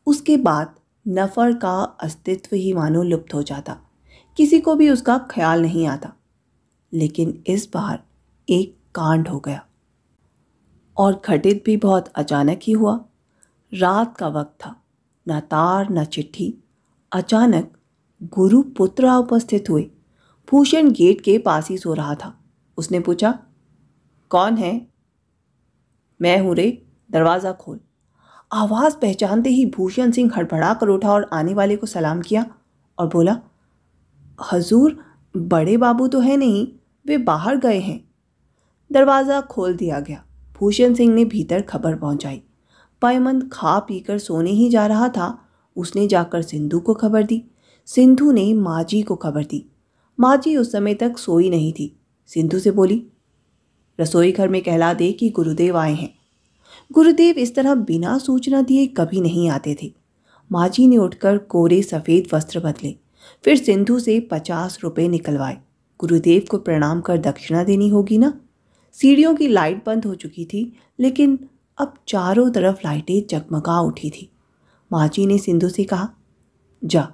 उसके बाद नफ़र का अस्तित्व ही मानो लुप्त हो जाता किसी को भी उसका ख्याल नहीं आता लेकिन इस बार एक कांड हो गया और घटित भी बहुत अचानक ही हुआ रात का वक्त था न तार न चिट्ठी अचानक गुरु पुत्र उपस्थित हुए भूषण गेट के पास ही सो रहा था उसने पूछा कौन है मैं हूँ रे दरवाज़ा खोल आवाज़ पहचानते ही भूषण सिंह हड़बड़ा कर उठा और आने वाले को सलाम किया और बोला हजूर बड़े बाबू तो है नहीं वे बाहर गए हैं दरवाज़ा खोल दिया गया भूषण सिंह ने भीतर खबर पहुंचाई पायमंद खा पीकर सोने ही जा रहा था उसने जाकर सिंधु को खबर दी सिंधु ने माँ जी को खबर दी माँ जी उस समय तक सोई नहीं थी सिंधु से बोली रसोई घर में कहला दे कि गुरुदेव आए हैं गुरुदेव इस तरह बिना सूचना दिए कभी नहीं आते थे माँ जी ने उठकर कोरे सफ़ेद वस्त्र बदले फिर सिंधु से पचास रुपये निकलवाए गुरुदेव को प्रणाम कर दक्षिणा देनी होगी ना सीढ़ियों की लाइट बंद हो चुकी थी लेकिन अब चारों तरफ लाइटें जगमगा उठी थी माँ जी ने सिंधु से कहा जा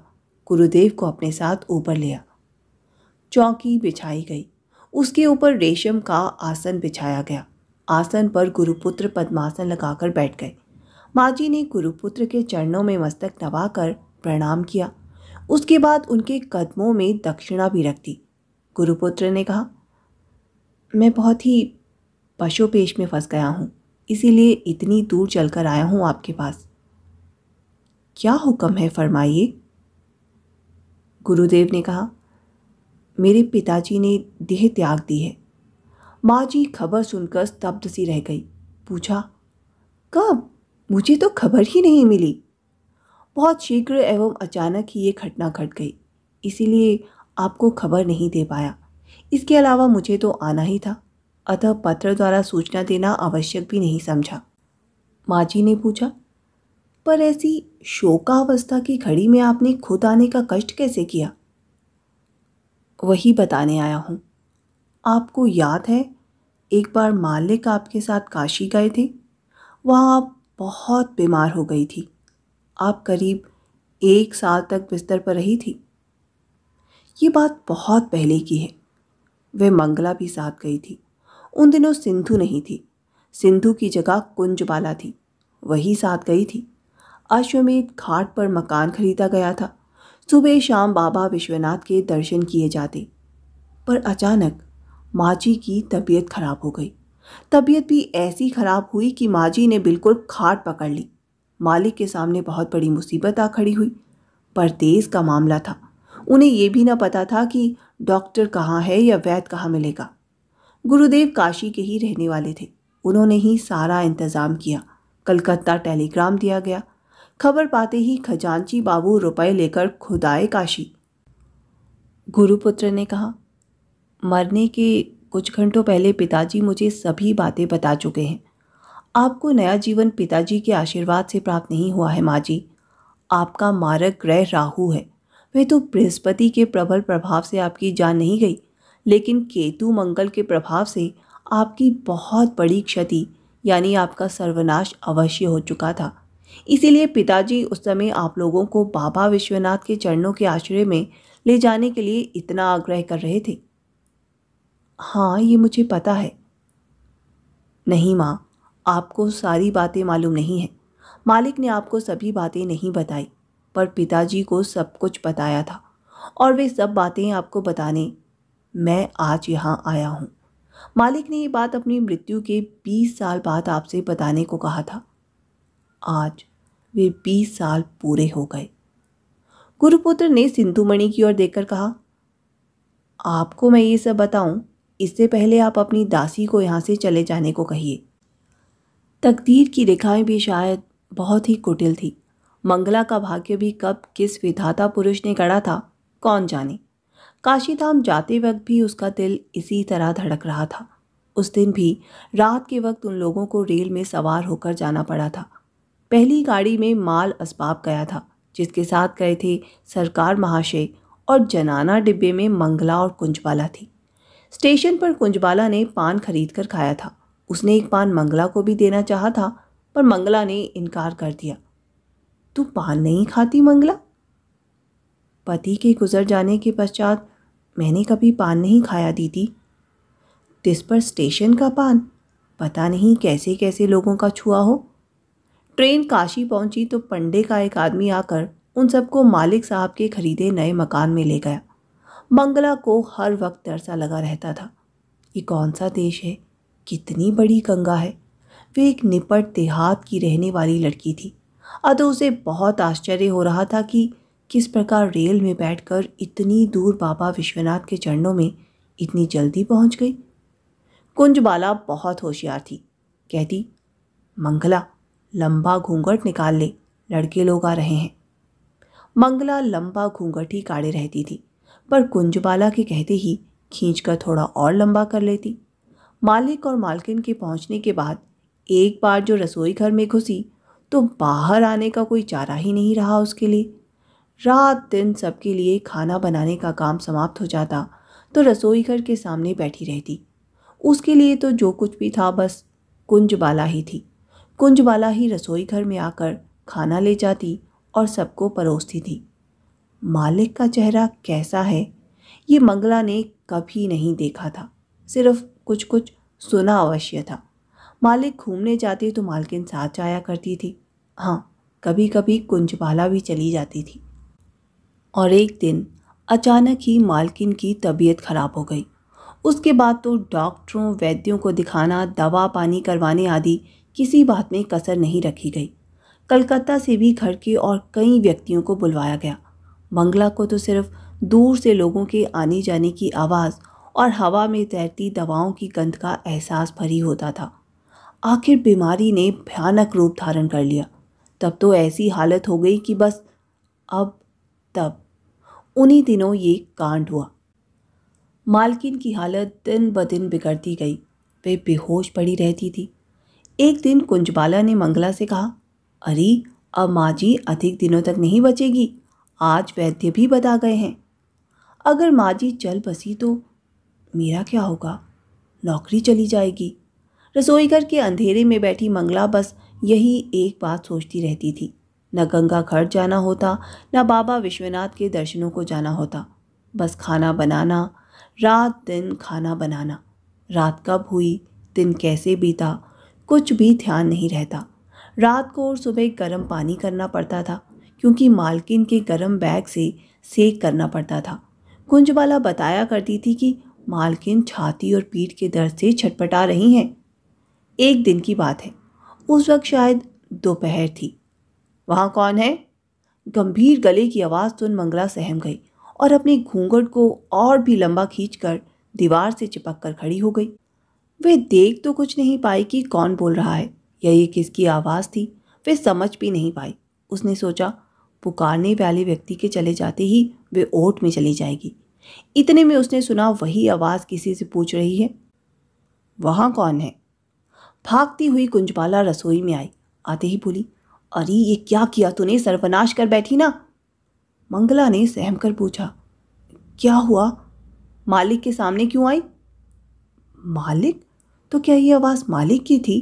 गुरुदेव को अपने साथ ऊपर लिया चौकी बिछाई गई उसके ऊपर रेशम का आसन बिछाया गया आसन पर गुरुपुत्र पद्मासन लगाकर बैठ गए माँ जी ने गुरुपुत्र के चरणों में मस्तक नवाकर प्रणाम किया उसके बाद उनके कदमों में दक्षिणा भी रख दी गुरुपुत्र ने कहा मैं बहुत ही पशुपेश में फंस गया हूँ इसीलिए इतनी दूर चलकर आया हूँ आपके पास क्या हुक्म है फरमाइए गुरुदेव ने कहा मेरे पिताजी ने देह त्याग दी है माँ जी खबर सुनकर स्तब्ध सी रह गई पूछा कब मुझे तो खबर ही नहीं मिली बहुत शीघ्र एवं अचानक ही ये घटना घट खट गई इसीलिए आपको खबर नहीं दे पाया इसके अलावा मुझे तो आना ही था अतः पत्र द्वारा सूचना देना आवश्यक भी नहीं समझा माँ जी ने पूछा पर ऐसी शोकावस्था की घड़ी में आपने खुद आने का कष्ट कैसे किया वही बताने आया हूँ आपको याद है एक बार मालिक आपके साथ काशी गए थे वहाँ आप बहुत बीमार हो गई थी आप करीब एक साल तक बिस्तर पर रही थी ये बात बहुत पहले की है वह मंगला भी साथ गई थी उन दिनों सिंधु नहीं थी सिंधु की जगह कुंज बाला थी वही साथ गई थी अश्वमेध घाट पर मकान खरीदा गया था सुबह शाम बाबा विश्वनाथ के दर्शन किए जाते पर अचानक माजी की तबीयत खराब हो गई तबीयत भी ऐसी खराब हुई कि माजी ने बिल्कुल खाट पकड़ ली मालिक के सामने बहुत बड़ी मुसीबत आ खड़ी हुई परदेस का मामला था उन्हें यह भी ना पता था कि डॉक्टर कहाँ है या वैद कहाँ मिलेगा गुरुदेव काशी के ही रहने वाले थे उन्होंने ही सारा इंतज़ाम किया कलकत्ता टेलीग्राम दिया गया खबर पाते ही खजांची बाबू रुपए लेकर खुद आए काशी गुरुपुत्र ने कहा मरने के कुछ घंटों पहले पिताजी मुझे सभी बातें बता चुके हैं आपको नया जीवन पिताजी के आशीर्वाद से प्राप्त नहीं हुआ है माँ जी आपका मारक ग्रह राहु है वह तो बृहस्पति के प्रबल प्रभाव से आपकी जान नहीं गई लेकिन केतु मंगल के प्रभाव से आपकी बहुत बड़ी क्षति यानी आपका सर्वनाश अवश्य हो चुका था इसीलिए पिताजी उस समय आप लोगों को बाबा विश्वनाथ के चरणों के आश्रय में ले जाने के लिए इतना आग्रह कर रहे थे हाँ ये मुझे पता है नहीं माँ आपको सारी बातें मालूम नहीं है मालिक ने आपको सभी बातें नहीं बताई पर पिताजी को सब कुछ बताया था और वे सब बातें आपको बताने मैं आज यहाँ आया हूँ मालिक ने ये बात अपनी मृत्यु के बीस साल बाद आपसे बताने को कहा था आज वे बीस साल पूरे हो गए गुरुपुत्र ने सिंधुमणि की ओर देखकर कहा आपको मैं ये सब बताऊं इससे पहले आप अपनी दासी को यहाँ से चले जाने को कहिए तकदीर की रेखाएं भी शायद बहुत ही कुटिल थी मंगला का भाग्य भी कब किस विधाता पुरुष ने गढ़ा था कौन जाने काशीधाम जाते वक्त भी उसका दिल इसी तरह धड़क रहा था उस दिन भी रात के वक्त उन लोगों को रेल में सवार होकर जाना पड़ा था पहली गाड़ी में माल असबाब गया था जिसके साथ गए थे सरकार महाशय और जनाना डिब्बे में मंगला और कुंजबाला थी स्टेशन पर कुंजबाला ने पान खरीद कर खाया था उसने एक पान मंगला को भी देना चाहा था पर मंगला ने इनकार कर दिया तू पान नहीं खाती मंगला पति के गुजर जाने के पश्चात मैंने कभी पान नहीं खाया दीदी तिस पर स्टेशन का पान पता नहीं कैसे कैसे लोगों का छुआ हो ट्रेन काशी पहुंची तो पंडे का एक आदमी आकर उन सबको मालिक साहब के खरीदे नए मकान में ले गया मंगला को हर वक्त दरसा लगा रहता था ये कौन सा देश है कितनी बड़ी गंगा है वे एक निपट देहात की रहने वाली लड़की थी अतः उसे बहुत आश्चर्य हो रहा था कि किस प्रकार रेल में बैठकर इतनी दूर बाबा विश्वनाथ के चरणों में इतनी जल्दी पहुंच गई कुंज बाला बहुत होशियार थी कहती मंगला लंबा घूंघट निकाल ले लड़के लोग आ रहे हैं मंगला लंबा घूंघट ही काढ़े रहती थी पर कुंजबाला के कहते ही खींचकर थोड़ा और लंबा कर लेती मालिक और मालकिन के पहुंचने के बाद एक बार जो रसोई घर में घुसी तो बाहर आने का कोई चारा ही नहीं रहा उसके लिए रात दिन सबके लिए खाना बनाने का काम समाप्त हो जाता तो रसोई घर के सामने बैठी रहती उसके लिए तो जो कुछ भी था बस कुंजबाला ही थी कुंजबाला ही रसोई घर में आकर खाना ले जाती और सबको परोसती थी मालिक का चेहरा कैसा है ये मंगला ने कभी नहीं देखा था सिर्फ कुछ कुछ सुना अवश्य था मालिक घूमने जाते तो मालकिन साथ जाया करती थी हाँ कभी कभी कुंजबाला भी चली जाती थी और एक दिन अचानक ही मालकिन की तबीयत खराब हो गई उसके बाद तो डॉक्टरों वैद्यों को दिखाना दवा पानी करवाने आदि किसी बात में कसर नहीं रखी गई कलकत्ता से भी घर के और कई व्यक्तियों को बुलवाया गया बंगला को तो सिर्फ दूर से लोगों के आने जाने की आवाज़ और हवा में तैरती दवाओं की गंध का एहसास भरी होता था आखिर बीमारी ने भयानक रूप धारण कर लिया तब तो ऐसी हालत हो गई कि बस अब तब उन्हीं दिनों ये कांड हुआ मालकिन की हालत दिन ब दिन बिगड़ती गई वे बेहोश पड़ी रहती थी एक दिन कुंजबाला ने मंगला से कहा अरे अब माँ जी अधिक दिनों तक नहीं बचेगी आज वैद्य भी बता गए हैं अगर माँ जी चल बसी तो मेरा क्या होगा नौकरी चली जाएगी रसोईघर के अंधेरे में बैठी मंगला बस यही एक बात सोचती रहती थी न गंगा घर जाना होता न बाबा विश्वनाथ के दर्शनों को जाना होता बस खाना बनाना रात दिन खाना बनाना रात कब हुई दिन कैसे बीता कुछ भी ध्यान नहीं रहता रात को और सुबह गर्म पानी करना पड़ता था क्योंकि मालकिन के गर्म बैग से सेक करना पड़ता था कुंजवाला बताया करती थी कि मालकिन छाती और पीठ के दर्द से छटपटा रही हैं एक दिन की बात है उस वक्त शायद दोपहर थी वहाँ कौन है गंभीर गले की आवाज़ सुन मंगला सहम गई और अपने घूंघट को और भी लंबा खींचकर दीवार से चिपक कर खड़ी हो गई वे देख तो कुछ नहीं पाई कि कौन बोल रहा है या ये किसकी आवाज़ थी वे समझ भी नहीं पाई उसने सोचा पुकारने वाले व्यक्ति के चले जाते ही वे ओट में चली जाएगी इतने में उसने सुना वही आवाज़ किसी से पूछ रही है वहाँ कौन है भागती हुई कुंजबाला रसोई में आई आते ही बोली अरे ये क्या किया तूने सर्वनाश कर बैठी ना मंगला ने सहम कर पूछा क्या हुआ मालिक के सामने क्यों आई मालिक तो क्या ये आवाज़ मालिक की थी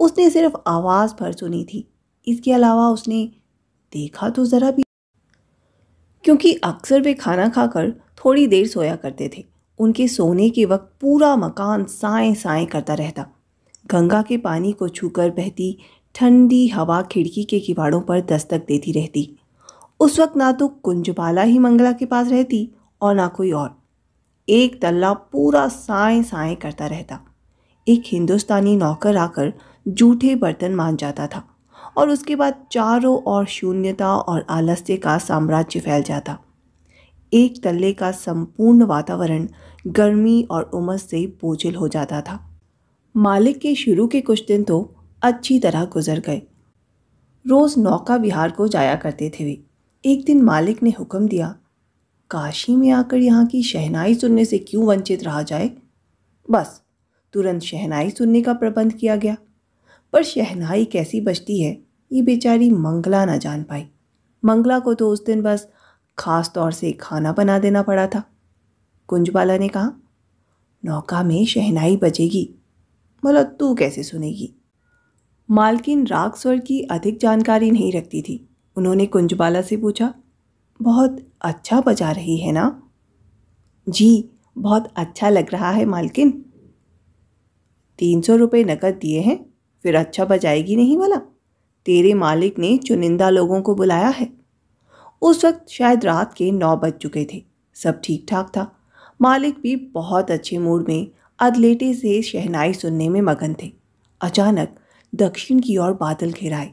उसने सिर्फ आवाज़ भर सुनी थी इसके अलावा उसने देखा तो ज़रा भी क्योंकि अक्सर वे खाना खाकर थोड़ी देर सोया करते थे उनके सोने के वक्त पूरा मकान साए साए करता रहता गंगा के पानी को छूकर बहती ठंडी हवा खिड़की के किवाड़ों पर दस्तक देती रहती उस वक्त ना तो कुंजबाला ही मंगला के पास रहती और ना कोई और एक तल्ला पूरा साए साए करता रहता एक हिंदुस्तानी नौकर आकर जूठे बर्तन मान जाता था और उसके बाद चारों ओर शून्यता और आलस्य का साम्राज्य फैल जाता एक तल्ले का संपूर्ण वातावरण गर्मी और उमस से बोझिल हो जाता था मालिक के शुरू के कुछ दिन तो अच्छी तरह गुजर गए रोज़ नौका विहार को जाया करते थे वे एक दिन मालिक ने हुक्म दिया काशी में आकर यहाँ की शहनाई सुनने से क्यों वंचित रहा जाए बस तुरंत शहनाई सुनने का प्रबंध किया गया पर शहनाई कैसी बचती है ये बेचारी मंगला ना जान पाई मंगला को तो उस दिन बस खास तौर से खाना बना देना पड़ा था कुंजबाला ने कहा नौका में शहनाई बजेगी बोला मतलब तू कैसे सुनेगी मालकिन राग स्वर की अधिक जानकारी नहीं रखती थी उन्होंने कुंजबाला से पूछा बहुत अच्छा बजा रही है ना जी बहुत अच्छा लग रहा है मालकिन तीन सौ रुपये नकद दिए हैं फिर अच्छा बजाएगी नहीं वाला तेरे मालिक ने चुनिंदा लोगों को बुलाया है उस वक्त शायद रात के नौ बज चुके थे सब ठीक ठाक था मालिक भी बहुत अच्छे मूड में अदलेटे से शहनाई सुनने में मगन थे अचानक दक्षिण की ओर बादल घिराए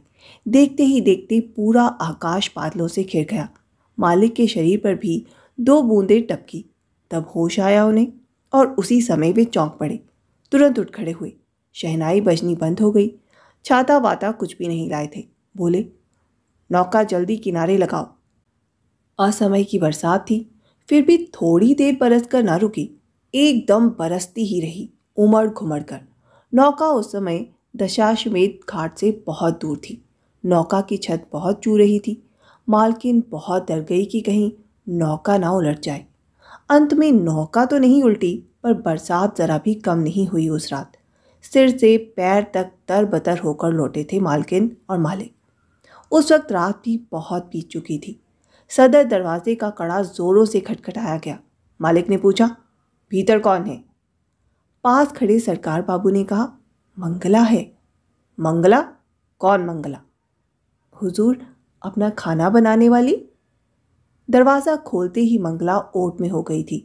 देखते ही देखते पूरा आकाश बादलों से घिर गया मालिक के शरीर पर भी दो बूंदें टपकी तब होश आया उन्हें और उसी समय वे चौंक पड़े तुरंत उठ खड़े हुए शहनाई बजनी बंद हो गई छाता वाता कुछ भी नहीं लाए थे बोले नौका जल्दी किनारे लगाओ असमय की बरसात थी फिर भी थोड़ी देर बरस कर ना रुकी एकदम बरसती ही रही उमड़ घुमड़ कर नौका उस समय दशाश्वेध घाट से बहुत दूर थी नौका की छत बहुत चू रही थी मालकिन बहुत डर गई कि कहीं नौका ना उलट जाए अंत में नौका तो नहीं उल्टी पर बरसात ज़रा भी कम नहीं हुई उस रात सिर से पैर तक तर बतर होकर लौटे थे मालकिन और मालिक उस वक्त रात भी बहुत बीत चुकी थी सदर दरवाजे का कड़ा ज़ोरों से खटखटाया गया मालिक ने पूछा भीतर कौन है पास खड़े सरकार बाबू ने कहा मंगला है मंगला कौन मंगला हुजूर अपना खाना बनाने वाली दरवाज़ा खोलते ही मंगला ओट में हो गई थी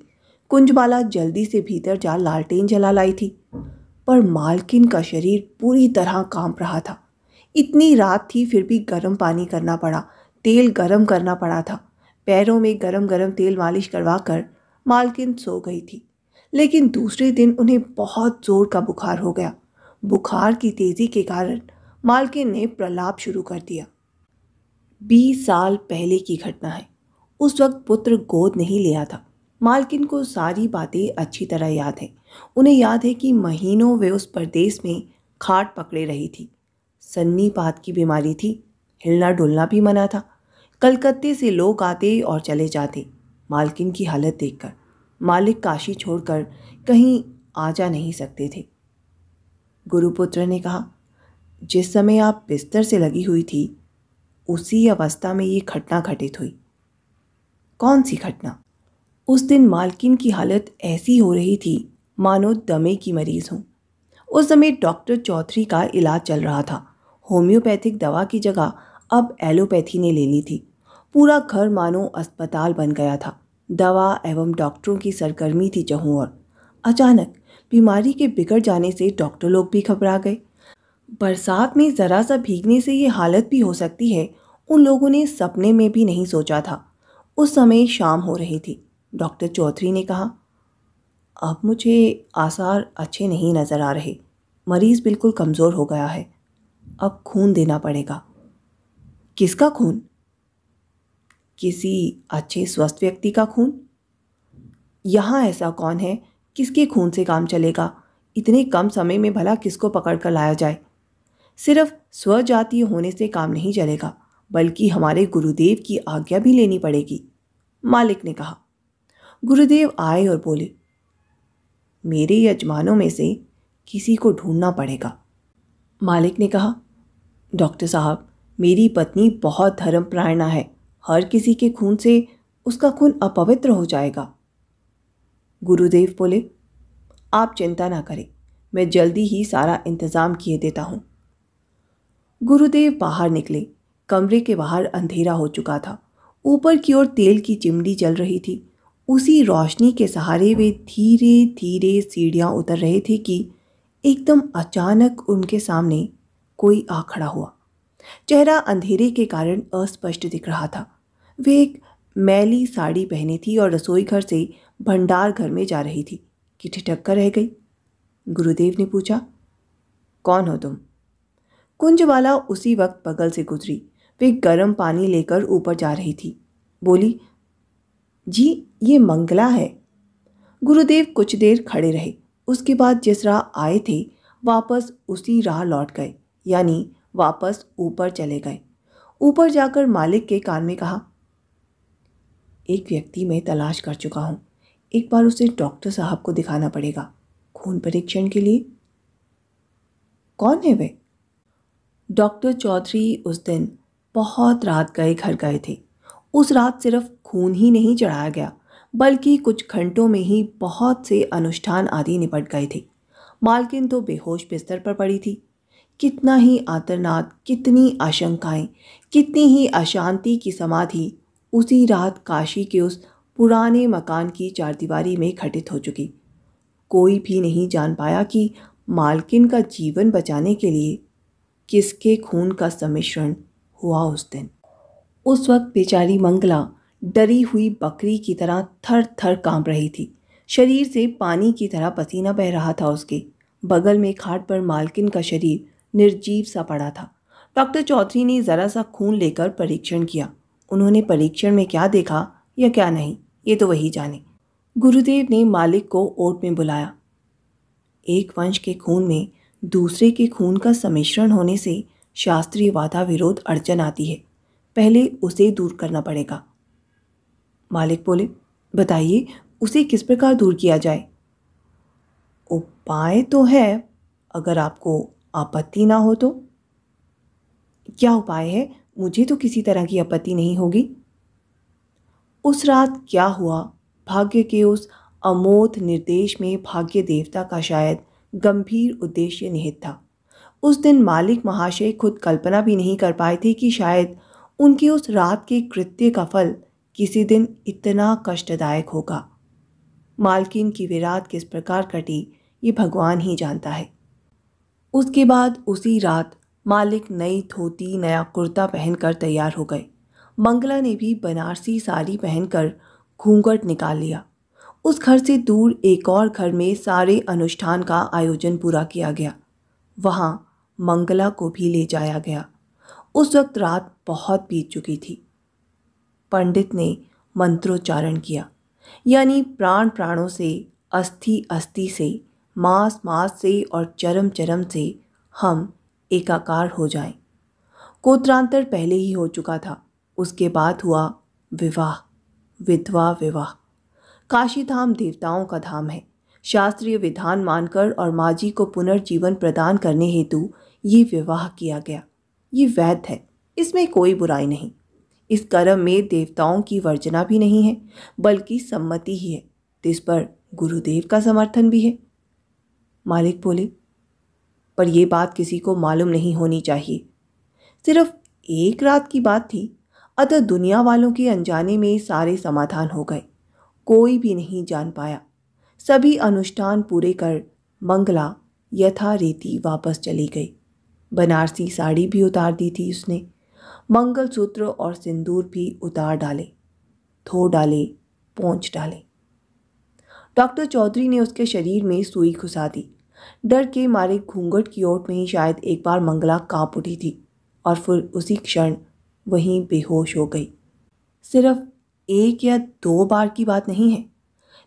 कुंजबाला जल्दी से भीतर जा लालटेन जला लाई थी पर मालकिन का शरीर पूरी तरह कांप रहा था इतनी रात थी फिर भी गर्म पानी करना पड़ा तेल गरम करना पड़ा था पैरों में गरम गरम तेल मालिश करवा कर मालकिन सो गई थी लेकिन दूसरे दिन उन्हें बहुत ज़ोर का बुखार हो गया बुखार की तेज़ी के कारण मालकिन ने प्रलाप शुरू कर दिया बीस साल पहले की घटना है उस वक्त पुत्र गोद नहीं लिया था मालकिन को सारी बातें अच्छी तरह याद है उन्हें याद है कि महीनों वे उस प्रदेश में खाट पकड़े रही थी सन्नीपात की बीमारी थी हिलना डुलना भी मना था कलकत्ते से लोग आते और चले जाते मालकिन की हालत देखकर मालिक काशी छोड़कर कहीं आ जा नहीं सकते थे गुरुपुत्र ने कहा जिस समय आप बिस्तर से लगी हुई थी उसी अवस्था में ये घटना घटित हुई कौन सी घटना उस दिन मालकिन की हालत ऐसी हो रही थी मानो दमे की मरीज़ हूँ उस समय डॉक्टर चौधरी का इलाज चल रहा था होम्योपैथिक दवा की जगह अब एलोपैथी ने ले ली थी पूरा घर मानो अस्पताल बन गया था दवा एवं डॉक्टरों की सरगर्मी थी चहूँ और अचानक बीमारी के बिगड़ जाने से डॉक्टर लोग भी घबरा गए बरसात में ज़रा सा भीगने से ये हालत भी हो सकती है उन लोगों ने सपने में भी नहीं सोचा था उस समय शाम हो रही थी डॉक्टर चौधरी ने कहा अब मुझे आसार अच्छे नहीं नज़र आ रहे मरीज़ बिल्कुल कमज़ोर हो गया है अब खून देना पड़ेगा किसका खून किसी अच्छे स्वस्थ व्यक्ति का खून यहाँ ऐसा कौन है किसके खून से काम चलेगा इतने कम समय में भला किसको पकड़ कर लाया जाए सिर्फ स्वजातीय होने से काम नहीं चलेगा बल्कि हमारे गुरुदेव की आज्ञा भी लेनी पड़ेगी मालिक ने कहा गुरुदेव आए और बोले मेरे यजमानों में से किसी को ढूंढना पड़ेगा मालिक ने कहा डॉक्टर साहब मेरी पत्नी बहुत धर्म प्रायणा है हर किसी के खून से उसका खून अपवित्र हो जाएगा गुरुदेव बोले आप चिंता ना करें मैं जल्दी ही सारा इंतज़ाम किए देता हूँ गुरुदेव बाहर निकले कमरे के बाहर अंधेरा हो चुका था ऊपर की ओर तेल की चिमड़ी जल रही थी उसी रोशनी के सहारे वे धीरे धीरे सीढ़ियाँ उतर रहे थे कि एकदम अचानक उनके सामने कोई आ खड़ा हुआ चेहरा अंधेरे के कारण अस्पष्ट दिख रहा था वे एक मैली साड़ी पहनी थी और रसोई घर से भंडार घर में जा रही थी कि ठिठक कर रह गई गुरुदेव ने पूछा कौन हो तुम कुंजवाला उसी वक्त बगल से गुजरी वे गर्म पानी लेकर ऊपर जा रही थी बोली जी ये मंगला है गुरुदेव कुछ देर खड़े रहे उसके बाद जिस राह आए थे वापस उसी राह लौट गए यानी वापस ऊपर चले गए ऊपर जाकर मालिक के कान में कहा एक व्यक्ति मैं तलाश कर चुका हूँ एक बार उसे डॉक्टर साहब को दिखाना पड़ेगा खून परीक्षण के लिए कौन है वे डॉक्टर चौधरी उस दिन बहुत रात गए घर गए थे उस रात सिर्फ खून ही नहीं चढ़ाया गया बल्कि कुछ घंटों में ही बहुत से अनुष्ठान आदि निपट गए थे मालकिन तो बेहोश बिस्तर पर पड़ी थी कितना ही आंतरनाद कितनी आशंकाएं कितनी ही अशांति की समाधि उसी रात काशी के उस पुराने मकान की चारदीवारी में घटित हो चुकी कोई भी नहीं जान पाया कि मालकिन का जीवन बचाने के लिए किसके खून का सम्मिश्रण हुआ उस दिन उस वक्त बेचारी मंगला डरी हुई बकरी की तरह थर थर काँप रही थी शरीर से पानी की तरह पसीना बह रहा था उसके बगल में खाट पर मालकिन का शरीर निर्जीव सा पड़ा था डॉक्टर चौधरी ने ज़रा सा खून लेकर परीक्षण किया उन्होंने परीक्षण में क्या देखा या क्या नहीं ये तो वही जाने गुरुदेव ने मालिक को ओट में बुलाया एक वंश के खून में दूसरे के खून का समिश्रण होने से शास्त्रीय वादा विरोध अड़चन आती है पहले उसे दूर करना पड़ेगा मालिक बोले बताइए उसे किस प्रकार दूर किया जाए उपाय तो है अगर आपको आपत्ति ना हो तो क्या उपाय है मुझे तो किसी तरह की आपत्ति नहीं होगी उस रात क्या हुआ भाग्य के उस अमोध निर्देश में भाग्य देवता का शायद गंभीर उद्देश्य निहित था उस दिन मालिक महाशय खुद कल्पना भी नहीं कर पाए थे कि शायद उनके उस रात के कृत्य का फल किसी दिन इतना कष्टदायक होगा मालकिन की विराट किस प्रकार कटी ये भगवान ही जानता है उसके बाद उसी रात मालिक नई धोती नया कुर्ता पहनकर तैयार हो गए मंगला ने भी बनारसी साड़ी पहनकर घूंघट निकाल लिया उस घर से दूर एक और घर में सारे अनुष्ठान का आयोजन पूरा किया गया वहाँ मंगला को भी ले जाया गया उस वक्त रात बहुत बीत चुकी थी पंडित ने मंत्रोच्चारण किया यानी प्राण प्राणों से अस्थि अस्थि से मास मास से और चरम चरम से हम एकाकार हो जाएं। कोत्रांतर पहले ही हो चुका था उसके बाद हुआ विवाह विधवा विवाह काशी धाम देवताओं का धाम है शास्त्रीय विधान मानकर और माँ जी को पुनर्जीवन प्रदान करने हेतु ये विवाह किया गया ये वैध है इसमें कोई बुराई नहीं इस कर्म में देवताओं की वर्जना भी नहीं है बल्कि सम्मति ही है इस पर गुरुदेव का समर्थन भी है मालिक बोले पर यह बात किसी को मालूम नहीं होनी चाहिए सिर्फ एक रात की बात थी अतः दुनिया वालों के अनजाने में सारे समाधान हो गए कोई भी नहीं जान पाया सभी अनुष्ठान पूरे कर मंगला यथा रीति वापस चली गई बनारसी साड़ी भी उतार दी थी उसने मंगलसूत्र और सिंदूर भी उतार डाले धो डाले पहुँच डाले डॉक्टर चौधरी ने उसके शरीर में सुई घुसा दी डर के मारे घूंघट की ओट में ही शायद एक बार मंगला कांप उठी थी और फिर उसी क्षण वहीं बेहोश हो गई सिर्फ एक या दो बार की बात नहीं है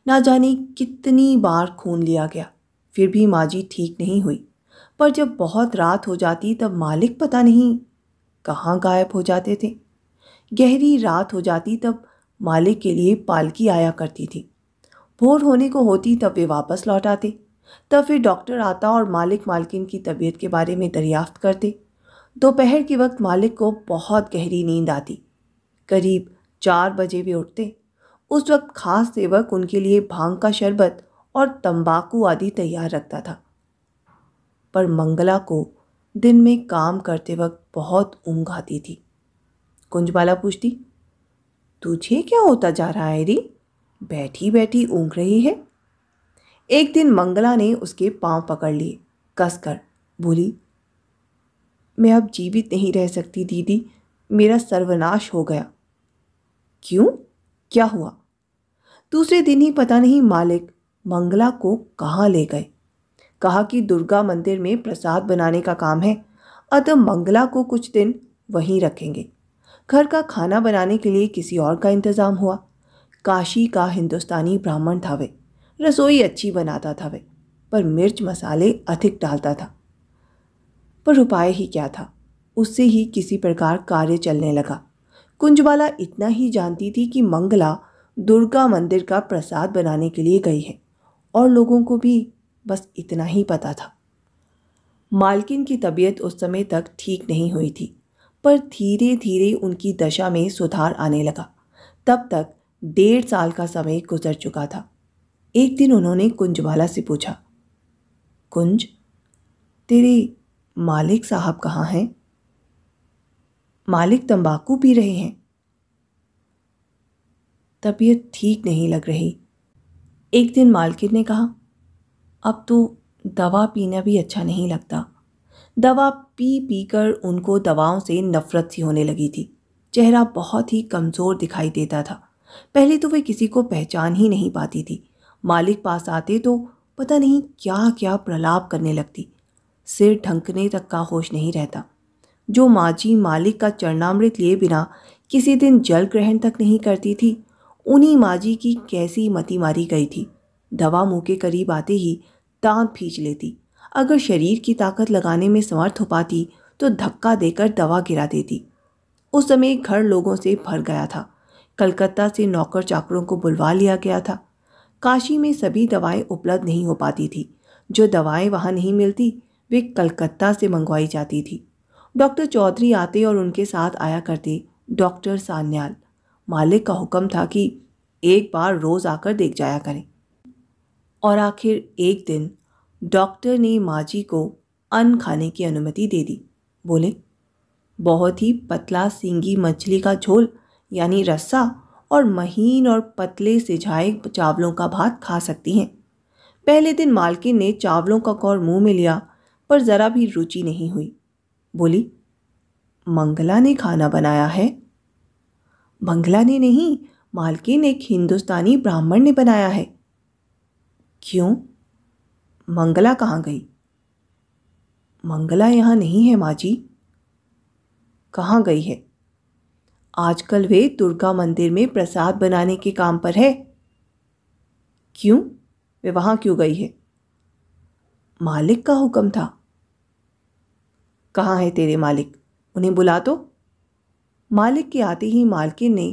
ना जाने कितनी बार खून लिया गया फिर भी माँ जी ठीक नहीं हुई पर जब बहुत रात हो जाती तब मालिक पता नहीं कहाँ गायब हो जाते थे गहरी रात हो जाती तब मालिक के लिए पालकी आया करती थी भोर होने को होती तब वे वापस लौट आते तब तो फिर डॉक्टर आता और मालिक मालकिन की तबीयत के बारे में दरियाफ्त करते दोपहर के वक्त मालिक को बहुत गहरी नींद आती करीब चार बजे वे उठते उस वक्त खास सेवक उनके लिए भांग का शरबत और तंबाकू आदि तैयार रखता था पर मंगला को दिन में काम करते वक्त बहुत ऊँग आती थी कुंजबाला पूछती तुझे क्या होता जा रहा है री बैठी बैठी ऊँग रही है एक दिन मंगला ने उसके पांव पकड़ लिए कसकर बोली मैं अब जीवित नहीं रह सकती दीदी मेरा सर्वनाश हो गया क्यों क्या हुआ दूसरे दिन ही पता नहीं मालिक मंगला को कहाँ ले गए कहा कि दुर्गा मंदिर में प्रसाद बनाने का काम है अतः मंगला को कुछ दिन वहीं रखेंगे घर का खाना बनाने के लिए किसी और का इंतज़ाम हुआ काशी का हिंदुस्तानी ब्राह्मण था वे रसोई अच्छी बनाता था वह पर मिर्च मसाले अधिक डालता था पर उपाय ही क्या था उससे ही किसी प्रकार कार्य चलने लगा कुंजवाला इतना ही जानती थी कि मंगला दुर्गा मंदिर का प्रसाद बनाने के लिए गई है और लोगों को भी बस इतना ही पता था मालकिन की तबीयत उस समय तक ठीक नहीं हुई थी पर धीरे धीरे उनकी दशा में सुधार आने लगा तब तक डेढ़ साल का समय गुजर चुका था एक दिन उन्होंने कुंजवाला से पूछा कुंज तेरे मालिक साहब कहाँ हैं मालिक तंबाकू पी रहे हैं तबीयत ठीक नहीं लग रही एक दिन मालकिन ने कहा अब तो दवा पीना भी अच्छा नहीं लगता दवा पी पी कर उनको दवाओं से नफ़रत सी होने लगी थी चेहरा बहुत ही कमज़ोर दिखाई देता था पहले तो वे किसी को पहचान ही नहीं पाती थी मालिक पास आते तो पता नहीं क्या क्या प्रलाप करने लगती सिर ढंकने तक का होश नहीं रहता जो माजी मालिक का चरणामृत लिए बिना किसी दिन जल ग्रहण तक नहीं करती थी उन्हीं माजी की कैसी मती मारी गई थी दवा मुँह के करीब आते ही दांत फींच लेती अगर शरीर की ताकत लगाने में समर्थ हो पाती तो धक्का देकर दवा गिरा देती उस समय घर लोगों से भर गया था कलकत्ता से नौकर चाकरों को बुलवा लिया गया था काशी में सभी दवाएं उपलब्ध नहीं हो पाती थी जो दवाएं वहाँ नहीं मिलती वे कलकत्ता से मंगवाई जाती थी डॉक्टर चौधरी आते और उनके साथ आया करते डॉक्टर सान्याल मालिक का हुक्म था कि एक बार रोज़ आकर देख जाया करें और आखिर एक दिन डॉक्टर ने माजी को अन्न खाने की अनुमति दे दी बोले बहुत ही पतला सींगी मछली का झोल यानी रस्सा और महीन और पतले सिझाए चावलों का भात खा सकती हैं पहले दिन मालकिन ने चावलों का कौर मुंह में लिया पर ज़रा भी रुचि नहीं हुई बोली मंगला ने खाना बनाया है मंगला ने नहीं मालकिन एक हिंदुस्तानी ब्राह्मण ने बनाया है क्यों मंगला कहाँ गई मंगला यहाँ नहीं है माँ जी कहाँ गई है आजकल वे दुर्गा मंदिर में प्रसाद बनाने के काम पर है क्यों वे वहाँ क्यों गई है मालिक का हुक्म था कहाँ है तेरे मालिक उन्हें बुला तो मालिक के आते ही मालकिन ने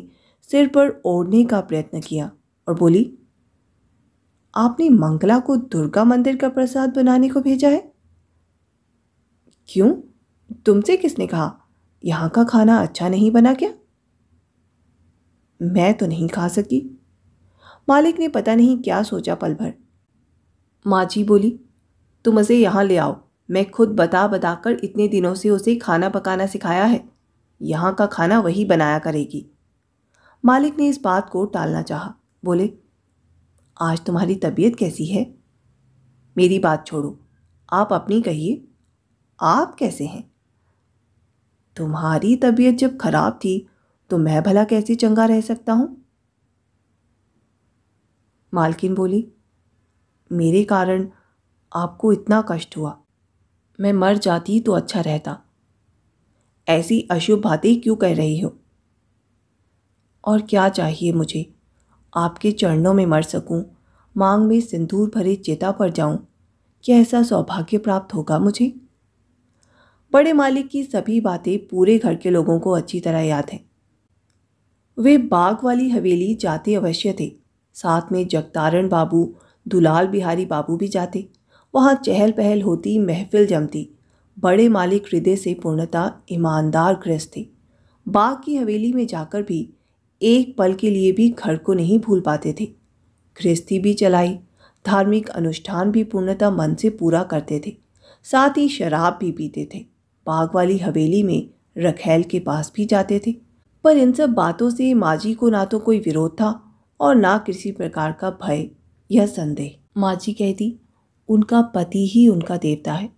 सिर पर ओढ़ने का प्रयत्न किया और बोली आपने मंगला को दुर्गा मंदिर का प्रसाद बनाने को भेजा है क्यों तुमसे किसने कहा यहाँ का खाना अच्छा नहीं बना क्या मैं तो नहीं खा सकी मालिक ने पता नहीं क्या सोचा पल भर माँ जी बोली तुम उसे यहाँ ले आओ मैं खुद बता बता कर इतने दिनों से उसे खाना पकाना सिखाया है यहाँ का खाना वही बनाया करेगी मालिक ने इस बात को टालना चाहा बोले आज तुम्हारी तबीयत कैसी है मेरी बात छोड़ो आप अपनी कहिए आप कैसे हैं तुम्हारी तबीयत जब खराब थी तो मैं भला कैसे चंगा रह सकता हूँ मालकिन बोली मेरे कारण आपको इतना कष्ट हुआ मैं मर जाती तो अच्छा रहता ऐसी अशुभ बातें क्यों कह रही हो और क्या चाहिए मुझे आपके चरणों में मर सकूं, मांग में सिंदूर भरे चेता पर जाऊं, क्या ऐसा सौभाग्य प्राप्त होगा मुझे बड़े मालिक की सभी बातें पूरे घर के लोगों को अच्छी तरह याद हैं वे बाग वाली हवेली जाते अवश्य थे साथ में जगतारण बाबू दुलाल बिहारी बाबू भी जाते वहाँ चहल पहल होती महफिल जमती बड़े मालिक हृदय से पूर्णता ईमानदार ग्रस्त थे बाग की हवेली में जाकर भी एक पल के लिए भी घर को नहीं भूल पाते थे गृहस्थी भी चलाई धार्मिक अनुष्ठान भी पूर्णतः मन से पूरा करते थे साथ ही शराब भी पीते थे बाग वाली हवेली में रखेल के पास भी जाते थे पर इन सब बातों से माँ जी को ना तो कोई विरोध था और ना किसी प्रकार का भय यह संदेह माँ जी कहती उनका पति ही उनका देवता है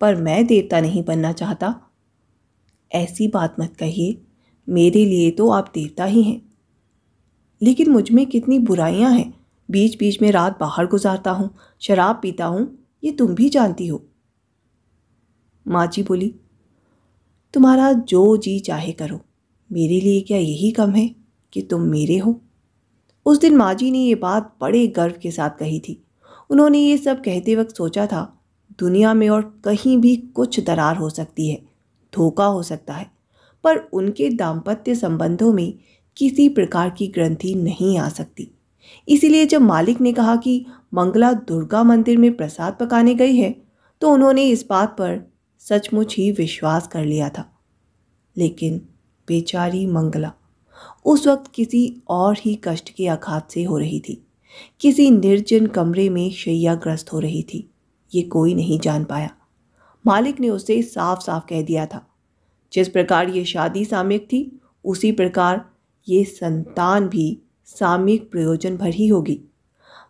पर मैं देवता नहीं बनना चाहता ऐसी बात मत कहिए मेरे लिए तो आप देवता ही हैं लेकिन मुझ में कितनी बुराइयां हैं बीच बीच में रात बाहर गुजारता हूँ शराब पीता हूँ ये तुम भी जानती हो माँ जी बोली तुम्हारा जो जी चाहे करो मेरे लिए क्या यही कम है कि तुम मेरे हो उस दिन माँ जी ने ये बात बड़े गर्व के साथ कही थी उन्होंने ये सब कहते वक्त सोचा था दुनिया में और कहीं भी कुछ दरार हो सकती है धोखा हो सकता है पर उनके दाम्पत्य संबंधों में किसी प्रकार की ग्रंथि नहीं आ सकती इसीलिए जब मालिक ने कहा कि मंगला दुर्गा मंदिर में प्रसाद पकाने गई है तो उन्होंने इस बात पर सचमुच ही विश्वास कर लिया था लेकिन बेचारी मंगला उस वक्त किसी और ही कष्ट के आघात से हो रही थी किसी निर्जन कमरे में शैयाग्रस्त हो रही थी ये कोई नहीं जान पाया मालिक ने उसे साफ साफ कह दिया था जिस प्रकार ये शादी सामयिक थी उसी प्रकार ये संतान भी सामयिक प्रयोजन भर ही होगी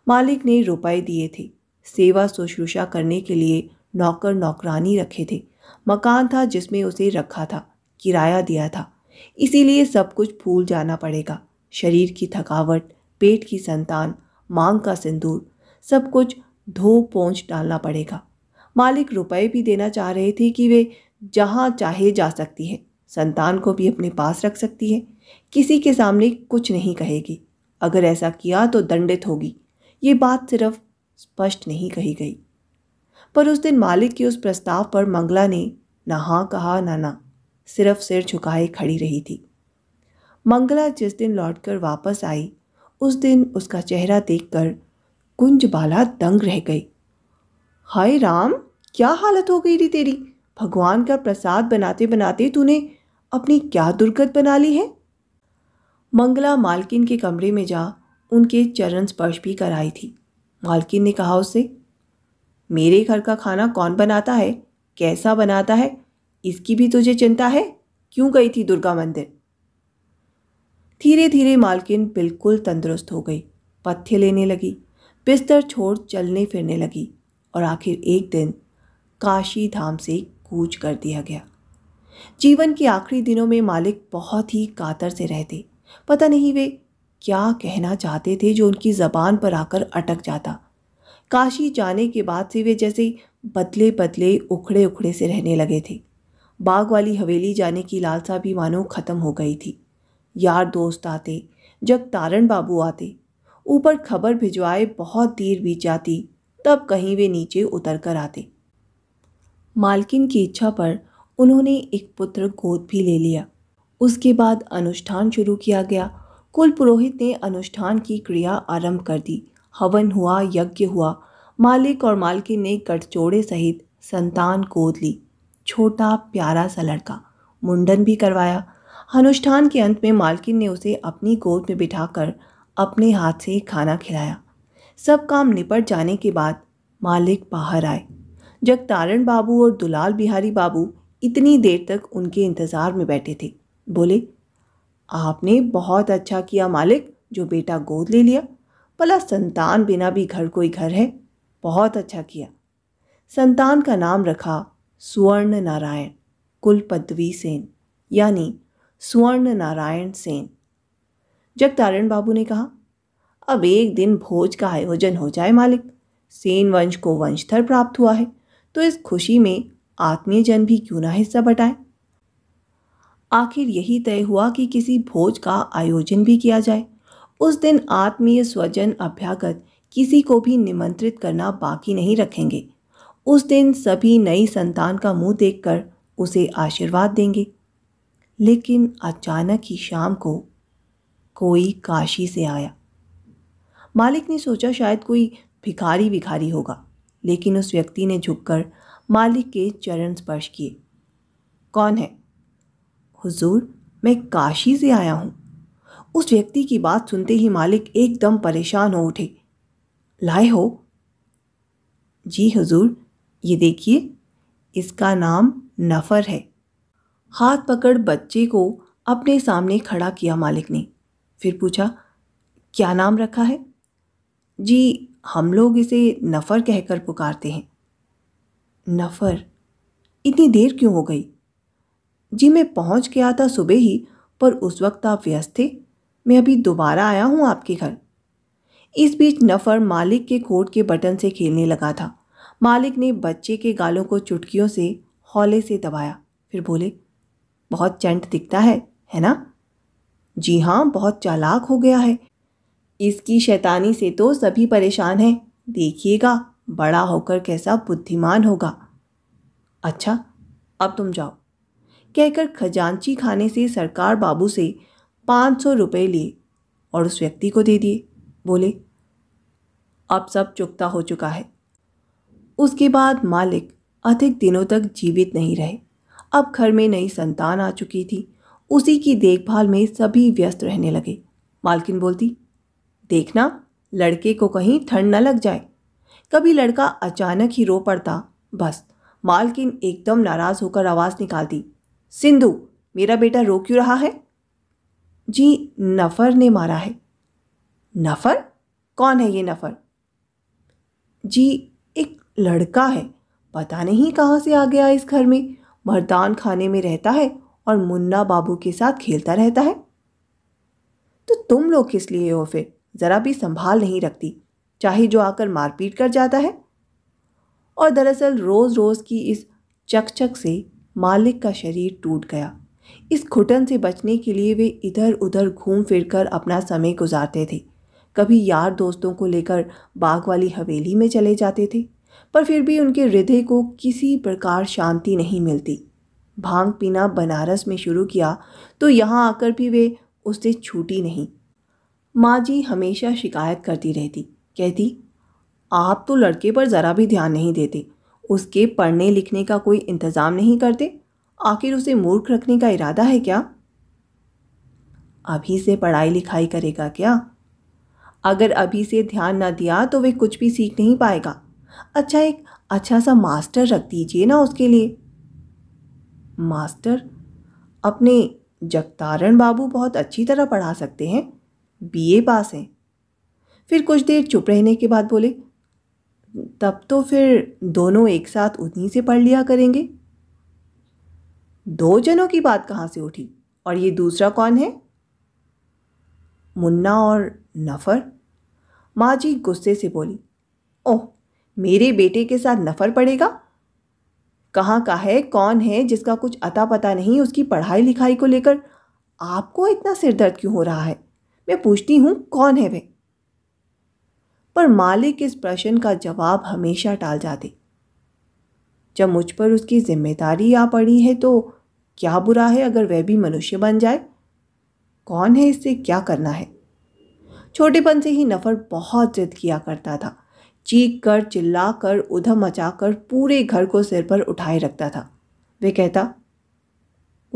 मालिक ने रुपए दिए थे सेवा शुश्रूषा करने के लिए नौकर नौकरानी रखे थे मकान था जिसमें उसे रखा था किराया दिया था इसीलिए सब कुछ भूल जाना पड़ेगा शरीर की थकावट पेट की संतान मांग का सिंदूर सब कुछ धो पहुँच डालना पड़ेगा मालिक रुपए भी देना चाह रहे थे कि वे जहाँ चाहे जा सकती हैं संतान को भी अपने पास रख सकती है किसी के सामने कुछ नहीं कहेगी अगर ऐसा किया तो दंडित होगी ये बात सिर्फ स्पष्ट नहीं कही गई पर उस दिन मालिक के उस प्रस्ताव पर मंगला ने ना हाँ कहा ना ना सिर्फ सिर झुकाए खड़ी रही थी मंगला जिस दिन लौटकर वापस आई उस दिन उसका चेहरा देखकर कुंज बाला दंग रह गई हाय राम क्या हालत हो गई थी तेरी भगवान का प्रसाद बनाते बनाते तूने अपनी क्या दुर्गत बना ली है मंगला मालकिन के कमरे में जा उनके चरण स्पर्श भी कराई थी मालकिन ने कहा उसे मेरे घर का खाना कौन बनाता है कैसा बनाता है इसकी भी तुझे चिंता है क्यों गई थी दुर्गा मंदिर धीरे धीरे मालकिन बिल्कुल तंदुरुस्त हो गई पथ्य लेने लगी बिस्तर छोड़ चलने फिरने लगी और आखिर एक दिन काशी धाम से कूच कर दिया गया जीवन के आखिरी दिनों में मालिक बहुत ही कातर से रहते पता नहीं वे क्या कहना चाहते थे जो उनकी ज़बान पर आकर अटक जाता काशी जाने के बाद से वे जैसे बदले बदले उखड़े उखड़े से रहने लगे थे बाग वाली हवेली जाने की लालसा भी मानो ख़त्म हो गई थी यार दोस्त आते जब तारण बाबू आते ऊपर खबर भिजवाए बहुत देर बीत जाती तब कहीं वे नीचे उतर कर आते मालकिन की इच्छा पर उन्होंने एक पुत्र गोद भी ले लिया उसके बाद अनुष्ठान शुरू किया गया कुल पुरोहित ने अनुष्ठान की क्रिया आरंभ कर दी हवन हुआ यज्ञ हुआ मालिक और मालकिन ने गठजोड़े सहित संतान गोद ली छोटा प्यारा सा लड़का मुंडन भी करवाया अनुष्ठान के अंत में मालकिन ने उसे अपनी गोद में बिठाकर अपने हाथ से खाना खिलाया सब काम निपट जाने के बाद मालिक बाहर आए तारण बाबू और दुलाल बिहारी बाबू इतनी देर तक उनके इंतज़ार में बैठे थे बोले आपने बहुत अच्छा किया मालिक जो बेटा गोद ले लिया भला संतान बिना भी घर कोई घर है बहुत अच्छा किया संतान का नाम रखा स्वर्ण नारायण कुल पदवी सेन यानी स्वर्ण नारायण सेन तारण बाबू ने कहा अब एक दिन भोज का आयोजन हो जाए मालिक सेन वंश को वंशधर प्राप्त हुआ है तो इस खुशी में आत्मीय जन भी क्यों ना हिस्सा बटाएं आखिर यही तय हुआ कि किसी भोज का आयोजन भी किया जाए उस दिन आत्मीय स्वजन अभ्यागत किसी को भी निमंत्रित करना बाकी नहीं रखेंगे उस दिन सभी नई संतान का मुंह देखकर उसे आशीर्वाद देंगे लेकिन अचानक ही शाम को कोई काशी से आया मालिक ने सोचा शायद कोई भिखारी भिखारी होगा लेकिन उस व्यक्ति ने झुककर मालिक के चरण स्पर्श किए कौन है हुजूर मैं काशी से आया हूँ उस व्यक्ति की बात सुनते ही मालिक एकदम परेशान हो उठे लाए हो जी हुजूर ये देखिए इसका नाम नफ़र है हाथ पकड़ बच्चे को अपने सामने खड़ा किया मालिक ने फिर पूछा क्या नाम रखा है जी हम लोग इसे नफ़र कहकर पुकारते हैं नफ़र इतनी देर क्यों हो गई जी मैं पहुंच गया था सुबह ही पर उस वक्त आप व्यस्त थे मैं अभी दोबारा आया हूं आपके घर इस बीच नफ़र मालिक के कोट के बटन से खेलने लगा था मालिक ने बच्चे के गालों को चुटकियों से हौले से दबाया फिर बोले बहुत चंट दिखता है है ना जी हाँ बहुत चालाक हो गया है इसकी शैतानी से तो सभी परेशान हैं देखिएगा बड़ा होकर कैसा बुद्धिमान होगा अच्छा अब तुम जाओ कहकर खजांची खाने से सरकार बाबू से पाँच सौ रुपये लिए और उस व्यक्ति को दे दिए बोले अब सब चुकता हो चुका है उसके बाद मालिक अधिक दिनों तक जीवित नहीं रहे अब घर में नई संतान आ चुकी थी उसी की देखभाल में सभी व्यस्त रहने लगे मालकिन बोलती देखना लड़के को कहीं ठंड न लग जाए कभी लड़का अचानक ही रो पड़ता बस मालकिन एकदम नाराज़ होकर आवाज़ निकालती सिंधु मेरा बेटा रो क्यों रहा है जी नफ़र ने मारा है नफ़र कौन है ये नफ़र जी लड़का है पता नहीं कहाँ से आ गया इस घर में मर्दान खाने में रहता है और मुन्ना बाबू के साथ खेलता रहता है तो तुम लोग किस लिए हो फिर ज़रा भी संभाल नहीं रखती चाहे जो आकर मारपीट कर जाता है और दरअसल रोज़ रोज़ की इस चकचक से मालिक का शरीर टूट गया इस घुटन से बचने के लिए वे इधर उधर घूम फिर कर अपना समय गुजारते थे कभी यार दोस्तों को लेकर बाग वाली हवेली में चले जाते थे पर फिर भी उनके हृदय को किसी प्रकार शांति नहीं मिलती भांग पीना बनारस में शुरू किया तो यहाँ आकर भी वे उससे छूटी नहीं माँ जी हमेशा शिकायत करती रहती कहती आप तो लड़के पर ज़रा भी ध्यान नहीं देते उसके पढ़ने लिखने का कोई इंतज़ाम नहीं करते आखिर उसे मूर्ख रखने का इरादा है क्या अभी से पढ़ाई लिखाई करेगा क्या अगर अभी से ध्यान ना दिया तो वे कुछ भी सीख नहीं पाएगा अच्छा एक अच्छा सा मास्टर रख दीजिए ना उसके लिए मास्टर अपने जगतारण बाबू बहुत अच्छी तरह पढ़ा सकते हैं बीए पास हैं फिर कुछ देर चुप रहने के बाद बोले तब तो फिर दोनों एक साथ उतनी से पढ़ लिया करेंगे दो जनों की बात कहाँ से उठी और ये दूसरा कौन है मुन्ना और नफ़र माँ जी गुस्से से बोली ओह मेरे बेटे के साथ नफ़र पड़ेगा कहाँ का है कौन है जिसका कुछ अता पता नहीं उसकी पढ़ाई लिखाई को लेकर आपको इतना सिरदर्द क्यों हो रहा है मैं पूछती हूँ कौन है वे पर मालिक इस प्रश्न का जवाब हमेशा टाल जाते जब मुझ पर उसकी जिम्मेदारी आ पड़ी है तो क्या बुरा है अगर वह भी मनुष्य बन जाए कौन है इससे क्या करना है छोटेपन से ही नफ़र बहुत ज़िद किया करता था चीख कर चिल्ला कर उधम मचा कर पूरे घर को सिर पर उठाए रखता था वे कहता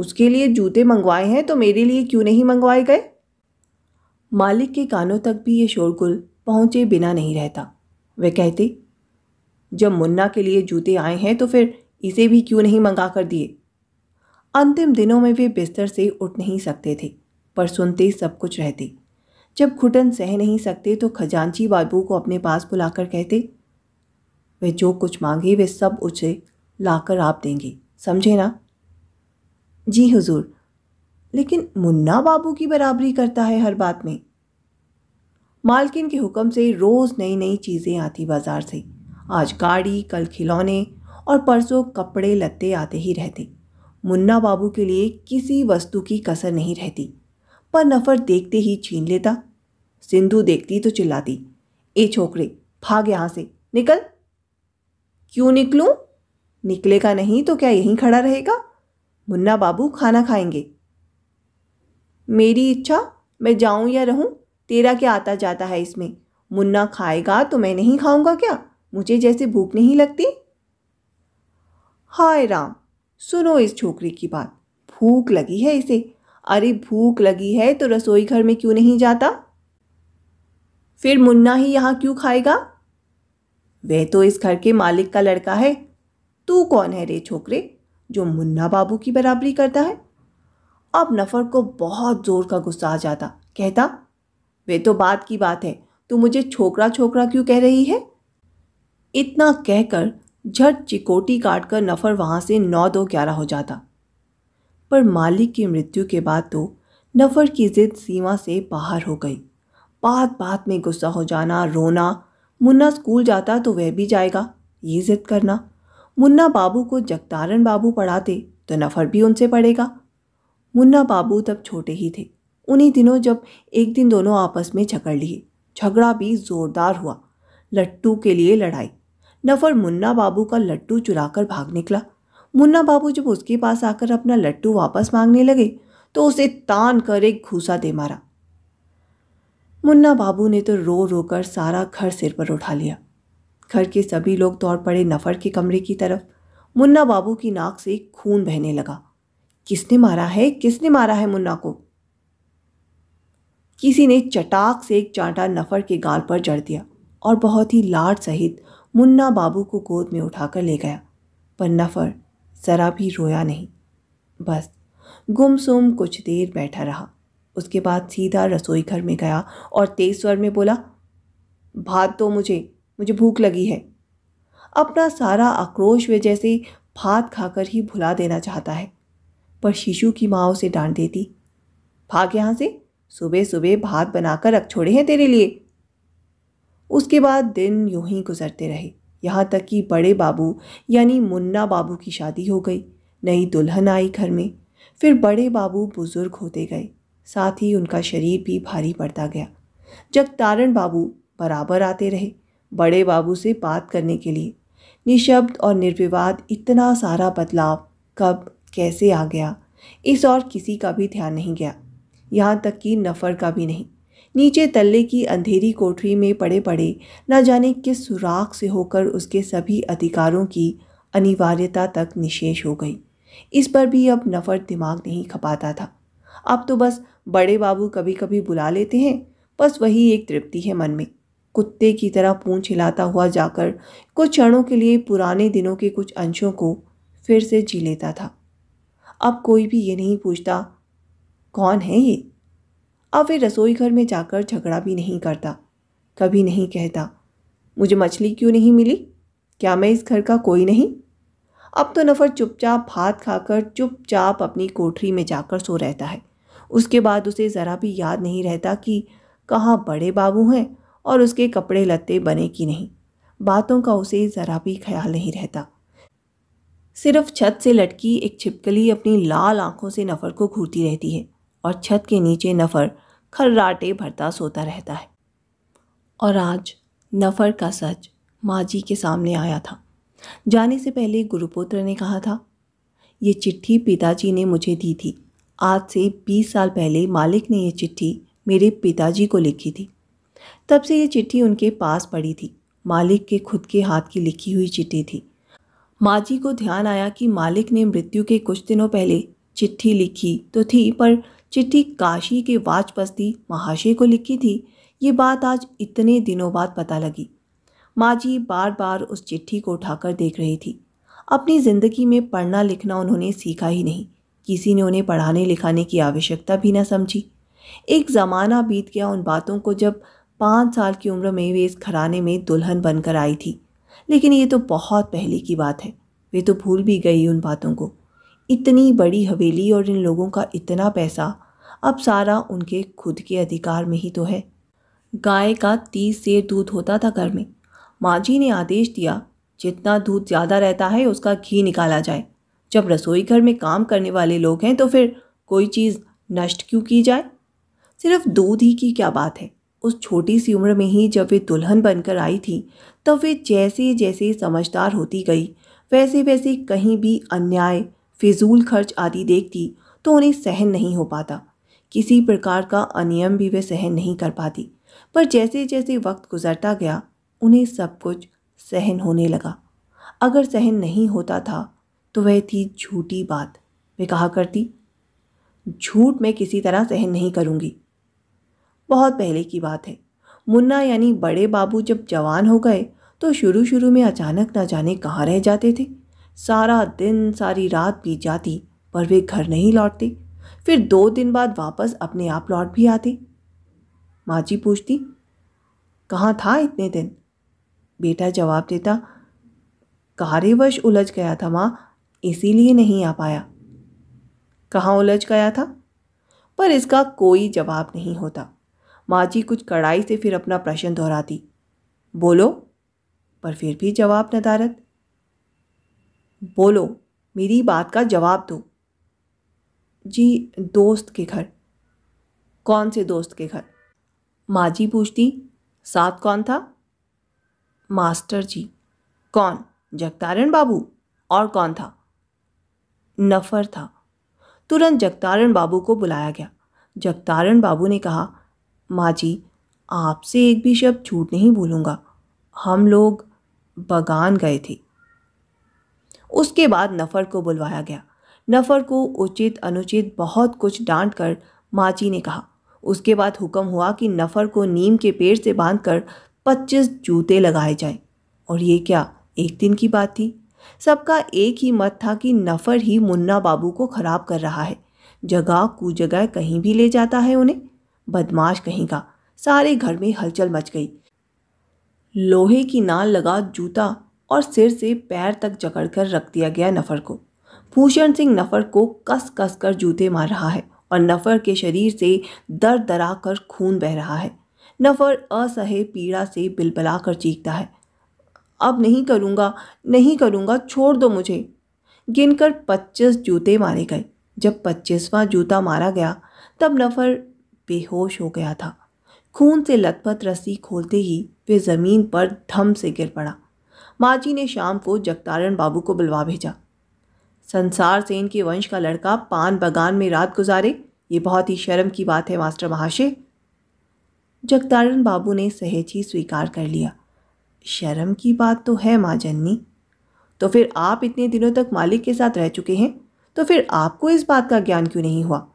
उसके लिए जूते मंगवाए हैं तो मेरे लिए क्यों नहीं मंगवाए गए मालिक के कानों तक भी ये शोरगुल पहुँचे बिना नहीं रहता वे कहते जब मुन्ना के लिए जूते आए हैं तो फिर इसे भी क्यों नहीं मंगा कर दिए अंतिम दिनों में वे बिस्तर से उठ नहीं सकते थे पर सुनते सब कुछ रहती जब घुटन सह नहीं सकते तो खजांची बाबू को अपने पास बुलाकर कहते वे जो कुछ मांगे वे सब उसे लाकर आप देंगे समझे ना जी हुजूर लेकिन मुन्ना बाबू की बराबरी करता है हर बात में मालकिन के हुक्म से रोज़ नई नई चीज़ें आती बाज़ार से आज गाड़ी कल खिलौने और परसों कपड़े लत्ते आते ही रहते मुन्ना बाबू के लिए किसी वस्तु की कसर नहीं रहती पर नफर देखते ही छीन लेता सिंधु देखती तो चिल्लाती ए छोकरे भाग यहां से निकल क्यों निकलू निकलेगा नहीं तो क्या यहीं खड़ा रहेगा मुन्ना बाबू खाना खाएंगे मेरी इच्छा मैं जाऊं या रहूं तेरा क्या आता जाता है इसमें मुन्ना खाएगा तो मैं नहीं खाऊंगा क्या मुझे जैसे भूख नहीं लगती हाय राम सुनो इस छोकरी की बात भूख लगी है इसे अरे भूख लगी है तो रसोई घर में क्यों नहीं जाता फिर मुन्ना ही यहाँ क्यों खाएगा वह तो इस घर के मालिक का लड़का है तू कौन है रे छोकरे जो मुन्ना बाबू की बराबरी करता है अब नफ़र को बहुत ज़ोर का गुस्सा आ जाता कहता वे तो बात की बात है तू मुझे छोकरा छोकरा क्यों कह रही है इतना कहकर झट चिकोटी काट कर नफ़र वहाँ से नौ दो ग्यारह हो जाता पर मालिक की मृत्यु के बाद तो नफ़र की ज़िद सीमा से बाहर हो गई बात बात में गुस्सा हो जाना रोना मुन्ना स्कूल जाता तो वह भी जाएगा ये ज़िद करना मुन्ना बाबू को जगतारन बाबू पढ़ाते तो नफ़र भी उनसे पढ़ेगा मुन्ना बाबू तब छोटे ही थे उन्हीं दिनों जब एक दिन दोनों आपस में झगड़ लिए झगड़ा भी ज़ोरदार हुआ लट्टू के लिए लड़ाई नफ़र मुन्ना बाबू का लट्टू चुराकर भाग निकला मुन्ना बाबू जब उसके पास आकर अपना लट्टू वापस मांगने लगे तो उसे तान कर एक घूसा दे मारा मुन्ना बाबू ने तो रो रो कर सारा घर सिर पर उठा लिया घर के सभी लोग दौड़ पड़े नफर के कमरे की तरफ मुन्ना बाबू की नाक से खून बहने लगा किसने मारा है किसने मारा है मुन्ना को किसी ने चटाक से एक चांटा नफर के गाल पर जड़ दिया और बहुत ही लाड सहित मुन्ना बाबू को गोद में उठाकर ले गया पर नफर ज़रा भी रोया नहीं बस गुमसुम कुछ देर बैठा रहा उसके बाद सीधा रसोई घर में गया और तेज स्वर में बोला भात दो मुझे मुझे भूख लगी है अपना सारा आक्रोश वे जैसे भात खाकर ही भुला देना चाहता है पर शीशु की माँ उसे डांट देती भाग यहाँ से सुबह सुबह भात बनाकर रख छोड़े हैं तेरे लिए उसके बाद दिन यूं ही गुजरते रहे यहाँ तक कि बड़े बाबू यानी मुन्ना बाबू की शादी हो गई नई दुल्हन आई घर में फिर बड़े बाबू बुज़ुर्ग होते गए साथ ही उनका शरीर भी भारी पड़ता गया जब तारण बाबू बराबर आते रहे बड़े बाबू से बात करने के लिए निशब्द और निर्विवाद इतना सारा बदलाव कब कैसे आ गया इस और किसी का भी ध्यान नहीं गया यहाँ तक कि नफ़र का भी नहीं नीचे तल्ले की अंधेरी कोठरी में पड़े पड़े न जाने किस सुराख से होकर उसके सभी अधिकारों की अनिवार्यता तक निशेष हो गई इस पर भी अब नफरत दिमाग नहीं खपाता था अब तो बस बड़े बाबू कभी कभी बुला लेते हैं बस वही एक तृप्ति है मन में कुत्ते की तरह पूँछ हिलाता हुआ जाकर कुछ क्षणों के लिए पुराने दिनों के कुछ अंशों को फिर से जी लेता था अब कोई भी ये नहीं पूछता कौन है ये अब वे रसोई घर में जाकर झगड़ा भी नहीं करता कभी नहीं कहता मुझे मछली क्यों नहीं मिली क्या मैं इस घर का कोई नहीं अब तो नफ़र चुपचाप भात खाकर चुपचाप अपनी कोठरी में जाकर सो रहता है उसके बाद उसे ज़रा भी याद नहीं रहता कि कहाँ बड़े बाबू हैं और उसके कपड़े लत्ते बने कि नहीं बातों का उसे ज़रा भी ख्याल नहीं रहता सिर्फ छत से लटकी एक छिपकली अपनी लाल आंखों से नफ़र को घूरती रहती है और छत के नीचे नफ़र खर्राटे भरता सोता रहता है और आज नफ़र का सच माँ जी के सामने आया था जाने से पहले गुरुपुत्र ने कहा था ये चिट्ठी पिताजी ने मुझे दी थी आज से बीस साल पहले मालिक ने यह चिट्ठी मेरे पिताजी को लिखी थी तब से ये चिट्ठी उनके पास पड़ी थी मालिक के खुद के हाथ की लिखी हुई चिट्ठी थी माँ जी को ध्यान आया कि मालिक ने मृत्यु के कुछ दिनों पहले चिट्ठी लिखी तो थी पर चिट्ठी काशी के वाचपस्ती महाशय को लिखी थी ये बात आज इतने दिनों बाद पता लगी माँ जी बार बार उस चिट्ठी को उठाकर देख रही थी अपनी ज़िंदगी में पढ़ना लिखना उन्होंने सीखा ही नहीं किसी ने उन्हें पढ़ाने लिखाने की आवश्यकता भी न समझी एक ज़माना बीत गया उन बातों को जब पाँच साल की उम्र में वे इस घराने में दुल्हन बनकर आई थी लेकिन ये तो बहुत पहले की बात है वे तो भूल भी गई उन बातों को इतनी बड़ी हवेली और इन लोगों का इतना पैसा अब सारा उनके खुद के अधिकार में ही तो है गाय का तीस से दूध होता था घर में माँ जी ने आदेश दिया जितना दूध ज़्यादा रहता है उसका घी निकाला जाए जब रसोई घर में काम करने वाले लोग हैं तो फिर कोई चीज़ नष्ट क्यों की जाए सिर्फ दूध ही की क्या बात है उस छोटी सी उम्र में ही जब वे दुल्हन बनकर आई थी तब वे जैसे जैसे समझदार होती गई वैसे वैसे कहीं भी अन्याय फिजूल खर्च आदि देखती तो उन्हें सहन नहीं हो पाता किसी प्रकार का अनियम भी वे सहन नहीं कर पाती पर जैसे जैसे वक्त गुजरता गया उन्हें सब कुछ सहन होने लगा अगर सहन नहीं होता था तो वह थी झूठी बात वे कहा करती झूठ मैं किसी तरह सहन नहीं करूँगी बहुत पहले की बात है मुन्ना यानी बड़े बाबू जब जवान हो गए तो शुरू शुरू में अचानक ना जाने कहाँ रह जाते थे सारा दिन सारी रात बीत जाती पर वे घर नहीं लौटते फिर दो दिन बाद वापस अपने आप लौट भी आती माँ जी पूछती कहाँ था इतने दिन बेटा जवाब देता कार्यवश उलझ गया था माँ इसीलिए नहीं आ पाया कहाँ उलझ गया था पर इसका कोई जवाब नहीं होता माँ जी कुछ कड़ाई से फिर अपना प्रश्न दोहराती बोलो पर फिर भी जवाब नदारत बोलो मेरी बात का जवाब दो जी दोस्त के घर कौन से दोस्त के घर माँ जी पूछती साथ कौन था मास्टर जी कौन जगतारण बाबू और कौन था नफ़र था तुरंत जगतारण बाबू को बुलाया गया जगतारण बाबू ने कहा माँ जी आपसे एक भी शब्द झूठ नहीं भूलूंगा हम लोग बगान गए थे उसके बाद नफ़र को बुलवाया गया नफर को उचित अनुचित बहुत कुछ डांट कर माची ने कहा उसके बाद हुक्म हुआ कि नफर को नीम के पेड़ से बांधकर पच्चीस जूते लगाए जाएं और ये क्या एक दिन की बात थी सबका एक ही मत था कि नफर ही मुन्ना बाबू को खराब कर रहा है जगह कुजगह कहीं भी ले जाता है उन्हें बदमाश कहीं का सारे घर में हलचल मच गई लोहे की नाल लगा जूता और सिर से पैर तक जकड़ कर रख दिया गया नफर को भूषण सिंह नफर को कस कस कर जूते मार रहा है और नफर के शरीर से दर दरा कर खून बह रहा है नफर असहे पीड़ा से बिलबला कर चीखता है अब नहीं करूँगा नहीं करूँगा छोड़ दो मुझे गिनकर पच्चीस जूते मारे गए जब पच्चीसवां जूता मारा गया तब नफर बेहोश हो गया था खून से लथपथ रस्सी खोलते ही वे ज़मीन पर धम से गिर पड़ा माँ जी ने शाम को जगतारण बाबू को बुलवा भेजा संसार सेन के वंश का लड़का पान बगान में रात गुजारे ये बहुत ही शर्म की बात है मास्टर महाशय जगतारण बाबू ने सहज ही स्वीकार कर लिया शर्म की बात तो है माँ जन्नी तो फिर आप इतने दिनों तक मालिक के साथ रह चुके हैं तो फिर आपको इस बात का ज्ञान क्यों नहीं हुआ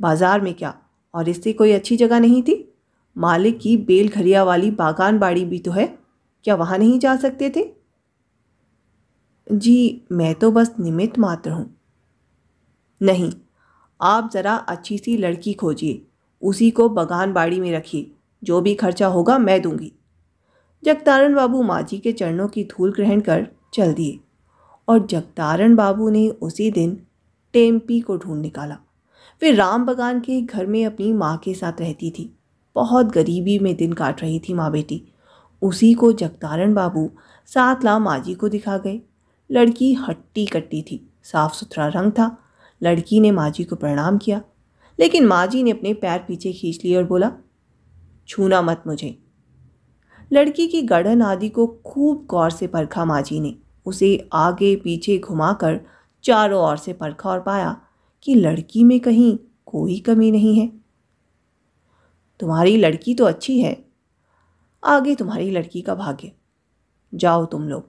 बाजार में क्या और इससे कोई अच्छी जगह नहीं थी मालिक की बेल घरिया वाली बागान बाड़ी भी तो है क्या वहाँ नहीं जा सकते थे जी मैं तो बस निमित्त मात्र हूँ नहीं आप ज़रा अच्छी सी लड़की खोजिए उसी को बगान बाड़ी में रखिए जो भी खर्चा होगा मैं दूंगी जगतारण बाबू माँ जी के चरणों की धूल ग्रहण कर चल दिए और जगतारण बाबू ने उसी दिन टेम्पी को ढूंढ निकाला फिर राम बगान के घर में अपनी माँ के साथ रहती थी बहुत गरीबी में दिन काट रही थी माँ बेटी उसी को जगतारण बाबू सात ला माँ जी को दिखा गए लड़की हट्टी कट्टी थी साफ सुथरा रंग था लड़की ने माँ जी को प्रणाम किया लेकिन माँ जी ने अपने पैर पीछे खींच लिए और बोला छूना मत मुझे लड़की की गढ़न आदि को खूब गौर से परखा माँ जी ने उसे आगे पीछे घुमाकर चारों ओर से परखा और पाया कि लड़की में कहीं कोई कमी नहीं है तुम्हारी लड़की तो अच्छी है आगे तुम्हारी लड़की का भाग्य जाओ तुम लोग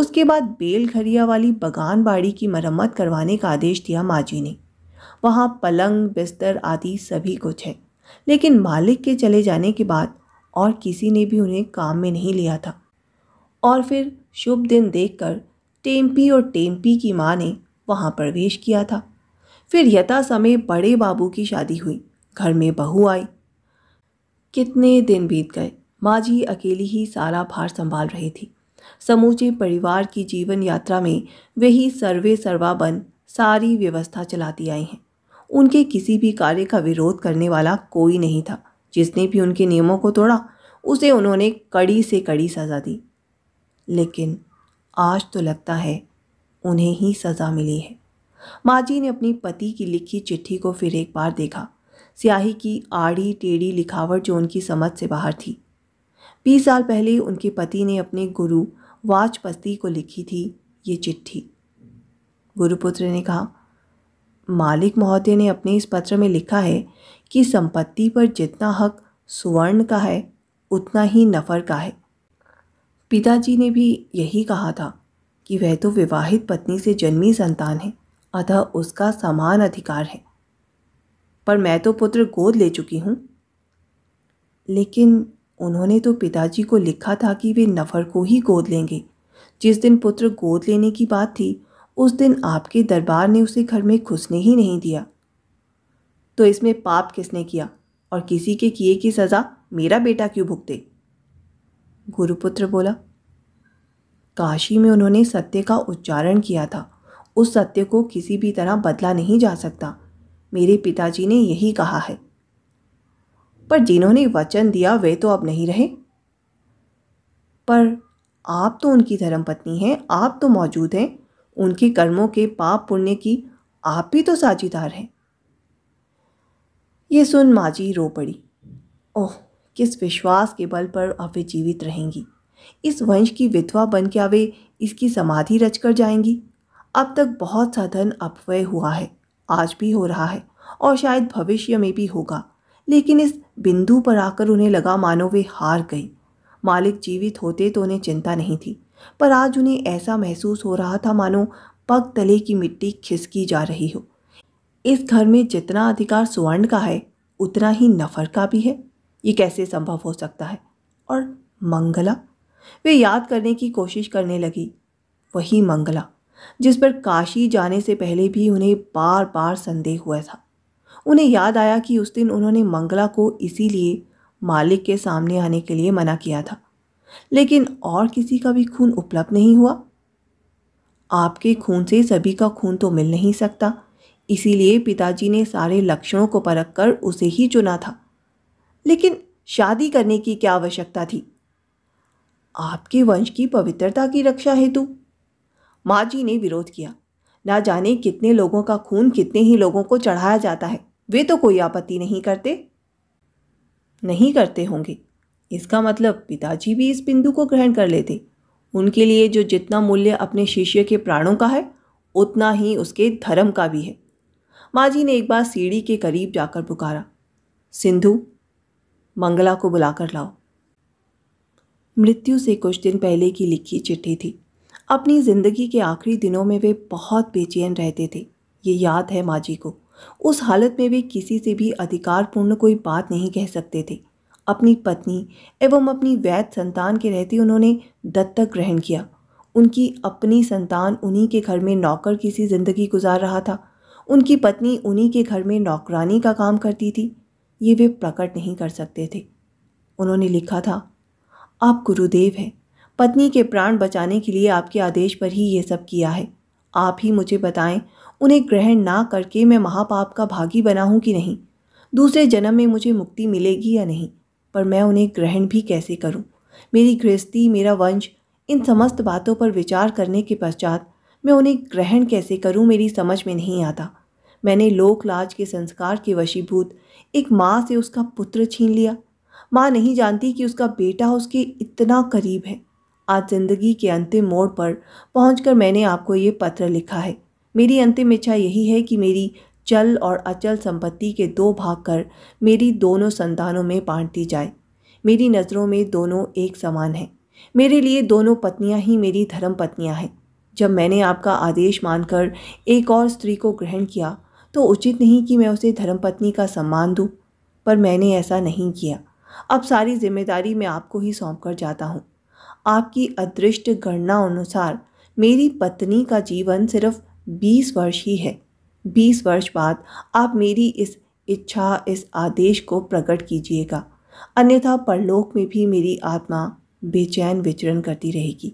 उसके बाद बेलघरिया वाली बगान बाड़ी की मरम्मत करवाने का आदेश दिया माजी ने वहाँ पलंग बिस्तर आदि सभी कुछ है लेकिन मालिक के चले जाने के बाद और किसी ने भी उन्हें काम में नहीं लिया था और फिर शुभ दिन देखकर टेम्पी और टेम्पी की माँ ने वहाँ प्रवेश किया था फिर यथा समय बड़े बाबू की शादी हुई घर में बहू आई कितने दिन बीत गए माँ जी अकेली ही सारा भार संभाल रही थी समूचे परिवार की जीवन यात्रा में वे ही सर्वे सर्वा बन सारी व्यवस्था चलाती आई हैं उनके किसी भी कार्य का विरोध करने वाला कोई नहीं था जिसने भी उनके नियमों को तोड़ा उसे उन्होंने कड़ी से कड़ी सज़ा दी लेकिन आज तो लगता है उन्हें ही सज़ा मिली है माँ जी ने अपनी पति की लिखी चिट्ठी को फिर एक बार देखा स्याही की आड़ी टेढ़ी लिखावट जो उनकी समझ से बाहर थी बीस साल पहले उनके पति ने अपने गुरु वाचपस्ती को लिखी थी ये चिट्ठी गुरुपुत्र ने कहा मालिक महोदय ने अपने इस पत्र में लिखा है कि संपत्ति पर जितना हक सुवर्ण का है उतना ही नफर का है पिताजी ने भी यही कहा था कि वह तो विवाहित पत्नी से जन्मी संतान है अतः उसका समान अधिकार है पर मैं तो पुत्र गोद ले चुकी हूँ लेकिन उन्होंने तो पिताजी को लिखा था कि वे नफर को ही गोद लेंगे जिस दिन पुत्र गोद लेने की बात थी उस दिन आपके दरबार ने उसे घर में घुसने ही नहीं दिया तो इसमें पाप किसने किया और किसी के किए की सज़ा मेरा बेटा क्यों भुगते गुरुपुत्र बोला काशी में उन्होंने सत्य का उच्चारण किया था उस सत्य को किसी भी तरह बदला नहीं जा सकता मेरे पिताजी ने यही कहा है पर जिन्होंने वचन दिया वे तो अब नहीं रहे पर आप तो उनकी धर्मपत्नी हैं आप तो मौजूद हैं उनके कर्मों के पाप पुण्य की आप ही तो साझीदार हैं ये सुन माजी रो पड़ी ओह किस विश्वास के बल पर अब वे जीवित रहेंगी इस वंश की विधवा बन क्या वे इसकी समाधि रच कर जाएंगी अब तक बहुत सा धन अपव्यय हुआ है आज भी हो रहा है और शायद भविष्य में भी होगा लेकिन इस बिंदु पर आकर उन्हें लगा मानो वे हार गई मालिक जीवित होते तो उन्हें चिंता नहीं थी पर आज उन्हें ऐसा महसूस हो रहा था मानो पग तले की मिट्टी खिसकी जा रही हो इस घर में जितना अधिकार सुवर्ण का है उतना ही नफर का भी है ये कैसे संभव हो सकता है और मंगला वे याद करने की कोशिश करने लगी वही मंगला जिस पर काशी जाने से पहले भी उन्हें बार बार संदेह हुआ था उन्हें याद आया कि उस दिन उन्होंने मंगला को इसीलिए मालिक के सामने आने के लिए मना किया था लेकिन और किसी का भी खून उपलब्ध नहीं हुआ आपके खून से सभी का खून तो मिल नहीं सकता इसीलिए पिताजी ने सारे लक्षणों को परख कर उसे ही चुना था लेकिन शादी करने की क्या आवश्यकता थी आपके वंश की पवित्रता की रक्षा हेतु माँ जी ने विरोध किया ना जाने कितने लोगों का खून कितने ही लोगों को चढ़ाया जाता है वे तो कोई आपत्ति नहीं करते नहीं करते होंगे इसका मतलब पिताजी भी इस बिंदु को ग्रहण कर लेते उनके लिए जो जितना मूल्य अपने शिष्य के प्राणों का है उतना ही उसके धर्म का भी है माँ जी ने एक बार सीढ़ी के करीब जाकर पुकारा सिंधु मंगला को बुलाकर लाओ मृत्यु से कुछ दिन पहले की लिखी चिट्ठी थी अपनी ज़िंदगी के आखिरी दिनों में वे बहुत बेचैन रहते थे ये याद है माँ जी को उस हालत में वे किसी से भी अधिकारपूर्ण कोई बात नहीं कह सकते थे अपनी पत्नी एवं अपनी वैध संतान के रहते उन्होंने दत्तक ग्रहण किया उनकी अपनी संतान उन्हीं के घर में नौकर की सी जिंदगी गुजार रहा था उनकी पत्नी उन्हीं के घर में नौकरानी का काम करती थी ये वे प्रकट नहीं कर सकते थे उन्होंने लिखा था आप गुरुदेव हैं पत्नी के प्राण बचाने के लिए आपके आदेश पर ही ये सब किया है आप ही मुझे बताएं उन्हें ग्रहण ना करके मैं महापाप का भागी बना हूँ कि नहीं दूसरे जन्म में मुझे मुक्ति मिलेगी या नहीं पर मैं उन्हें ग्रहण भी कैसे करूँ मेरी गृहस्थी मेरा वंश इन समस्त बातों पर विचार करने के पश्चात मैं उन्हें ग्रहण कैसे करूँ मेरी समझ में नहीं आता मैंने लोक लाज के संस्कार के वशीभूत एक माँ से उसका पुत्र छीन लिया माँ नहीं जानती कि उसका बेटा उसके इतना करीब है आज ज़िंदगी के अंतिम मोड़ पर पहुँच मैंने आपको ये पत्र लिखा है मेरी अंतिम इच्छा यही है कि मेरी चल और अचल संपत्ति के दो भाग कर मेरी दोनों संतानों में बांट दी जाए मेरी नज़रों में दोनों एक समान हैं मेरे लिए दोनों पत्नियां ही मेरी धर्म पत्नियां हैं जब मैंने आपका आदेश मानकर एक और स्त्री को ग्रहण किया तो उचित नहीं कि मैं उसे धर्म पत्नी का सम्मान दूँ पर मैंने ऐसा नहीं किया अब सारी जिम्मेदारी मैं आपको ही सौंप कर जाता हूँ आपकी अदृष्ट गणना अनुसार मेरी पत्नी का जीवन सिर्फ बीस वर्ष ही है बीस वर्ष बाद आप मेरी इस इच्छा इस आदेश को प्रकट कीजिएगा अन्यथा परलोक में भी मेरी आत्मा बेचैन विचरण करती रहेगी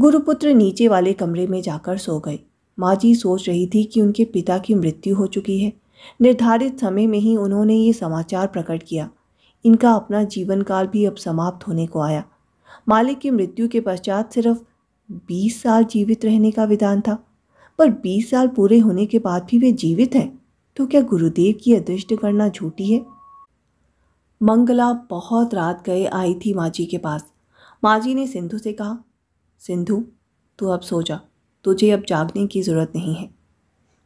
गुरुपुत्र नीचे वाले कमरे में जाकर सो गए माँ जी सोच रही थी कि उनके पिता की मृत्यु हो चुकी है निर्धारित समय में ही उन्होंने ये समाचार प्रकट किया इनका अपना जीवन काल भी अब समाप्त होने को आया मालिक की मृत्यु के पश्चात सिर्फ बीस साल जीवित रहने का विधान था पर बीस साल पूरे होने के बाद भी वे जीवित हैं तो क्या गुरुदेव की अदृष्ट करना झूठी है मंगला बहुत रात गए आई थी माजी के पास माजी ने सिंधु से कहा सिंधु तू अब सो जा तुझे अब जागने की ज़रूरत नहीं है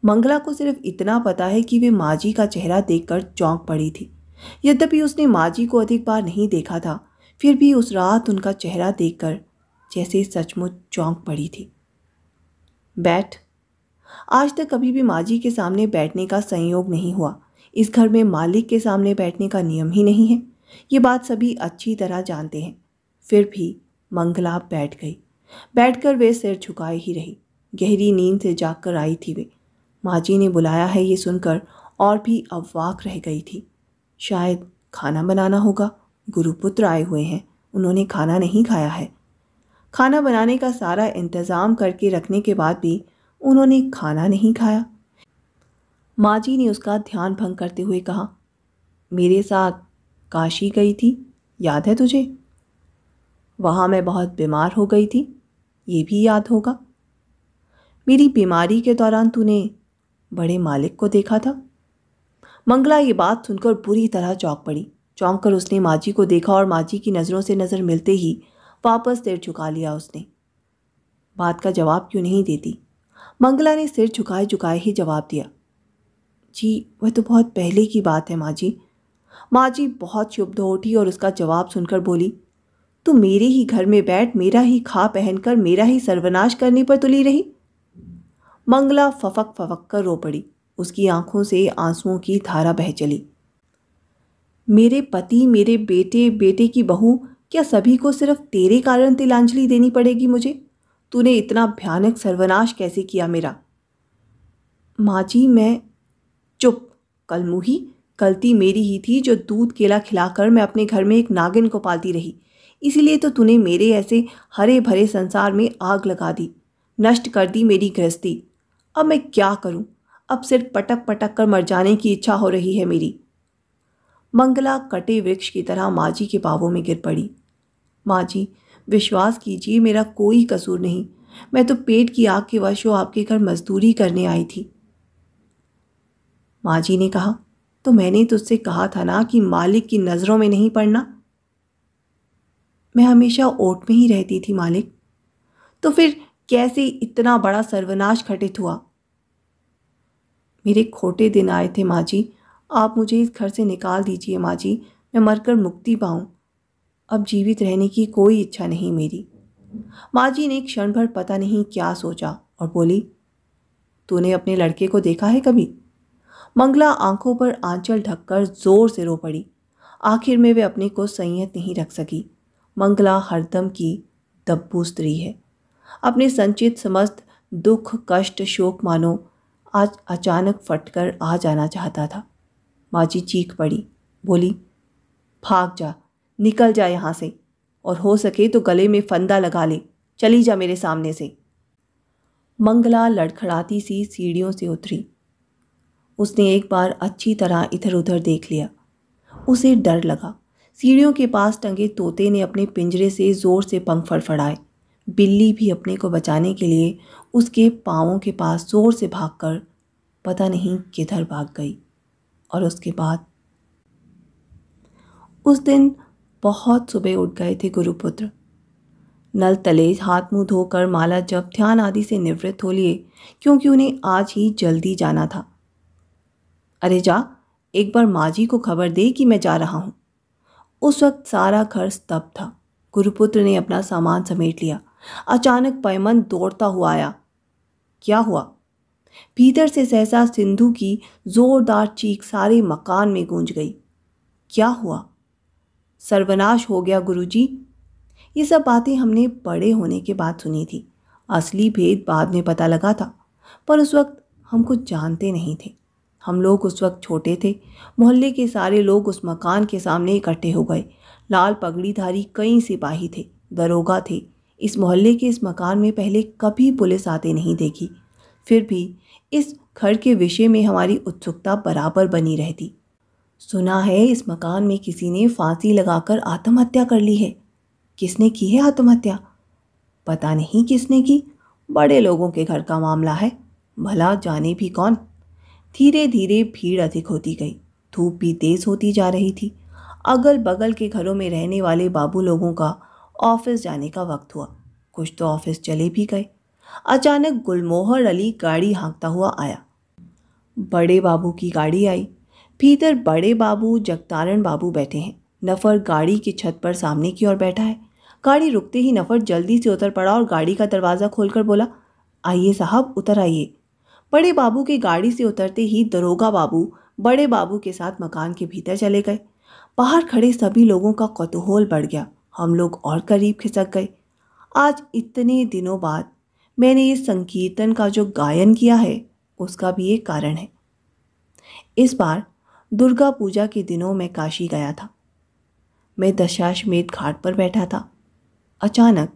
मंगला को सिर्फ इतना पता है कि वे माजी का चेहरा देखकर चौंक पड़ी थी यद्यपि उसने माजी को अधिक बार नहीं देखा था फिर भी उस रात उनका चेहरा देखकर जैसे सचमुच चौंक पड़ी थी बैठ आज तक कभी भी माँ जी के सामने बैठने का संयोग नहीं हुआ इस घर में मालिक के सामने बैठने का नियम ही नहीं है ये बात सभी अच्छी तरह जानते हैं फिर भी मंगला बैठ गई बैठकर वे सिर झुकाए ही रही गहरी नींद से जाग कर आई थी वे माँ जी ने बुलाया है ये सुनकर और भी अवाक रह गई थी शायद खाना बनाना होगा गुरुपुत्र आए हुए हैं उन्होंने खाना नहीं खाया है खाना बनाने का सारा इंतज़ाम करके रखने के बाद भी उन्होंने खाना नहीं खाया माँ जी ने उसका ध्यान भंग करते हुए कहा मेरे साथ काशी गई थी याद है तुझे वहाँ मैं बहुत बीमार हो गई थी ये भी याद होगा मेरी बीमारी के दौरान तूने बड़े मालिक को देखा था मंगला ये बात सुनकर बुरी तरह चौंक पड़ी चौंक कर उसने माँ जी को देखा और माँ जी की नज़रों से नज़र मिलते ही वापस सिर झुका लिया उसने बात का जवाब क्यों नहीं देती मंगला ने सिर झुकाए झुकाए ही जवाब दिया जी वह तो बहुत पहले की बात है माँ जी माँ जी बहुत शुभ उठी और उसका जवाब सुनकर बोली तू मेरे ही घर में बैठ मेरा ही खा पहनकर मेरा ही सर्वनाश करने पर तुली रही मंगला फफक फफक कर रो पड़ी उसकी आंखों से आंसुओं की धारा बह चली मेरे पति मेरे बेटे बेटे की बहू क्या सभी को सिर्फ तेरे कारण तिलांजलि देनी पड़ेगी मुझे तूने इतना भयानक सर्वनाश कैसे किया मेरा माँ जी मैं चुप कल मुही गलती मेरी ही थी जो दूध केला खिलाकर मैं अपने घर में एक नागिन को पालती रही इसीलिए तो तूने मेरे ऐसे हरे भरे संसार में आग लगा दी नष्ट कर दी मेरी गृहस्थी अब मैं क्या करूं? अब सिर्फ पटक पटक कर मर जाने की इच्छा हो रही है मेरी मंगला कटे वृक्ष की तरह माँ जी के पावों में गिर पड़ी माँ जी विश्वास कीजिए मेरा कोई कसूर नहीं मैं तो पेट की आग के वश हो आपके घर मजदूरी करने आई थी माँ जी ने कहा तो मैंने तुझसे कहा था ना कि मालिक की नज़रों में नहीं पड़ना मैं हमेशा ओट में ही रहती थी मालिक तो फिर कैसे इतना बड़ा सर्वनाश घटित हुआ मेरे खोटे दिन आए थे माँ जी आप मुझे इस घर से निकाल दीजिए माँ जी मैं मरकर मुक्ति पाऊँ अब जीवित रहने की कोई इच्छा नहीं मेरी माँ जी ने क्षण भर पता नहीं क्या सोचा और बोली तूने अपने लड़के को देखा है कभी मंगला आंखों पर आंचल ढककर जोर से रो पड़ी आखिर में वे अपने को संयत नहीं रख सकी मंगला हरदम की दब्बू स्त्री है अपने संचित समस्त दुख कष्ट शोक मानो आज अचानक फटकर आ जाना चाहता था माँ जी चीख पड़ी बोली भाग जा निकल जा यहाँ से और हो सके तो गले में फंदा लगा ले चली जा मेरे सामने से मंगला लड़खड़ाती सी सीढ़ियों से उतरी उसने एक बार अच्छी तरह इधर उधर देख लिया उसे डर लगा सीढ़ियों के पास टंगे तोते ने अपने पिंजरे से ज़ोर से पंख फड़फड़ाए बिल्ली भी अपने को बचाने के लिए उसके पाँवों के पास ज़ोर से भागकर पता नहीं किधर भाग गई और उसके बाद उस दिन बहुत सुबह उठ गए थे गुरुपुत्र नल तले हाथ मुंह धोकर माला जब ध्यान आदि से निवृत्त हो लिए क्योंकि उन्हें आज ही जल्दी जाना था अरे जा एक बार माँ जी को खबर दे कि मैं जा रहा हूँ उस वक्त सारा घर स्तब्ध था गुरुपुत्र ने अपना सामान समेट लिया अचानक पैमन दौड़ता हुआ आया क्या हुआ भीतर से सहसा सिंधु की जोरदार चीख सारे मकान में गूंज गई क्या हुआ सर्वनाश हो गया गुरुजी ये सब बातें हमने बड़े होने के बाद सुनी थी असली भेद बाद में पता लगा था पर उस वक्त हम कुछ जानते नहीं थे हम लोग उस वक्त छोटे थे मोहल्ले के सारे लोग उस मकान के सामने इकट्ठे हो गए लाल पगड़ीधारी कई सिपाही थे दरोगा थे इस मोहल्ले के इस मकान में पहले कभी पुलिस आते नहीं देखी फिर भी इस घर के विषय में हमारी उत्सुकता बराबर बनी रहती सुना है इस मकान में किसी ने फांसी लगाकर आत्महत्या कर ली है किसने की है आत्महत्या पता नहीं किसने की बड़े लोगों के घर का मामला है भला जाने भी कौन धीरे धीरे भीड़ अधिक होती गई धूप भी तेज़ होती जा रही थी अगल बगल के घरों में रहने वाले बाबू लोगों का ऑफिस जाने का वक्त हुआ कुछ तो ऑफिस चले भी गए अचानक गुलमोहर अली गाड़ी हाँकता हुआ आया बड़े बाबू की गाड़ी आई भीतर बड़े बाबू जगतारण बाबू बैठे हैं नफर गाड़ी की छत पर सामने की ओर बैठा है गाड़ी रुकते ही नफर जल्दी से उतर पड़ा और गाड़ी का दरवाज़ा खोलकर बोला आइए साहब उतर आइए बड़े बाबू की गाड़ी से उतरते ही दरोगा बाबू बड़े बाबू के साथ मकान के भीतर चले गए बाहर खड़े सभी लोगों का कौतूहल बढ़ गया हम लोग और करीब खिसक गए आज इतने दिनों बाद मैंने इस संकीर्तन का जो गायन किया है उसका भी एक कारण है इस बार दुर्गा पूजा के दिनों में काशी गया था मैं दशाश्मेध घाट पर बैठा था अचानक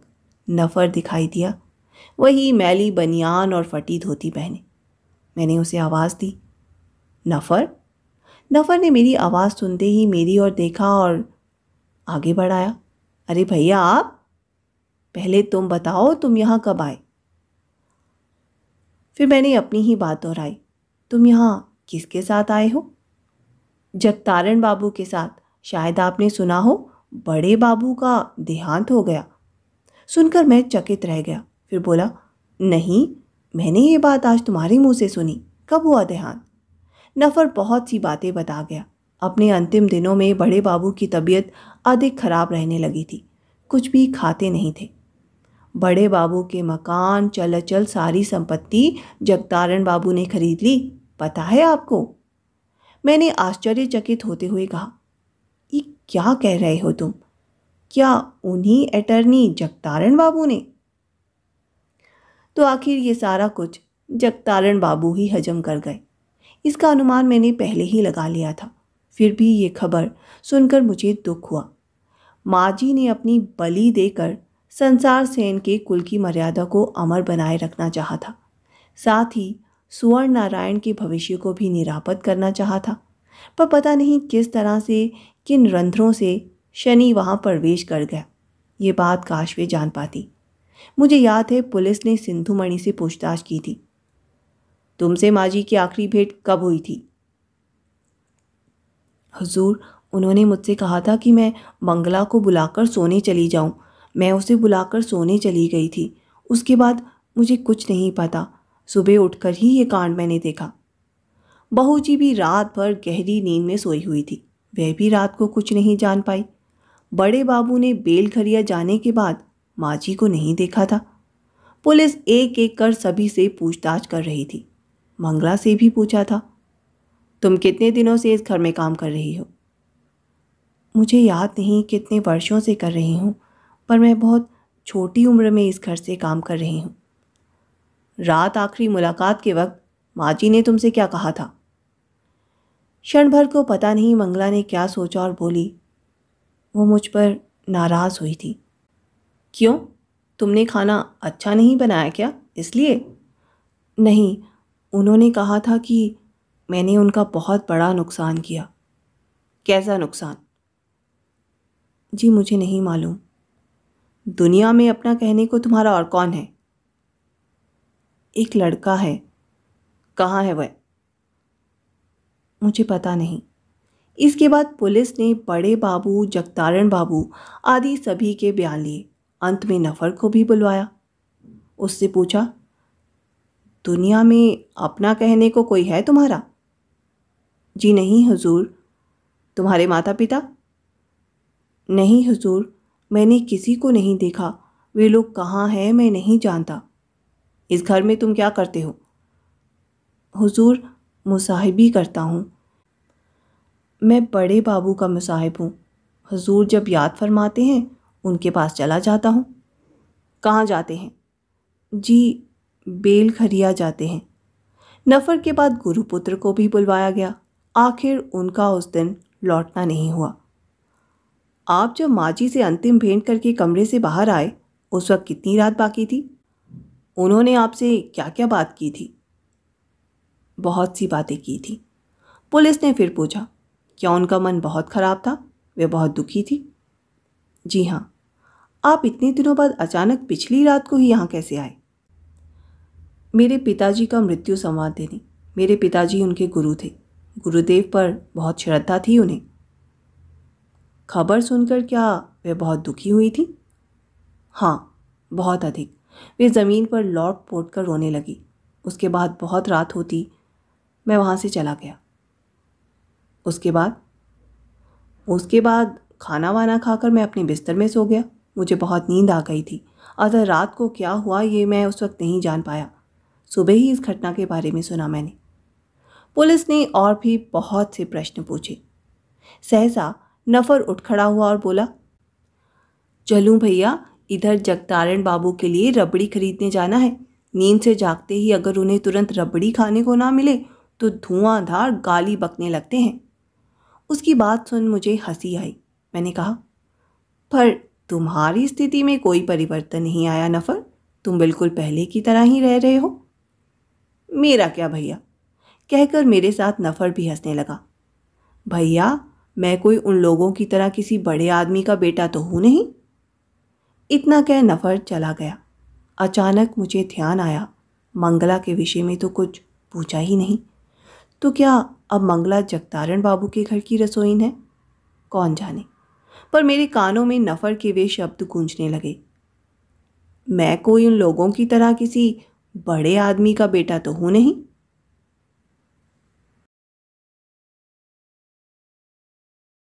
नफर दिखाई दिया वही मैली बनियान और फटी धोती पहने मैंने उसे आवाज़ दी नफर नफर ने मेरी आवाज़ सुनते ही मेरी ओर देखा और आगे बढ़ाया अरे भैया आप पहले तुम बताओ तुम यहाँ कब आए फिर मैंने अपनी ही बात दोहराई तुम यहाँ किसके साथ आए हो जगतारण बाबू के साथ शायद आपने सुना हो बड़े बाबू का देहांत हो गया सुनकर मैं चकित रह गया फिर बोला नहीं मैंने ये बात आज तुम्हारे मुंह से सुनी कब हुआ देहांत नफ़र बहुत सी बातें बता गया अपने अंतिम दिनों में बड़े बाबू की तबीयत अधिक खराब रहने लगी थी कुछ भी खाते नहीं थे बड़े बाबू के मकान चल अचल सारी संपत्ति जगतारण बाबू ने खरीद ली पता है आपको मैंने आश्चर्यचकित होते हुए कहा ये क्या कह रहे हो तुम क्या उन्हीं अटर्नी जगतारण बाबू ने तो आखिर ये सारा कुछ जगतारण बाबू ही हजम कर गए इसका अनुमान मैंने पहले ही लगा लिया था फिर भी ये खबर सुनकर मुझे दुख हुआ माँ जी ने अपनी बलि देकर संसार सेन के कुल की मर्यादा को अमर बनाए रखना चाहा था साथ ही सुवर्ण नारायण के भविष्य को भी निरापद करना चाहा था पर पता नहीं किस तरह से किन रंध्रों से शनि वहाँ प्रवेश कर गया ये बात काश वे जान पाती मुझे याद है पुलिस ने सिंधुमणि से पूछताछ की थी तुमसे माँ जी की आखिरी भेंट कब हुई थी हजूर उन्होंने मुझसे कहा था कि मैं मंगला को बुलाकर सोने चली जाऊं मैं उसे बुलाकर सोने चली गई थी उसके बाद मुझे कुछ नहीं पता सुबह उठकर ही ये कांड मैंने देखा बहू जी भी रात भर गहरी नींद में सोई हुई थी वह भी रात को कुछ नहीं जान पाई बड़े बाबू ने बेलखरिया जाने के बाद माँ जी को नहीं देखा था पुलिस एक एक कर सभी से पूछताछ कर रही थी मंगला से भी पूछा था तुम कितने दिनों से इस घर में काम कर रही हो मुझे याद नहीं कितने वर्षों से कर रही हूँ पर मैं बहुत छोटी उम्र में इस घर से काम कर रही हूँ रात आखिरी मुलाकात के वक्त माँ जी ने तुमसे क्या कहा था क्षण भर को पता नहीं मंगला ने क्या सोचा और बोली वो मुझ पर नाराज़ हुई थी क्यों तुमने खाना अच्छा नहीं बनाया क्या इसलिए नहीं उन्होंने कहा था कि मैंने उनका बहुत बड़ा नुकसान किया कैसा नुकसान जी मुझे नहीं मालूम दुनिया में अपना कहने को तुम्हारा और कौन है एक लड़का है कहाँ है वह मुझे पता नहीं इसके बाद पुलिस ने बड़े बाबू जगतारण बाबू आदि सभी के बयान लिए अंत में नफर को भी बुलवाया उससे पूछा दुनिया में अपना कहने को कोई है तुम्हारा जी नहीं हुजूर तुम्हारे माता पिता नहीं हुजूर मैंने किसी को नहीं देखा वे लोग कहाँ हैं मैं नहीं जानता इस घर में तुम क्या करते हो हुजूर मुसाहिबी करता हूँ मैं बड़े बाबू का मुसाहिब हूँ हुजूर जब याद फरमाते हैं उनके पास चला जाता हूँ कहाँ जाते हैं जी बेल खरिया जाते हैं नफर के बाद गुरुपुत्र को भी बुलवाया गया आखिर उनका उस दिन लौटना नहीं हुआ आप जब माजी से अंतिम भेंट करके कमरे से बाहर आए उस वक्त कितनी रात बाकी थी उन्होंने आपसे क्या क्या बात की थी बहुत सी बातें की थी पुलिस ने फिर पूछा क्या उनका मन बहुत ख़राब था वे बहुत दुखी थी जी हाँ आप इतने दिनों बाद अचानक पिछली रात को ही यहाँ कैसे आए मेरे पिताजी का मृत्यु संवाद देने मेरे पिताजी उनके गुरु थे गुरुदेव पर बहुत श्रद्धा थी उन्हें खबर सुनकर क्या वे बहुत दुखी हुई थी हाँ बहुत अधिक वे ज़मीन पर लौट पोट कर रोने लगी उसके बाद बहुत रात होती मैं वहाँ से चला गया उसके बाद उसके बाद खाना वाना खाकर मैं अपने बिस्तर में सो गया मुझे बहुत नींद आ गई थी अगर रात को क्या हुआ ये मैं उस वक्त नहीं जान पाया सुबह ही इस घटना के बारे में सुना मैंने पुलिस ने और भी बहुत से प्रश्न पूछे सहसा नफर उठ खड़ा हुआ और बोला चलूँ भैया इधर जगतारण बाबू के लिए रबड़ी खरीदने जाना है नींद से जागते ही अगर उन्हें तुरंत रबड़ी खाने को ना मिले तो धुआंधार गाली बकने लगते हैं उसकी बात सुन मुझे हंसी आई मैंने कहा पर तुम्हारी स्थिति में कोई परिवर्तन नहीं आया नफ़र तुम बिल्कुल पहले की तरह ही रह रहे हो मेरा क्या भैया कहकर मेरे साथ नफ़र भी हंसने लगा भैया मैं कोई उन लोगों की तरह किसी बड़े आदमी का बेटा तो हूँ नहीं इतना कह नफर चला गया अचानक मुझे ध्यान आया मंगला के विषय में तो कुछ पूछा ही नहीं तो क्या अब मंगला जगतारण बाबू के घर की रसोईन है कौन जाने पर मेरे कानों में नफ़र के वे शब्द गूंजने लगे मैं कोई उन लोगों की तरह किसी बड़े आदमी का बेटा तो हूँ नहीं